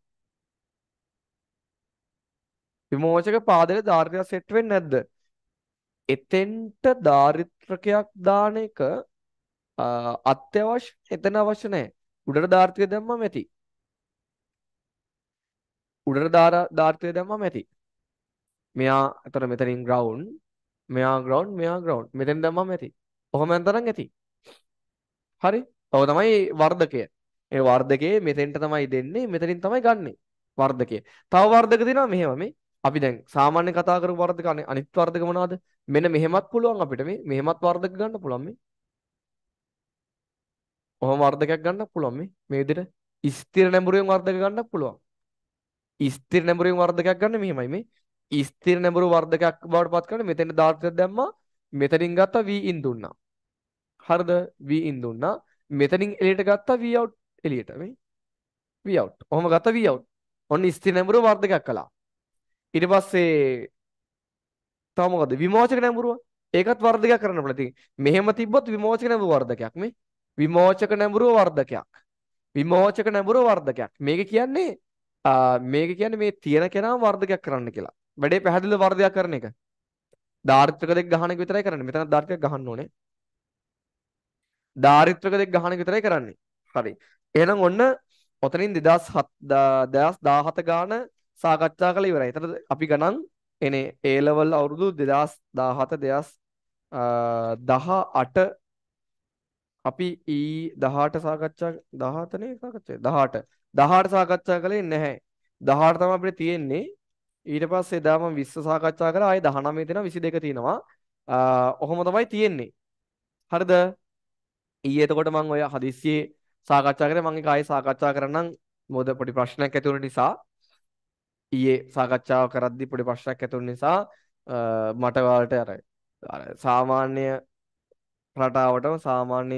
විමෝචක පාදක ධාරිත්‍රයක් සෙට් වෙන්නේ නැද්ද? එතෙන්ට ධාරිත්‍රකයක් දාන එක අත්‍යවශ්‍ය එතන අවශ්‍ය නැහැ. උඩට ධාර්තිය දැම්මම ඇති. උඩට ධාර්තිය දැම්මම ඇති. මෙයා අතන මෙතනින් ග්‍රවුන්ඩ් මෙයා ග්‍රවුන්ඩ් මෙයා ග්‍රවුන්ඩ් මෙතෙන් දැම්මම ඇති. ඔහොම යන ඇති. හරි. ඔව තමයි වර්ධකය. ඒ වර්ධකයේ මෙතෙන්ට තමයි දෙන්නේ මෙතනින් තමයි ගන්නෙ. වර්ධකය. තව වර්ධක දෙනවා මෙහෙම මේ අපි දැන් සාමාන්‍ය කතා කරපු වර්ධක අනිත් වර්ධක මොනවාද? මෙන්න මෙහෙමත් පුළුවන් අපිට මේ මෙහෙමත් වර්ධක ගන්න පුළුවන් මේ. ඔහොම වර්ධකයක් ගන්න පුළුවන් මේ. මේ විදිහට ස්ථිර නැඹුරුවෙන් වර්ධක ගන්න පුළුවන්. ස්ථිර නැඹුරුවෙන් වර්ධකයක් ගන්න මෙහෙමයි මේ. ස්ථිර නැඹුරු වර්ධකයක් බවට පත් කරන මෙතෙන් ධාර්තයක් දැම්මා. මෙතනින් ගත්තා V in දුන්නා. හරිද? V in දුන්නා. මෙතනින් එළියට ගත්තා V out එළියට මේ. V out. ඔහොම ගත්තා V out. ඔන්න ස්ථිර නැඹුරු වර්ධකයක් කළා. ඊට පස්සේ තව මොකද විමෝචක නැඹුරුව. ඒකත් වර්ධකයක් කරන්න පුළුවන්. ඉතින් මෙහෙම තිබ්බොත් විමෝචක නැඹුරුව වර්ධකයක් මේ. විමෝචක නැඹුරුව වර්ධකයක්. විමෝචක නැඹුරුව වර්ධකයක්. මේක කියන්නේ මේක කියන්නේ මේ තියෙන කෙනා වර්ධකයක් කරන්න කියලා. වැඩේ පැහැදිලිව වර්ධකයක් කරන එක. ධාරිත්‍රක දෙක ගහන එක විතරයි කරන්නේ. මෙතන ධාරිත්‍රක ගහන්න ඕනේ. ධාරිත්‍රක දෙක ගහන එක විතරයි කරන්නේ. හරි. එහෙනම් ඔන්න ඔතනින් 2007 2017 ගාන සාකච්ඡා කළා ඉවරයි. එතන අපි ගණන් එනේ A level අවුරුදු 2017 2018 අපි E 18 සාකච්ඡා 17 නේ සාකච්ඡා 18 18 සාකච්ඡා කළේ නැහැ. 18 තමයි අපිට තියෙන්නේ. ඊට පස්සේ එදා මම 20 සාකච්ඡා කරා. ආයේ 19 තියෙනවා 22 තියෙනවා. ඔහොම තමයි තියෙන්නේ. හරිද? ඊයේ එතකොට මම ඔය හදිස්සියේ සාකච්ඡා කරේ මම ඒක ආයේ සාකච්ඡා කරන්නම් මොකද පොඩි ප්‍රශ්නයක් ඇති වුණ නිසා ඊයේ සාකච්ඡාව කරද්දී පොඩි ප්‍රශ්නයක් ඇති නිසා මට ඔයාලට අර සාමාන්‍ය රටාවටම සාමාන්‍ය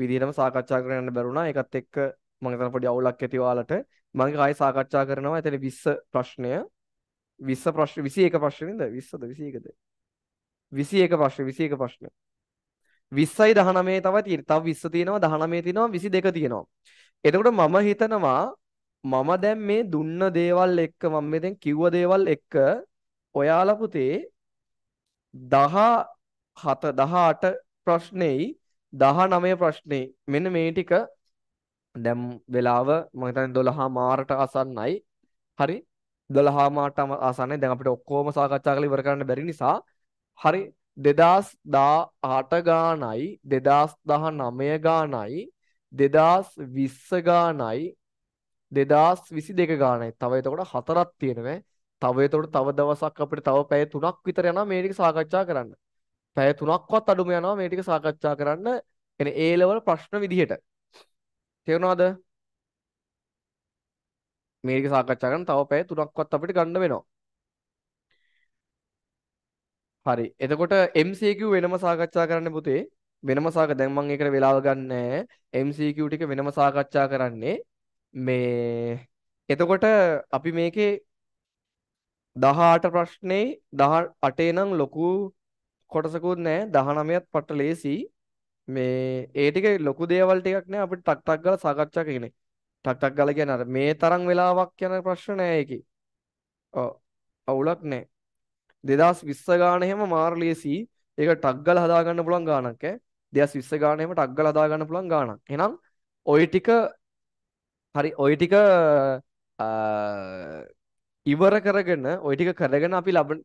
විදිහටම සාකච්ඡා කරගෙන යන්න බැරුණා. ඒකත් එක්ක මම හිතන පොඩි අවුලක් ඇති ඔයාලට. මම ආයෙ සාකච්ඡා කරනවා. එතන 20 ප්‍රශ්නය 20 ප්‍රශ්න 21 ප්‍රශ්න නේද? 20ද 21ද? 21 ප්‍රශ්න 21 ප්‍රශ්න. 20යි 19 තමයි තියෙන්නේ. තව 20 තියෙනවා 19 තියෙනවා 22 තියෙනවා. එතකොට මම හිතනවා මම දැන් මේ දුන්න දේවල් එක්ක මම මෙතෙන් කිව්ව දේවල් එක්ක ඔයාලා පුතේ 10 7 18 ප්‍රශ්නේයි 19 ප්‍රශ්නේ මෙන්න මේ ටික දැන් වෙලාව මම හිතන්නේ 12 මාරට අසන්නයි හරි 12 මාරට අසන්නයි දැන් අපිට ඔක්කොම සාකච්ඡා කරලා ඉවර කරන්න බැරි නිසා හරි 2018 ගාණයි 2019 ගාණයි 2020 ගාණයි 2022 ගානයි. තව එතකොට හතරක් තියෙනවා. තව එතකොට තව දවසක් අපිට තව පැය 3ක් විතර යනවා මේ ටික සාකච්ඡා කරන්න. පැය 3ක්වත් අඩුම යනවා මේ ටික සාකච්ඡා කරන්න. එනේ A level ප්‍රශ්න විදිහට. තේරුණාද? මේ ටික සාකච්ඡා කරන්න තව පැය 3ක්වත් අපිට ගන්න වෙනවා. හරි එතකොට MCQ වෙනම සාකච්ඡා කරන්න පුතේ වෙනම සාක දැන් මම ඒකට වෙලාව ගන්නෑ MCQ ටික වෙනම සාකච්ඡා කරන්නේ මේ එතකොට අපි මේකේ 18 ප්‍රශ්නේ 18 නම් ලොකු කොටසකුත් නැහැ 19ත් පට ලේසි මේ ඒ ටික ලොකු දේවල් ටිකක් නෑ අපිට ටක් ටක් ගාලා සාකච්ඡා කරන්නේ ටක් ටක් ගාලා කියන්නේ අර මේ තරම් වෙලාවක් යන ප්‍රශ්න නෑ ඒකේ ඔව් අවුලක් නෑ 2020 ගාන එහෙම මාර ලේසි ඒක ටක් ගාලා හදා ගන්න පුළුවන් ගානක් ඈ 2020 ගාන එහෙම ටක් ගාලා හදා ගන්න පුළුවන් ගානක් එහෙනම් ওই ටික හරි ඔය ටික ඉවර කරගෙන ඔය ටික කරගෙන අපි ලබන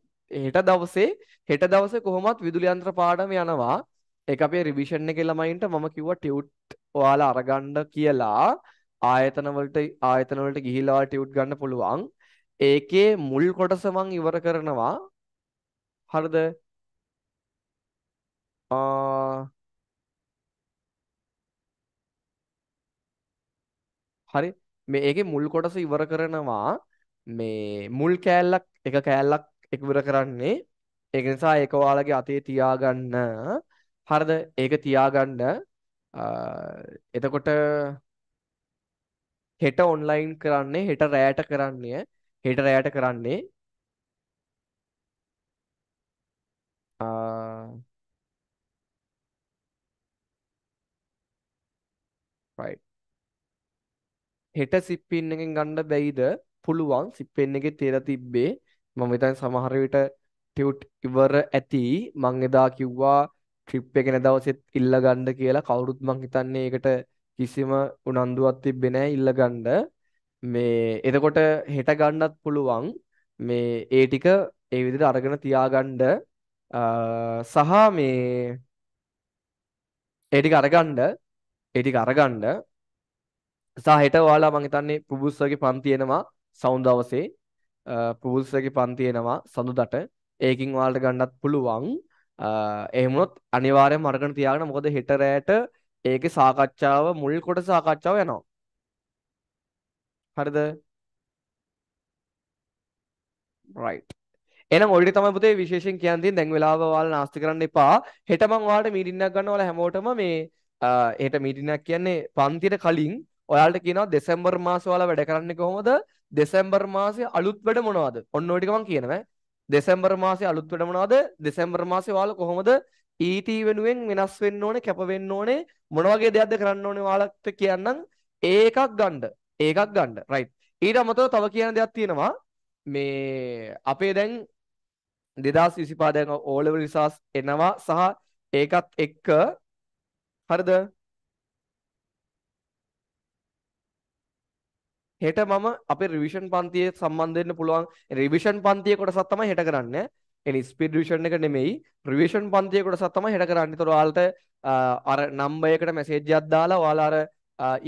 හෙට දවසේ හෙට දවසේ කොහොමත් විදුලි යන්ත්‍ර පාඩම යනවා ඒක අපේ රිවිෂන් එකේ ළමයින්ට මම කිව්වා ටියුට් ඔයාලා අරගන්න කියලා ආයතනවලට ආයතනවලට ගිහිලා ටියුට් ගන්න පුළුවන් ඒකේ මුල් කොටස මං ඉවර කරනවා හරිද ආ හරි මේ ඒකේ මුල් කොටස ඉවර කරනවා මේ මුල් කෑල්ලක් එක කෑල්ලක් ඉවර කරන්නේ ඒක නිසා ඒක ඔයාලගේ අතේ තියාගන්න හරිද ඒක තියාගන්න එතකොට හෙට ඔන්ලයින් කරන්නේ හෙට රෑට කරන්නේ හෙට රෑට කරන්නේ හෙට සිප්පින් එකෙන් ගන්න බැයිද පුළුවන් සිප්පෙන් එකේ තියලා තිබ්බේ මම හිතන්නේ සමහර විට ටියුට් ඉවර ඇති මං එදා කිව්වා ට්‍රිප් එක න දවසෙත් ඉල්ල ගන්න කියලා කවුරුත් මං හිතන්නේ ඒකට කිසිම උනන්දුවක් තිබ්බේ නැහැ ඉල්ල ගන්න මේ එතකොට හෙට ගන්නත් පුළුවන් මේ ඒ ටික ඒ විදිහට අරගෙන තියාගන්න සහ මේ ඒ ටික අරගන්න ඒ ටික අරගන්න සාහෙට ඔයාලා මං හිතන්නේ පුබුස්සගේ පන්ති එනවා සවුන් දවසේ පුබුස්සගේ පන්ති එනවා සඳුදට ඒකින් ඔයාලට ගන්නත් පුළුවන් එහෙම වුණොත් අනිවාර්යයෙන්ම අරගෙන තියාගන්න මොකද හෙට රැයට ඒකේ සාකච්ඡාව මුල් කොට සාකච්ඡාව යනවා හරිද right එහෙනම් ඔය විදිහ තමයි පුතේ විශේෂයෙන් කියන්න තියෙන්නේ දැන් වෙලාව ඔයාලා නාස්ති කරන්න එපා හෙට මම ඔයාලට මීටින් එකක් ගන්න ඔයාලා හැමෝටම මේ හෙට මීටින් එකක් කියන්නේ පන්තියට කලින් ඔයාලට කියනවා දෙසැම්බර් මාසෙ ඔයාලා වැඩ කරන්නේ කොහොමද? දෙසැම්බර් මාසෙ අලුත් වැඩ මොනවද? ඔන්න ඔය ටික මම කියනවා. දෙසැම්බර් මාසෙ අලුත් වැඩ මොනවද? දෙසැම්බර් මාසෙ ඔයාලා කොහොමද ET වෙනුවෙන් වෙනස් වෙන්න ඕනේ, කැප වෙන්න ඕනේ, මොන වගේ දේවල්ද කරන්න ඕනේ ඔයාලට කියන්නම්. ඒකක් ගන්න. ඒකක් ගන්න. රයිට්. ඊට අමතරව තව කියන දෙයක් තියෙනවා. මේ අපේ දැන් 2025 දැන් ඕ ලෙවල් රිසර්ච් එනවා සහ ඒකත් එක්ක හරිද? හෙට මම අපේ රිවිෂන් පන්තිය සම්බන්ධෙන්න්න පුළුවන් රිවිෂන් පන්තිය කොට සත්තම හෙට කරන්න එනි ස්පිඩිෂන් එක නෙමෙයි ප්‍රවේෂන් පන්තිය කොට සත්තම හෙට කරන්න තුරවාල්ට අර නම්බයකට මැසේජ්‍යත් දාලා වාලාර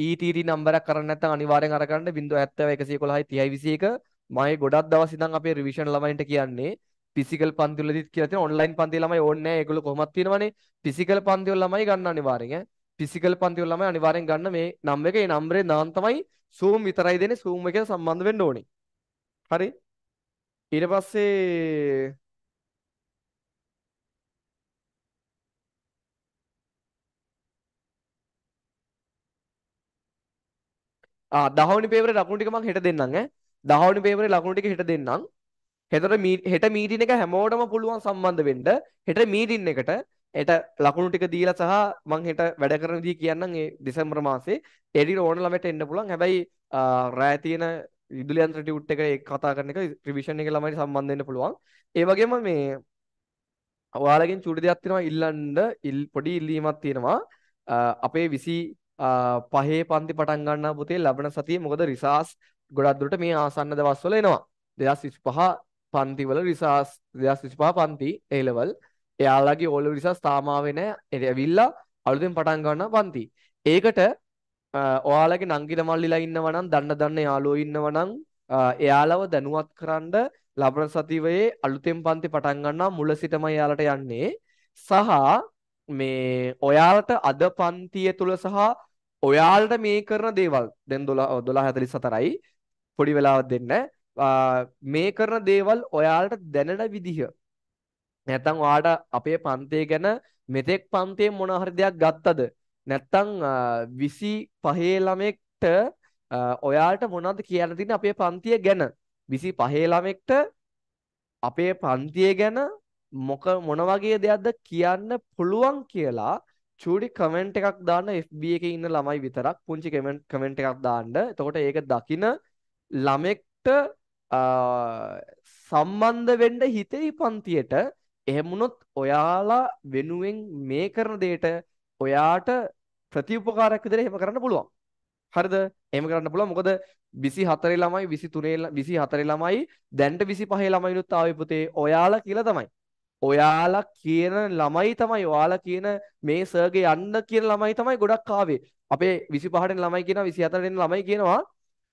ඊටට e නම්බරක් කරන්න අනිවාරෙන් අරකන්න බිඳු ඇත්තව එකසේ කොළහයි තියයි විසේක මයි ගොඩක් දවසිදන් අපේ රිවිෂන් ලමයින්ට කියන්නේ පිසිකල් පන්තිලදිත් කියති ඔන්ලයින් පන්තිලම ඕන්න එකකළ කොමත්තිනවනේ පිසිකල් පන්තිවල් ලමයි ගන්න අනිවාරෙන් පිසිකල් පන්තිවල් ලම අනිවාරෙන් ගන්න මේ නම් එක නම්බරේ නාන්තමයි zoom විතරයි දෙන්නේ zoom එකට සම්බන්ධ වෙන්න ඕනේ. හරි? ඊට පස්සේ ආ 10 වෙනි පේපරේ ලකුණු ටික මම හෙට දෙන්නම් ඈ. 10 වෙනි පේපරේ ලකුණු ටික හෙට දෙන්නම්. හෙතර හෙට මීටින් එක හැමෝටම පුළුවන් සම්බන්ධ වෙන්න. හෙට මීටින් එකට එට ලකුණු ටික දීලා සහ මං හෙට වැඩ කරන විදිහ කියන්නම් ඒ දෙසැම්බර් මාසේ එඩිට ඕන ළමයට එන්න පුළුවන් හැබැයි රෑ තියෙන විදුලි යන්ත්‍ර ටියුට් එක ඒ කතා කරන එක රිවිෂන් එක ළමයි සම්බන්ධ වෙන්න පුළුවන් ඒ වගේම මේ ඔයාලගෙන් චුටි දෙයක් තියෙනවා ඉල්ලන්න ඉල් පොඩි ඉල්ලීමක් තියෙනවා අපේ 25 පහේ පන්ති පටන් ගන්නා පුතේ ලබන සතියේ මොකද රිසර්ස් ගොඩක් දුරට මේ ආසන්න දවස්වල එනවා 2025 පන්තිවල රිසර්ස් 2025 පන්ති A level එයාලගේ ඕල්ල නිසා ස්ථාමාවෙන ඇවිල්ලා අලුතෙන් පටන් ගන්න පන්ති. ඒකට ඔයාලගේ නංගිල මල්ලිලා ඉන්නවනම් දන්න දන්න යාළුවෝ ඉන්නවනම් එයාලව දැනුවත් කරන්න ලබන සතිවයේ අලුතෙන් පන්ති පටන් ගන්නා මුල සිටම එයාලට යන්නේ සහ මේ ඔයාලට අද පන්තිය තුල සහ ඔයාලට මේ කරන දේවල් දැන් 12 12:44යි පොඩි වෙලාවක් දෙන්න මේ කරන දේවල් ඔයාලට දැනෙන විදිහ නැත්තම් ඔයාට අපේ පන්තිය ගැන මෙතෙක් පන්තියේ මොන හරි දෙයක් ගත්තද? නැත්තම් 25 ළමෙක්ට ඔයාලට මොනවද කියන්න තියෙන්නේ අපේ පන්තිය ගැන? 25 ළමෙක්ට අපේ පන්තිය ගැන මොක මොන වගේ දෙයක්ද කියන්න පුළුවන් කියලා චූඩි කමෙන්ට් එකක් දාන්න FB එකේ ඉන්න ළමයි විතරක් පුංචි කමෙන්ට් කමෙන්ට් එකක් දාන්න. එතකොට ඒක දකින ළමෙක්ට සම්බන්ධ වෙන්න හිතේ පන්තියට එහෙමුණොත් ඔයාලා වෙනුවෙන් මේ කරන දේට ඔයාට ප්‍රතිඋපකාරයක් විදිහට එහෙම කරන්න පුළුවන්. හරිද? එහෙම කරන්න පුළුවන්. මොකද 24 ළමයි 23 24 ළමයි දැන්ට 25 ළමයිනුත් ආවේ පුතේ ඔයාලා කියලා තමයි. ඔයාලා කියන ළමයි තමයි ඔයාලා කියන මේ සර්ගේ යන්න කියන ළමයි තමයි ගොඩක් ආවේ. අපේ 25 ළමයි කියනවා 24 ළමයි කියනවා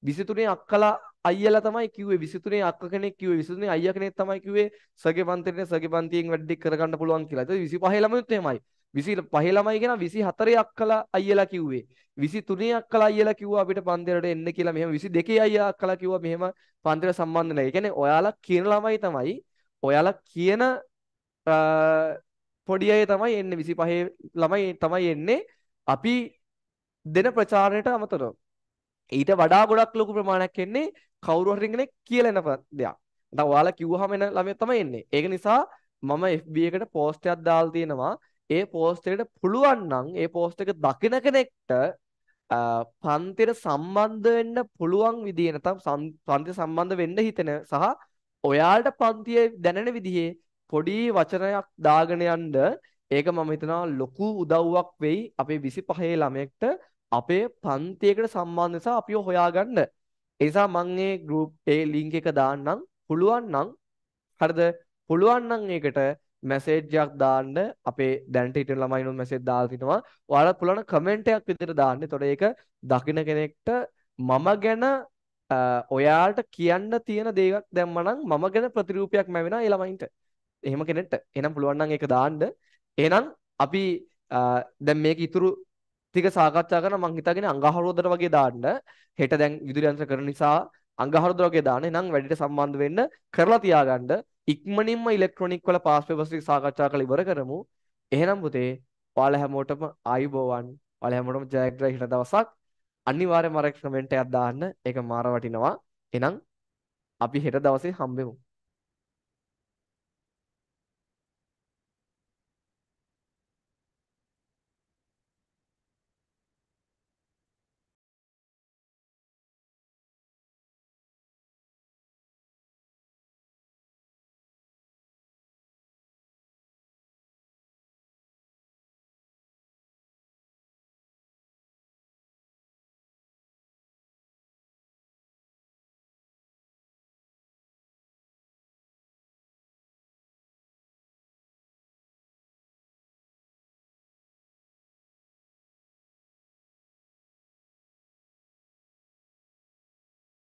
23 අක්කලා අයියලා තමයි කිව්වේ 23 අක්ක කෙනෙක් කිව්වේ 23 අයියා කෙනෙක් තමයි කිව්වේ සගේ පන්තිරනේ සගේ පන්තියෙන් වැඩි දෙයක් කරගන්න පුළුවන් කියලා. ඒතකොට 25 ළමයිත් එහෙමයි. 25 ළමයි කෙනා 24 අක්කලා අයියලා කිව්වේ. 23 අක්කලා අයියලා කිව්වා අපිට පන්තිරට එන්න කියලා. මෙහෙම 22 අයියා අක්කලා කිව්වා මෙහෙම පන්තිර සම්බන්ධ නැහැ. ඒ කියන්නේ ඔයාලා කියන ළමයි තමයි ඔයාලා කියන පොඩි අය තමයි එන්නේ 25 ළමයි තමයි එන්නේ. අපි දෙන ප්‍රචාරයට අමතරව ඊට වඩා ගොඩක් ලොකු ප්‍රමාණයක් එන්නේ කවුරු හරි කෙනෙක් කියලා එන දෙයක්. දැන් ඔයාලා කිව්වහම එන ළමයි තමයි එන්නේ. ඒක නිසා මම FB එකට post එකක් දාලා තියෙනවා. ඒ post එකට පුළුවන් නම් ඒ post එක දකින කෙනෙක්ට පන්තිර සම්බන්ධ වෙන්න පුළුවන් විදිහ නැත්නම් පන්තිර සම්බන්ධ වෙන්න හිතෙන සහ ඔයාලට පන්තියේ දැනෙන විදිහේ පොඩි වචනයක් දාගෙන යන්න ඒක මම හිතනවා ලොකු උදව්වක් වෙයි අපේ 25 ළමයෙක්ට අපේ පන්තියකට සම්බන්ධ නිසා අපිව හොයාගන්න. ඒ නිසා මම මේ group ඒ link එක දාන්නම්. පුළුවන් නම් හරිද? පුළුවන් නම් ඒකට මැසේජ් එකක් දාන්න අපේ දැනට හිටින ළමයි නෝ මැසේජ් දාලා තිනවා. ඔයාලා පුළුවන් කමෙන්ට් එකක් විදිහට දාන්න. එතකොට ඒක දකින්න කෙනෙක්ට මම ගැන ඔයාලට කියන්න තියෙන දේවල් දැම්මනම් මම ගැන ප්‍රතිරූපයක් ලැබෙනවා ඒ ළමයින්ට. එහෙම කෙනෙක්ට. එහෙනම් පුළුවන් නම් ඒක දාන්න. එහෙනම් අපි දැන් මේක ඉතුරු ටික සාකච්ඡා කරන මං හිතාගෙන අඟහරුවදට වගේ දාන්න හෙට දැන් විදුලි යන්ත්‍ර කරන නිසා අඟහරුවදට වගේ දාන්න නම් වැඩිට සම්බන්ධ වෙන්න කරලා තියාගන්න ඉක්මනින්ම ඉලෙක්ට්‍රොනික වල පාස් පේපර්ස් ටික සාකච්ඡා කරලා ඉවර කරමු එහෙනම් පුතේ ඔයාලා හැමෝටම ආයුබෝවන් ඔයාලා හැමෝටම ජයග්‍රහී හිට දවසක් අනිවාර්යයෙන්ම රෙකමෙන්ට් එකක් දාන්න ඒක මාර වටිනවා එහෙනම් අපි හෙට දවසේ හම්බෙමු